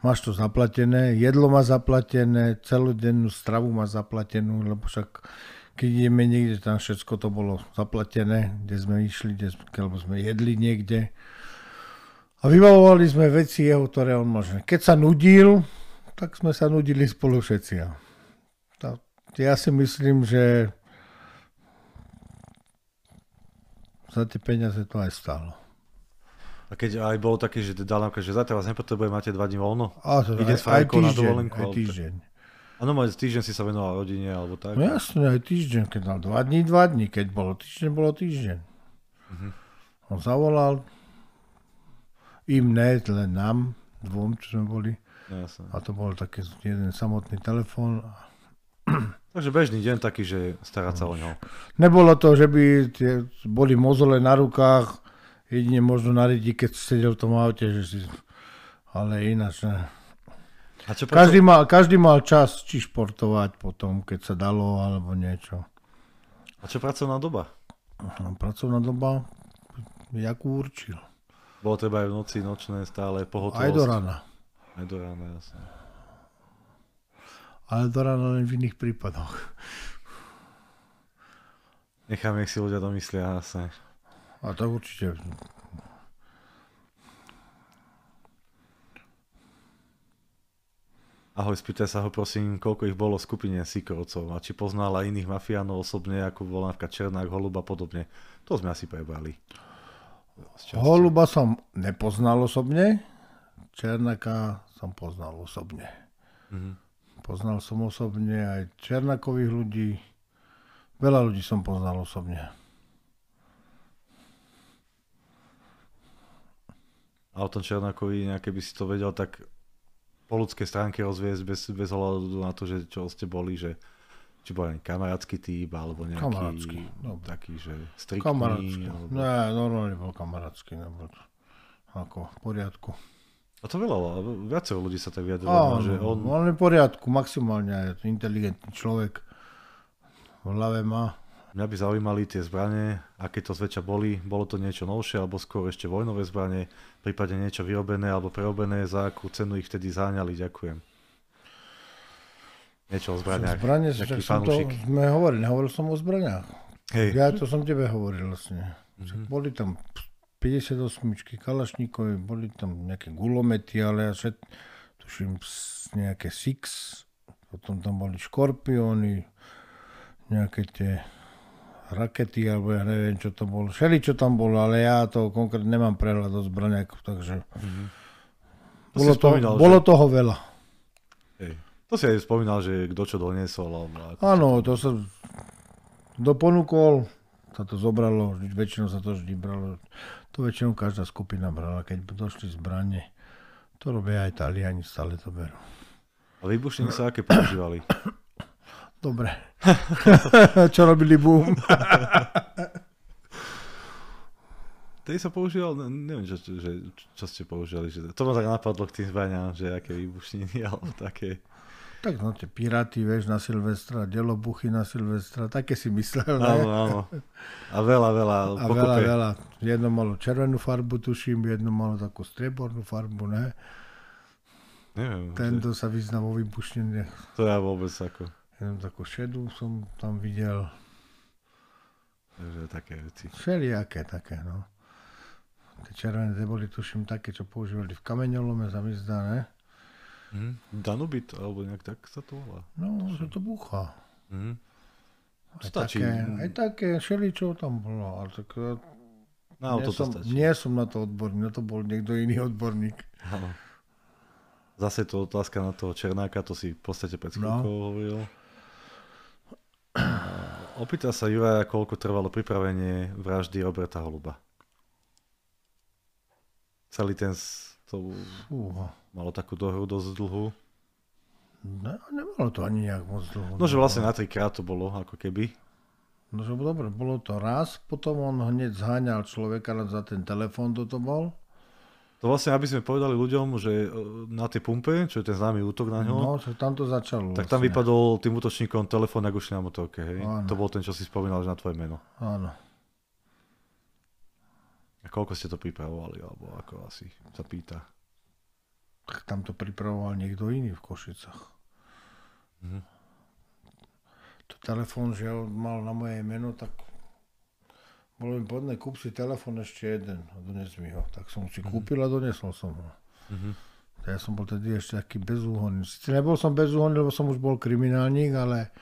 [SPEAKER 2] máš to zaplatené, jedlo má zaplatené, celodennú stravu má zaplatenú, lebo však keď ideme niekde, tam všetko to bolo zaplatené, kde sme išli, kde, lebo sme jedli niekde. A vybavovali sme veci jeho, ktoré on možno. Keď sa nudil, tak sme sa nudili spolu všetci. Ja si myslím, že za tie peniaze to aj stalo.
[SPEAKER 1] A keď aj bolo také, že dal nám, že zatiaľ vás nepotrebujem, máte dva dní voľno. A to, Ide aj, aj týždeň, na dovolenku. Aj týždeň. Áno, ale týždeň si sa venoval rodine alebo tak. No jasne,
[SPEAKER 2] aj týždeň, keď dal dva dní, dva dní, keď bolo týždeň, bolo týždeň.
[SPEAKER 1] Uh-huh.
[SPEAKER 2] On zavolal, im ne, len nám, dvom, čo sme boli. No, jasne. A to bol taký jeden samotný telefón. A
[SPEAKER 1] Takže bežný deň taký, že starať sa o ňo.
[SPEAKER 2] Nebolo to, že by tie, boli mozole na rukách, jedine možno na ridi, keď sedel v tom aute, že si... ale ináč ne. A čo každý, mal, každý mal čas či športovať potom, keď sa dalo, alebo niečo. A čo pracovná doba? No, pracovná doba, jakú určil.
[SPEAKER 1] Bolo treba aj v noci, nočné, stále pohotovosť. Aj do rána. Aj do rána, jasne
[SPEAKER 2] ale do rána len v iných prípadoch.
[SPEAKER 1] Nechám, nech si ľudia domyslia zase. A to určite. Ahoj, spýtaj sa ho prosím, koľko ich bolo v skupine Sikorcov a či poznala iných mafiánov osobne, ako bola napríklad Černák, Holuba a podobne. To sme asi prebrali.
[SPEAKER 2] Holuba som nepoznal osobne, Černáka som poznal osobne. Mm-hmm. Poznal som osobne aj Černakových ľudí. Veľa ľudí som poznal osobne.
[SPEAKER 1] A o tom Černakovi nejaké by si to vedel tak po ľudskej stránke rozviesť bez, bez hľadu na to, že čo ste boli, že či bol nejaký kamarátsky typ, alebo nejaký kamarátsky, no, taký, že striktný. Kamarátsky. Alebo... Ne,
[SPEAKER 2] normálne bol kamarátsky, nebol ako v poriadku. A
[SPEAKER 1] to veľa, viacej ľudí sa tak vyjadrilo. Áno, že on... No,
[SPEAKER 2] on je v poriadku, maximálne je to inteligentný človek. V hlave má. Mňa by zaujímali tie zbranie, aké to
[SPEAKER 1] zväčša boli, bolo to niečo novšie, alebo skôr ešte vojnové zbranie, prípadne niečo vyrobené alebo preobené za akú cenu ich vtedy záňali, ďakujem. Niečo o zbraniach. Zbranie, som to,
[SPEAKER 2] sme hovorili, nehovoril som o zbraniach. Hej. Ja to som tebe hovoril vlastne. Mm-hmm. Boli tam 58 kalašníkovi, boli tam nejaké gulomety, ale ja všet, tuším nejaké Six, potom tam boli škorpióny, nejaké tie rakety, alebo ja neviem, čo to bolo. Všeli, čo tam bolo, ale ja to konkrétne nemám prehľad o zbraniach, takže... Mm-hmm.
[SPEAKER 1] bolo, to, spomínal, bolo že... toho veľa. Ej, To si aj spomínal, že kto čo doniesol.
[SPEAKER 2] Áno, to sa doponúkol sa to zobralo, väčšinou sa to vždy bralo. To väčšinou každá skupina brala. Keď došli zbranie, to robia aj Taliani, stále to berú. A výbušníky sa aké používali? Dobre. Čo robili boom?
[SPEAKER 1] Tej sa používal, neviem, že, čo ste používali. Že, to ma tak napadlo k tým zbraniam, že aké výbušniny alebo také.
[SPEAKER 2] Tak no tie piráty, vieš, na Silvestra, delobuchy na Silvestra, také si myslel, ne? Áno, áno.
[SPEAKER 1] A veľa, veľa. A pokupy. veľa, veľa.
[SPEAKER 2] Jedno malo červenú farbu, tuším, jedno malo takú striebornú farbu, ne? Neviem. No, Tento sa vyzná vo vybušnení.
[SPEAKER 1] To ja vôbec ako.
[SPEAKER 2] Jednu takú šedú som tam videl. Takže také veci. Všelijaké také, no. Tie červené boli, tuším, také, čo používali v kameňolome, sa mi ne? Mm. Danubit, alebo nejak tak sa to volá. No, že to búcha. Mm. Aj stačí. Také, aj také šeličov tam bolo, ale tak e, na auto nie, som, stačí. nie som na to odborník, na to bol niekto iný odborník. Ano.
[SPEAKER 1] Zase to otázka na toho Černáka, to si v podstate pred no. chvíľkou no. hovoril. Opýta sa Juraja, koľko trvalo pripravenie vraždy Roberta Holuba. Celý ten to Fúha. malo takú dohru dosť dlhú.
[SPEAKER 2] Ne, no, nemalo to ani nejak moc dlho. No, že vlastne
[SPEAKER 1] na trikrát to bolo, ako keby.
[SPEAKER 2] No, že dobre, bolo to raz, potom on hneď zháňal človeka za ten telefón, to to bol. To vlastne, aby sme povedali ľuďom, že
[SPEAKER 1] e, na tej pumpe, čo je ten známy útok na ňo, no,
[SPEAKER 2] čo tam to začalo. Tak tam vlastne. vypadol
[SPEAKER 1] tým útočníkom telefón, ako už na motorke, hej? To bol ten, čo si spomínal, že na tvoje meno.
[SPEAKER 2] Áno koľko ste to pripravovali, alebo ako asi sa pýta? Tam to pripravoval niekto iný v Košicach. Mhm. To telefón, že mal na moje meno, tak bolo mi podne, kúp si telefón ešte jeden a dones mi ho. Tak som si mhm. kúpil a donesol som ho. Mm-hmm. Ja som bol tedy ešte taký bezúhonný. Sice nebol som bezúhonný, lebo som už bol kriminálnik, ale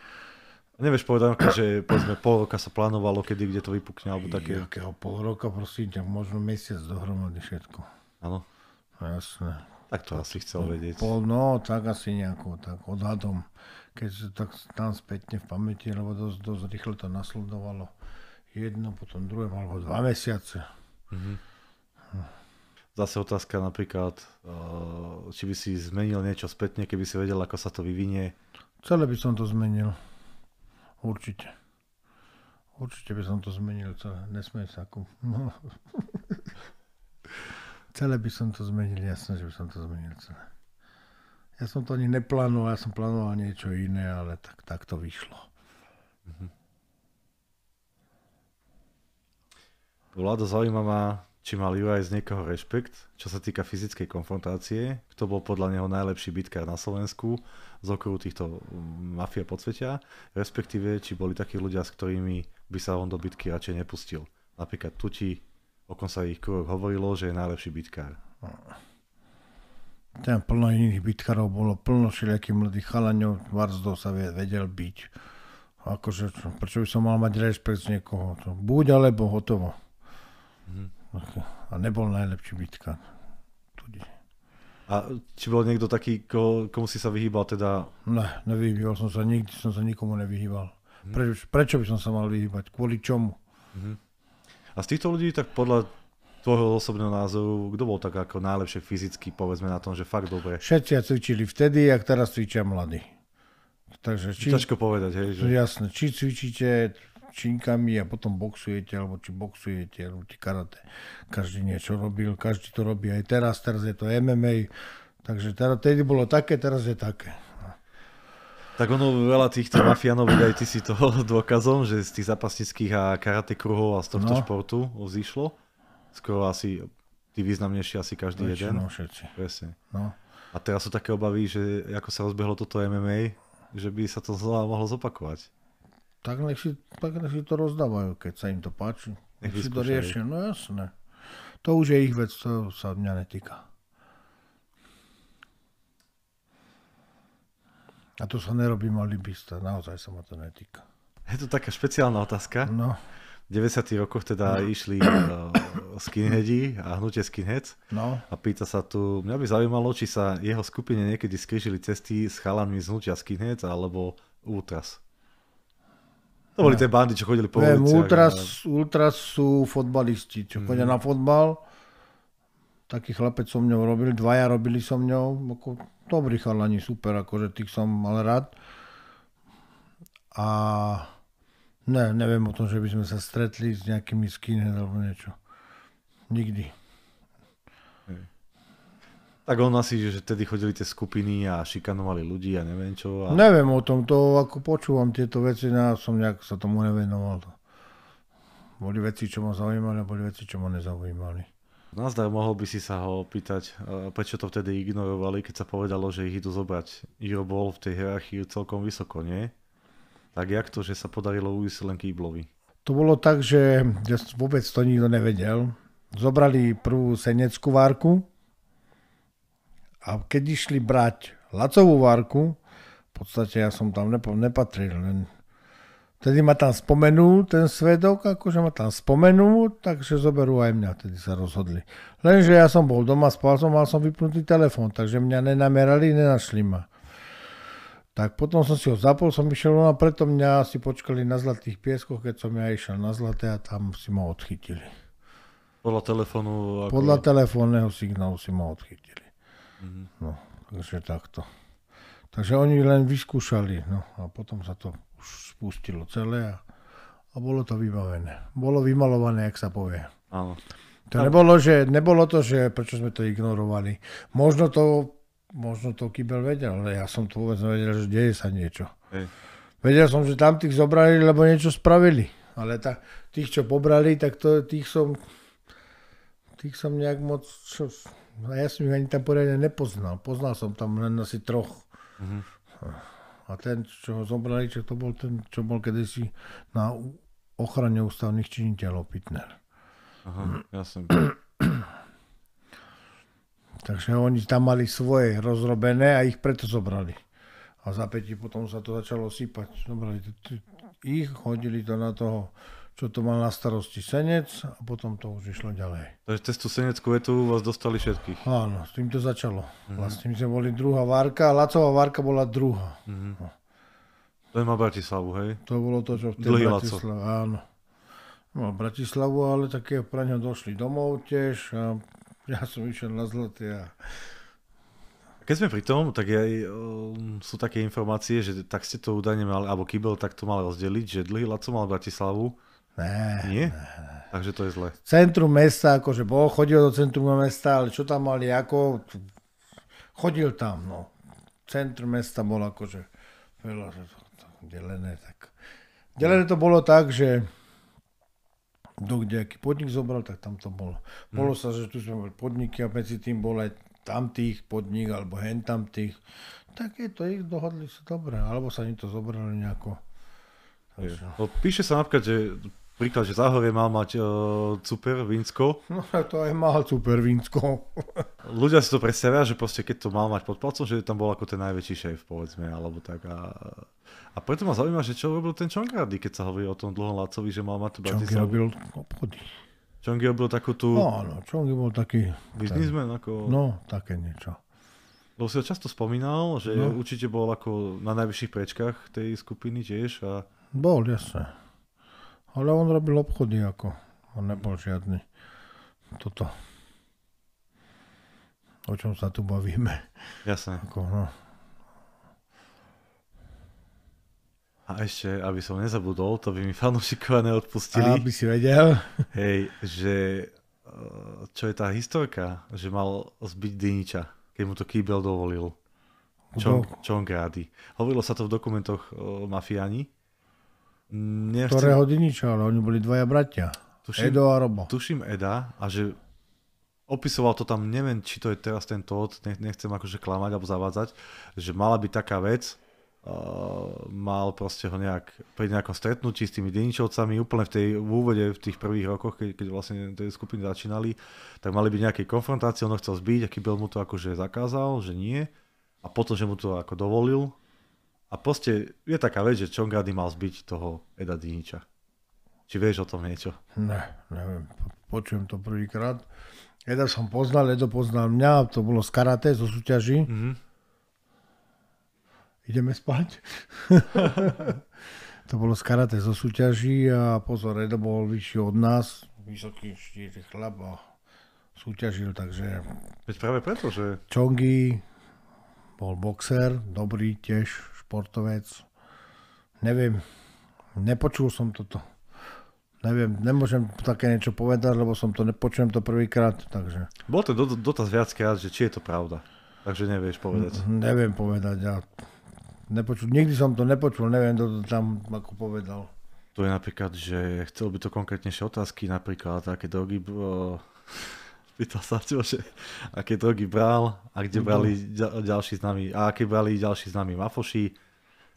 [SPEAKER 1] Nevieš povedať, že akože, povedzme pol roka sa plánovalo, kedy, kde to vypukne, alebo také. Jakého
[SPEAKER 2] pol roka, prosím ťa, možno mesiac dohromady všetko. Áno. No, jasné.
[SPEAKER 1] Tak to, to asi chcel vedieť. Pol,
[SPEAKER 2] no, tak asi nejako, tak odhadom. Keď sa tak tam spätne v pamäti, lebo dosť, dosť rýchlo to nasledovalo. Jedno, potom druhé, alebo dva mesiace.
[SPEAKER 1] Mhm. Hm. Zase otázka napríklad, eh, či by si zmenil niečo spätne, keby si vedel, ako sa to vyvinie.
[SPEAKER 2] Celé by som to zmenil. Určite. Určite by som to zmenil celé. Nesmej sa ako... No. celé by som to zmenil, jasné, že by som to zmenil celé. Ja som to ani neplánoval, ja som plánoval niečo iné, ale tak, tak to vyšlo. Mhm.
[SPEAKER 1] Bola to zaujímavá, či mal Juraj z niekoho rešpekt, čo sa týka fyzickej konfrontácie, kto bol podľa neho najlepší bitkár na Slovensku z okruhu týchto um, mafia podsvetia, respektíve či boli takí ľudia, s ktorými by sa on do bitky radšej nepustil. Napríklad Tuti, o kom sa ich kruh hovorilo, že je najlepší bitkár.
[SPEAKER 2] Tam plno iných bitkárov bolo, plno všelijakých mladých chalaňov, Varzdo sa vedel byť. Akože, prečo by som mal mať rešpekt z niekoho? To buď alebo hotovo. Mhm. A nebol najlepší bitkár.
[SPEAKER 1] A či bol niekto taký, ko, komu si sa vyhýbal teda?
[SPEAKER 2] Ne, nevyhýbal som sa, nikdy som sa nikomu nevyhýbal. Hmm. Pre, prečo by som sa mal vyhýbať? Kvôli čomu?
[SPEAKER 1] Hmm. A z týchto ľudí, tak podľa tvojho osobného názoru, kto bol tak ako najlepšie fyzicky, povedzme na tom, že fakt dobre?
[SPEAKER 2] Všetci ja cvičili vtedy, a teraz cvičia mladí. Takže či... Ťažko povedať, hej? Že... Jasne, či cvičíte činkami a potom boxujete, alebo či boxujete, alebo či karate. Každý niečo robil, každý to robí aj teraz, teraz je to MMA, takže teraz, tedy bolo také, teraz je také.
[SPEAKER 1] Tak ono veľa týchto mafianov, aj ty si toho dôkazom, že z tých zapasnických a karate kruhov a z tohto no. športu zišlo. Skoro asi, tí významnejší asi každý Väčšinou jeden. všetci. Presne. No. A teraz sú také obavy, že ako sa rozbehlo toto MMA, že by sa to znova mohlo
[SPEAKER 2] zopakovať. Tak nech si, tak nech si to rozdávajú, keď sa im to páči. Nech, nech si to riešia, no jasné. To už je ich vec, to sa mňa netýka. A to sa malý alibista, naozaj sa ma to netýka.
[SPEAKER 1] Je to taká špeciálna otázka. No. V 90. rokoch teda no. išli uh, skinheadi a hnutie skinheads. No. A pýta sa tu, mňa by zaujímalo, či sa jeho skupine niekedy skrižili cesty s chalanmi z hnutia skinheads alebo útras.
[SPEAKER 2] To boli tie bandy, čo chodili po Viem, uliciach. Ultras, ultras sú fotbalisti, čo chodia mm. na fotbal. Taký chlapec so mňou robil, dvaja robili so mňou. Ako, dobrý chalani, super, akože tých som mal rád. A ne, neviem o tom, že by sme sa stretli s nejakými skinhead alebo niečo. Nikdy. Tak on
[SPEAKER 1] asi, že vtedy chodili tie skupiny a šikanovali ľudí a neviem čo. A... Neviem
[SPEAKER 2] o tom, to ako počúvam tieto veci, no ja som nejak sa tomu nevenoval. Boli veci, čo ma zaujímali a boli veci, čo ma nezaujímali.
[SPEAKER 1] Nazdar, no mohol by si sa ho opýtať, e, prečo to vtedy ignorovali, keď sa povedalo, že ich idú zobrať. Iro bol v tej hierarchii celkom vysoko, nie? Tak jak to, že sa podarilo uísť len Kýblovi?
[SPEAKER 2] To bolo tak, že vôbec to nikto nevedel. Zobrali prvú senecku várku, a keď išli brať lacovú várku, v podstate ja som tam nepatril, len Tedy ma tam spomenul ten svedok, akože ma tam spomenul, takže zoberú aj mňa, tedy sa rozhodli. Lenže ja som bol doma, spal som, mal som vypnutý telefón, takže mňa nenamerali, nenašli ma. Tak potom som si ho zapol, som išiel no a preto mňa si počkali na Zlatých pieskoch, keď som ja išiel na Zlaté a tam si ma odchytili.
[SPEAKER 1] Podľa telefónu? Ako... Podľa
[SPEAKER 2] telefónneho signálu si ma odchytili. Mm-hmm. No, takže takto. Takže oni len vyskúšali, no a potom sa to už spustilo celé a, a bolo to vybavené. Bolo vymalované, jak sa povie. Áno. To nebolo, že, nebolo to, že prečo sme to ignorovali. Možno to, možno to Kybel vedel, ale ja som to vôbec nevedel, že deje sa niečo. Hej. Vedel som, že tam tých zobrali, lebo niečo spravili. Ale tá, tých, čo pobrali, tak to, tých som, tých som nejak moc, čo, a no, ja som ich ani tam poriadne nepoznal. Poznal som tam len asi troch. Mm-hmm. A ten, čo ho zobrali, čo to bol ten, čo bol kedysi na ochrane ústavných činiteľov, Pitner. Aha, ja som... Takže oni tam mali svoje rozrobené a ich preto zobrali. A za potom sa to začalo sypať. Zobrali ich, hodili to na toho čo to mal na starosti Senec a potom to už išlo ďalej.
[SPEAKER 1] Takže cez tú Seneckú vetu vás dostali všetkých.
[SPEAKER 2] Áno, s tým
[SPEAKER 1] to začalo. Mm-hmm.
[SPEAKER 2] Vlastne my sme boli druhá várka, Lacová várka bola druhá.
[SPEAKER 1] Mm-hmm. To je má Bratislavu, hej?
[SPEAKER 2] To bolo to, čo v tej Bratislave, áno. Mal no, Bratislavu, ale také pre ňa došli domov tiež a ja som išiel na Zlaté a
[SPEAKER 1] keď sme pri tom, tak aj, um, sú také informácie, že tak ste to údajne mali, alebo Kybel tak to mal rozdeliť, že dlhý Laco mal Bratislavu Ne, Nie? Ne, Takže to je zle.
[SPEAKER 2] Centrum mesta, akože bol, chodil do centrum mesta, ale čo tam mali, ako... Chodil tam, no. Centrum mesta bol akože veľa delené. Tak. Delené to bolo tak, že kto kde aký podnik zobral, tak tam to bolo. Bolo hmm. sa, že tu sme boli podniky a medzi tým bol aj tamtých podnik alebo hen tamtých. Tak je to, ich dohodli sa dobre, alebo sa im to zobrali nejako. Takže...
[SPEAKER 1] No, píše sa napríklad, že príklad, že Záhorie mal mať uh, e, super vínsko.
[SPEAKER 2] No to aj mal super vínsko.
[SPEAKER 1] Ľudia si to predstavia, že proste keď to mal mať pod palcom, že tam bol ako ten najväčší šéf, povedzme, alebo tak. A, a preto ma zaujíma, že čo robil ten Čongrady, keď sa hovorí o tom dlhom Lacovi, že mal mať tu Bratislavu. robil obchody. Čongi robil takú tú... No,
[SPEAKER 2] áno, Čongi bol taký... Biznismen, ako... No, také niečo.
[SPEAKER 1] Lebo si ho často spomínal, že no. určite bol ako na najvyšších prečkách tej skupiny tiež a...
[SPEAKER 2] Bol, jasne. Ale on robil obchody ako. On nebol žiadny toto. O čom sa tu bavíme. Jasné. Ako, no.
[SPEAKER 1] A ešte, aby som nezabudol, to by mi fanúšikovia neodpustili. Aby si vedel. Hej, že eh, čo je tá historka, že mal zbiť Dyniča, keď mu to kýbel dovolil. Čong, Čongrády. Hovorilo sa to v dokumentoch o eh, mafiani,
[SPEAKER 2] Nechcem... Ktorého dediča, ale oni boli dvaja bratia. Tuším, Edo a Robo.
[SPEAKER 1] Tuším Eda a že opisoval to tam, neviem, či to je teraz ten Todd, nechcem akože klamať alebo zavádzať, že mala byť taká vec, uh, mal proste ho nejak pri nejakom stretnutí s tými Deničovcami úplne v tej v úvode, v tých prvých rokoch, keď, keď vlastne tie skupiny začínali, tak mali byť nejaké konfrontácie, on ho chcel zbiť, aký bol mu to akože zakázal, že nie a potom, že mu to ako dovolil a proste je taká vec, že Čongady mal zbiť toho Eda Diniča. Či vieš o tom niečo?
[SPEAKER 2] Ne, neviem. Počujem to prvýkrát. Eda som poznal, Edo poznal mňa, to bolo z karate, zo súťaží. Mm-hmm. Ideme spať? to bolo z karate, zo súťaží a pozor, Edo bol vyšší od nás, vysoký štíri chlap a súťažil, takže... Veď práve preto, že... Čongi bol boxer, dobrý tiež, športovec. Neviem, nepočul som toto. Neviem, nemôžem také niečo povedať, lebo som to nepočujem to prvýkrát, takže...
[SPEAKER 1] Bol to dotaz viackrát, že či je to pravda. Takže nevieš povedať. neviem
[SPEAKER 2] povedať, ja nepočul, nikdy som to nepočul, neviem, kto to tam ako povedal.
[SPEAKER 1] To je napríklad, že chcel by to konkrétnejšie otázky, napríklad aké drogy Pýtal sa Aťo, že aké drogy bral a kde mhm. brali ďal, ďalší známi, a aké brali ďalší známi mafoši.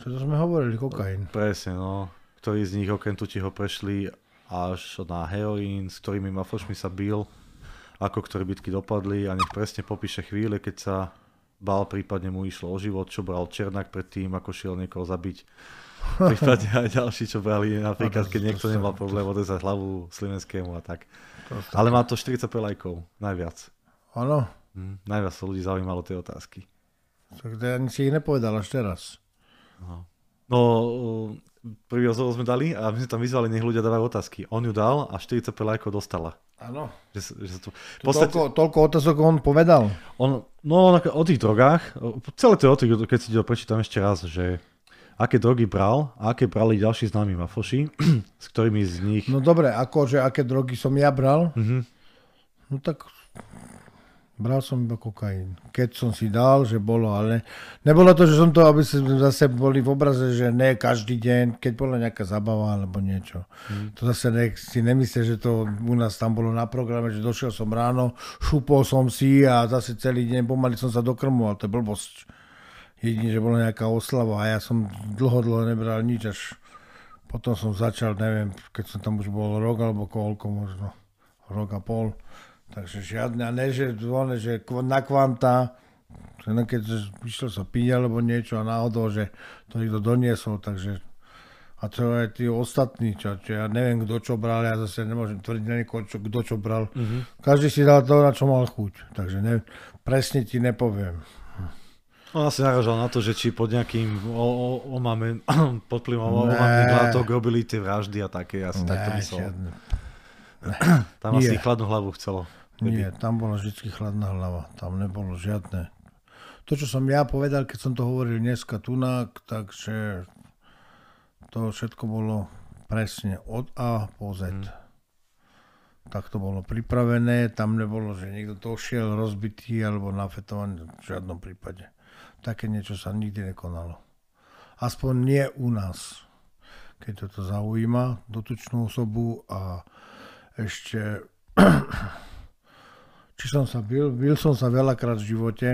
[SPEAKER 2] Čo to sme hovorili, kokain.
[SPEAKER 1] Presne, no. Ktorí z nich okrem tutiho prešli až na heroín, s ktorými mafošmi sa bil, ako ktoré bitky dopadli a nech presne popíše chvíle, keď sa bal, prípadne mu išlo o život, čo bral Černák predtým, ako šiel niekoho zabiť. Prípadne aj ďalší, čo brali napríklad, keď niekto nemal problém odezať hlavu Slimenskému a tak. Ale má to 45 lajkov, najviac.
[SPEAKER 2] Áno? Hm,
[SPEAKER 1] najviac sa ľudí zaujímalo tie
[SPEAKER 2] otázky. Tak ani si ich nepovedal až teraz. No,
[SPEAKER 1] no e, prvý rozhovor sme dali a my sme tam vyzvali, nech ľudia dávajú otázky. On ju dal a 45 lajkov dostala. Áno. Že, že to... podstate... toľko,
[SPEAKER 2] toľko otázok on povedal. On, no, o
[SPEAKER 1] tých drogách. Celé to je o tých, keď si to prečítam ešte raz, že aké drogy bral a
[SPEAKER 2] aké brali ďalší známi mafoši, s ktorými z nich... No dobre, akože aké drogy som ja bral? Mm-hmm. No tak bral som iba kokain. Keď som si dal, že bolo, ale nebolo to, že som to, aby sme zase boli v obraze, že ne každý deň, keď bola nejaká zabava alebo niečo. Mm. To zase ne, si nemyslíte, že to u nás tam bolo na programe, že došiel som ráno, šupol som si a zase celý deň pomaly som sa dokrmoval. To je blbosť jedine, že bola nejaká oslava a ja som dlho, dlho nebral nič, až potom som začal, neviem, keď som tam už bol rok alebo koľko možno, rok a pol, takže žiadne, a ne, že, one, že na kvanta, keď išlo sa piť alebo niečo a náhodou, že to niekto doniesol, takže a to aj tí ostatní, čo, čo ja neviem, kto čo bral, ja zase nemôžem tvrdiť na niekoho, čo, kto čo bral. Mm-hmm. Každý si dal to, na čo mal chuť, takže ne, presne ti nepoviem.
[SPEAKER 1] On asi naražal na to, že či pod nejakým omamen, pod plivom omamených látok robili tie vraždy a také, asi tak to myslel. Žiadne. Tam asi chladnú hlavu chcelo.
[SPEAKER 2] Nie, tam bola vždy chladná hlava, tam nebolo žiadne. To, čo som ja povedal, keď som to hovoril dneska tunak, takže to všetko bolo presne od A po Z. Hmm. Tak to bolo pripravené, tam nebolo, že niekto to šiel rozbitý alebo nafetovaný, v žiadnom prípade. Také niečo sa nikdy nekonalo. Aspoň nie u nás. Keď toto zaujíma dotučnú osobu a ešte... Či som sa bil? Bil som sa veľakrát v živote,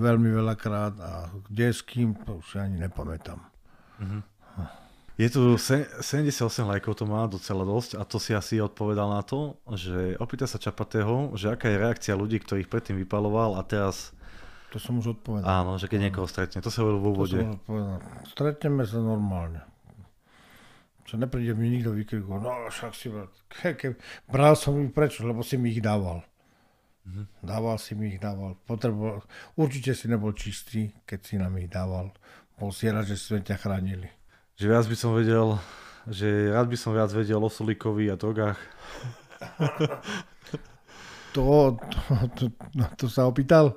[SPEAKER 2] veľmi veľakrát a kde s kým, to už si ani nepamätám. Mm-hmm.
[SPEAKER 1] Je tu 78 lajkov, to má docela dosť a to si asi odpovedal na to, že opýta sa Čapatého, že aká je reakcia ľudí, ktorých predtým vypaloval a teraz
[SPEAKER 2] to som už odpovedal.
[SPEAKER 1] Áno, že keď niekoho stretne, to sa hovoril v úvode. To som
[SPEAKER 2] odpovedal. Stretneme sa normálne. Čo nepríde mi nikto vykrikol, no však si brat. Ke, bral som ich prečo, lebo si mi ich dával. Mm-hmm. Dával si mi ich, dával. Potreboval, určite si nebol čistý, keď si nám ich dával. Bol si rád, že sme ťa chránili.
[SPEAKER 1] Že viac by som vedel, že rád by som viac vedel o Sulíkovi a drogách.
[SPEAKER 2] to, to, to, to, to sa opýtal?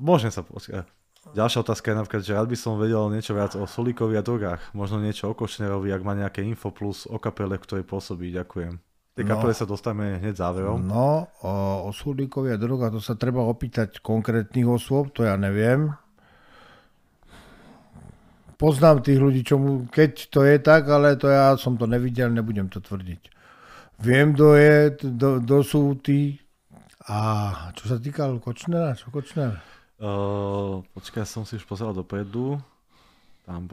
[SPEAKER 1] môžem sa počkať. E, ďalšia otázka je napríklad, že rád by som vedel niečo viac o Solíkovi a drogách. Možno niečo o Košnerovi, ak má nejaké info plus o kapele, ktorej pôsobí. Ďakujem. no, kapele sa dostaneme
[SPEAKER 2] hneď záverom. No, o, o Sulíkovi a drogách to sa treba opýtať konkrétnych osôb, to ja neviem. Poznám tých ľudí, čo mu, keď to je tak, ale to ja som to nevidel, nebudem to tvrdiť. Viem, kto je, kto sú tí. A čo sa týkal Kočnera, čo Kočnera?
[SPEAKER 1] Uh, počkaj, som si už pozeral dopredu. Tam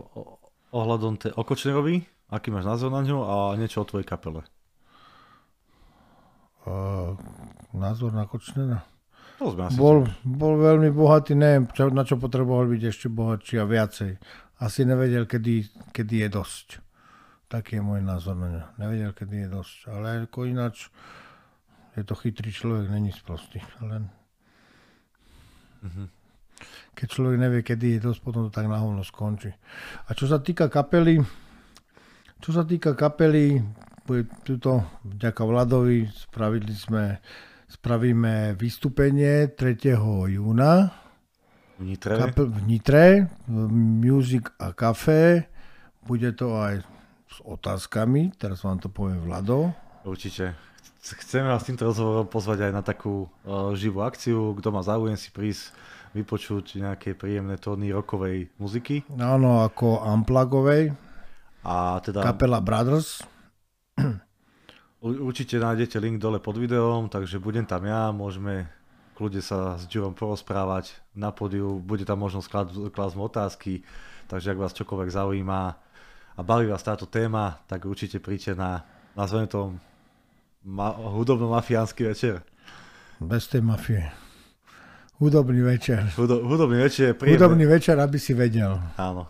[SPEAKER 1] ohľadom tej Okočnerovi, aký máš názor na ňu a niečo o tvojej kapele.
[SPEAKER 2] Uh, názor na Kočnera? To sme asi bol, tým. bol veľmi bohatý, neviem, čo, na čo potreboval byť ešte bohatší a viacej. Asi nevedel, kedy, kedy je dosť. Taký je môj názor na ňa. Nevedel, kedy je dosť. Ale ako ináč, je to chytrý človek, není sprostý. Len Mhm. Keď človek nevie, kedy je dosť, potom to tak hovno skončí. A čo sa týka kapely, čo sa týka kapely, tuto, vďaka Vladovi, spravili sme, spravíme vystúpenie 3. júna. V Nitre? Kapel, v Nitre, Music a Café. Bude to aj s otázkami, teraz vám to poviem Vlado. Určite chceme
[SPEAKER 1] vás týmto rozhovorom pozvať aj na takú uh, živú akciu. Kto má záujem si prísť vypočuť nejaké príjemné tóny rokovej muziky.
[SPEAKER 2] Áno, ako Amplagovej. A teda... Kapela Brothers.
[SPEAKER 1] Určite nájdete link dole pod videom, takže budem tam ja, môžeme kľude sa s Jurom porozprávať na pódiu, bude tam možnosť klásť otázky, takže ak vás čokoľvek zaujíma a baví vás táto téma, tak určite príďte na, nazvem to ma- hudobno-mafiánsky večer.
[SPEAKER 2] Bez tej mafie. Hudobný večer. Hudo-
[SPEAKER 1] hudobný večer je príjemný. Hudobný
[SPEAKER 2] večer, aby si vedel.
[SPEAKER 1] Áno.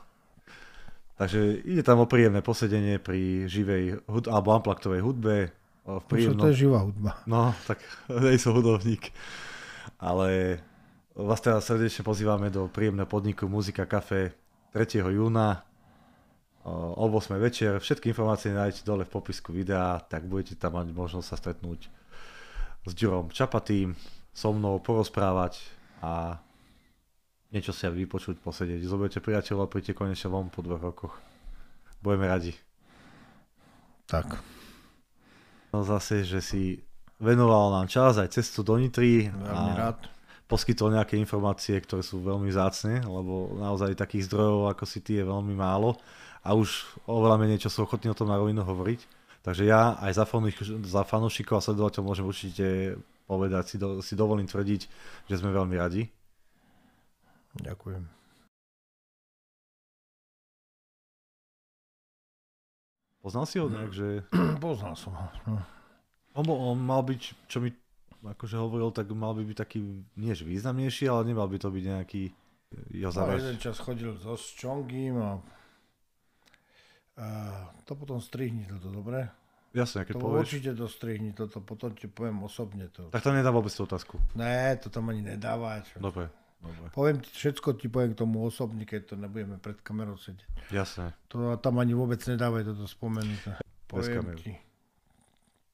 [SPEAKER 1] Takže ide tam o príjemné posedenie pri živej hud- alebo amplaktovej hudbe. V To je živá hudba. No, tak nej som hudobník. Ale vás teda srdečne pozývame do príjemného podniku Muzika Café 3. júna o 8 večer. Všetky informácie nájdete dole v popisku videa, tak budete tam mať možnosť sa stretnúť s Ďurom Čapatým, so mnou porozprávať a niečo si aj vypočuť, posedieť. Zoberte priateľov a príďte konečne von po dvoch rokoch. Budeme radi. Tak. No zase, že si venoval nám čas aj cestu do Nitry. Veľmi a... rád poskytol nejaké informácie, ktoré sú veľmi zácne, lebo naozaj takých zdrojov ako si ty je veľmi málo a už oveľa menej sú ochotný o tom na rovinu hovoriť. Takže ja aj za, fanúš, za fanúšikov a sledovateľov môžem určite povedať, si, do, si dovolím tvrdiť, že sme veľmi radi. Ďakujem. Poznal si ho nejak, že...
[SPEAKER 2] Poznal som ho. No.
[SPEAKER 1] On, bol, on mal byť, čo mi akože hovoril, tak mal by byť taký, niež významnejší, ale nemal by to byť nejaký... Jeho no, jeden
[SPEAKER 2] čas chodil so Čongím a to potom strihni toto, dobre? Jasne, keď to povieš. Určite to strihni toto, potom ti poviem osobne to. Tak
[SPEAKER 1] to nedá vôbec tú otázku.
[SPEAKER 2] Ne, to tam ani nedáva. Čo? Dobre. Dobre. Poviem ti, všetko ti poviem k tomu osobne, keď to nebudeme pred kamerou sedieť. Jasne. To tam ani vôbec nedávaj toto spomenuté. Poviem ti.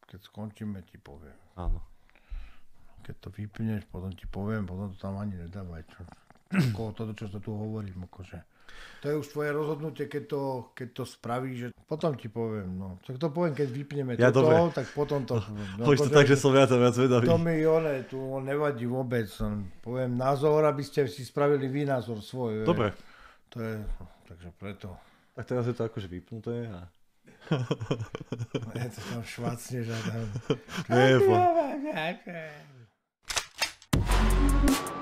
[SPEAKER 2] Keď skončíme, ti poviem. Áno. Keď to vypneš, potom ti poviem, potom to tam ani nedávaj. Čo? toto, čo sa tu hovorím, akože. To je už tvoje rozhodnutie, keď to, keď to spravíš. Potom ti poviem, no. Tak to poviem, keď vypneme ja, toto, dobre. tak potom to... No, Poď to tak, že som viac a viac vedavý. To mi one, tu on nevadí vôbec. Poviem názor, aby ste si spravili vy názor svoj. Dobre. Je. To je, takže preto. Tak teraz je to akože vypnuté a... je to tam švácne žiadam. Nie, je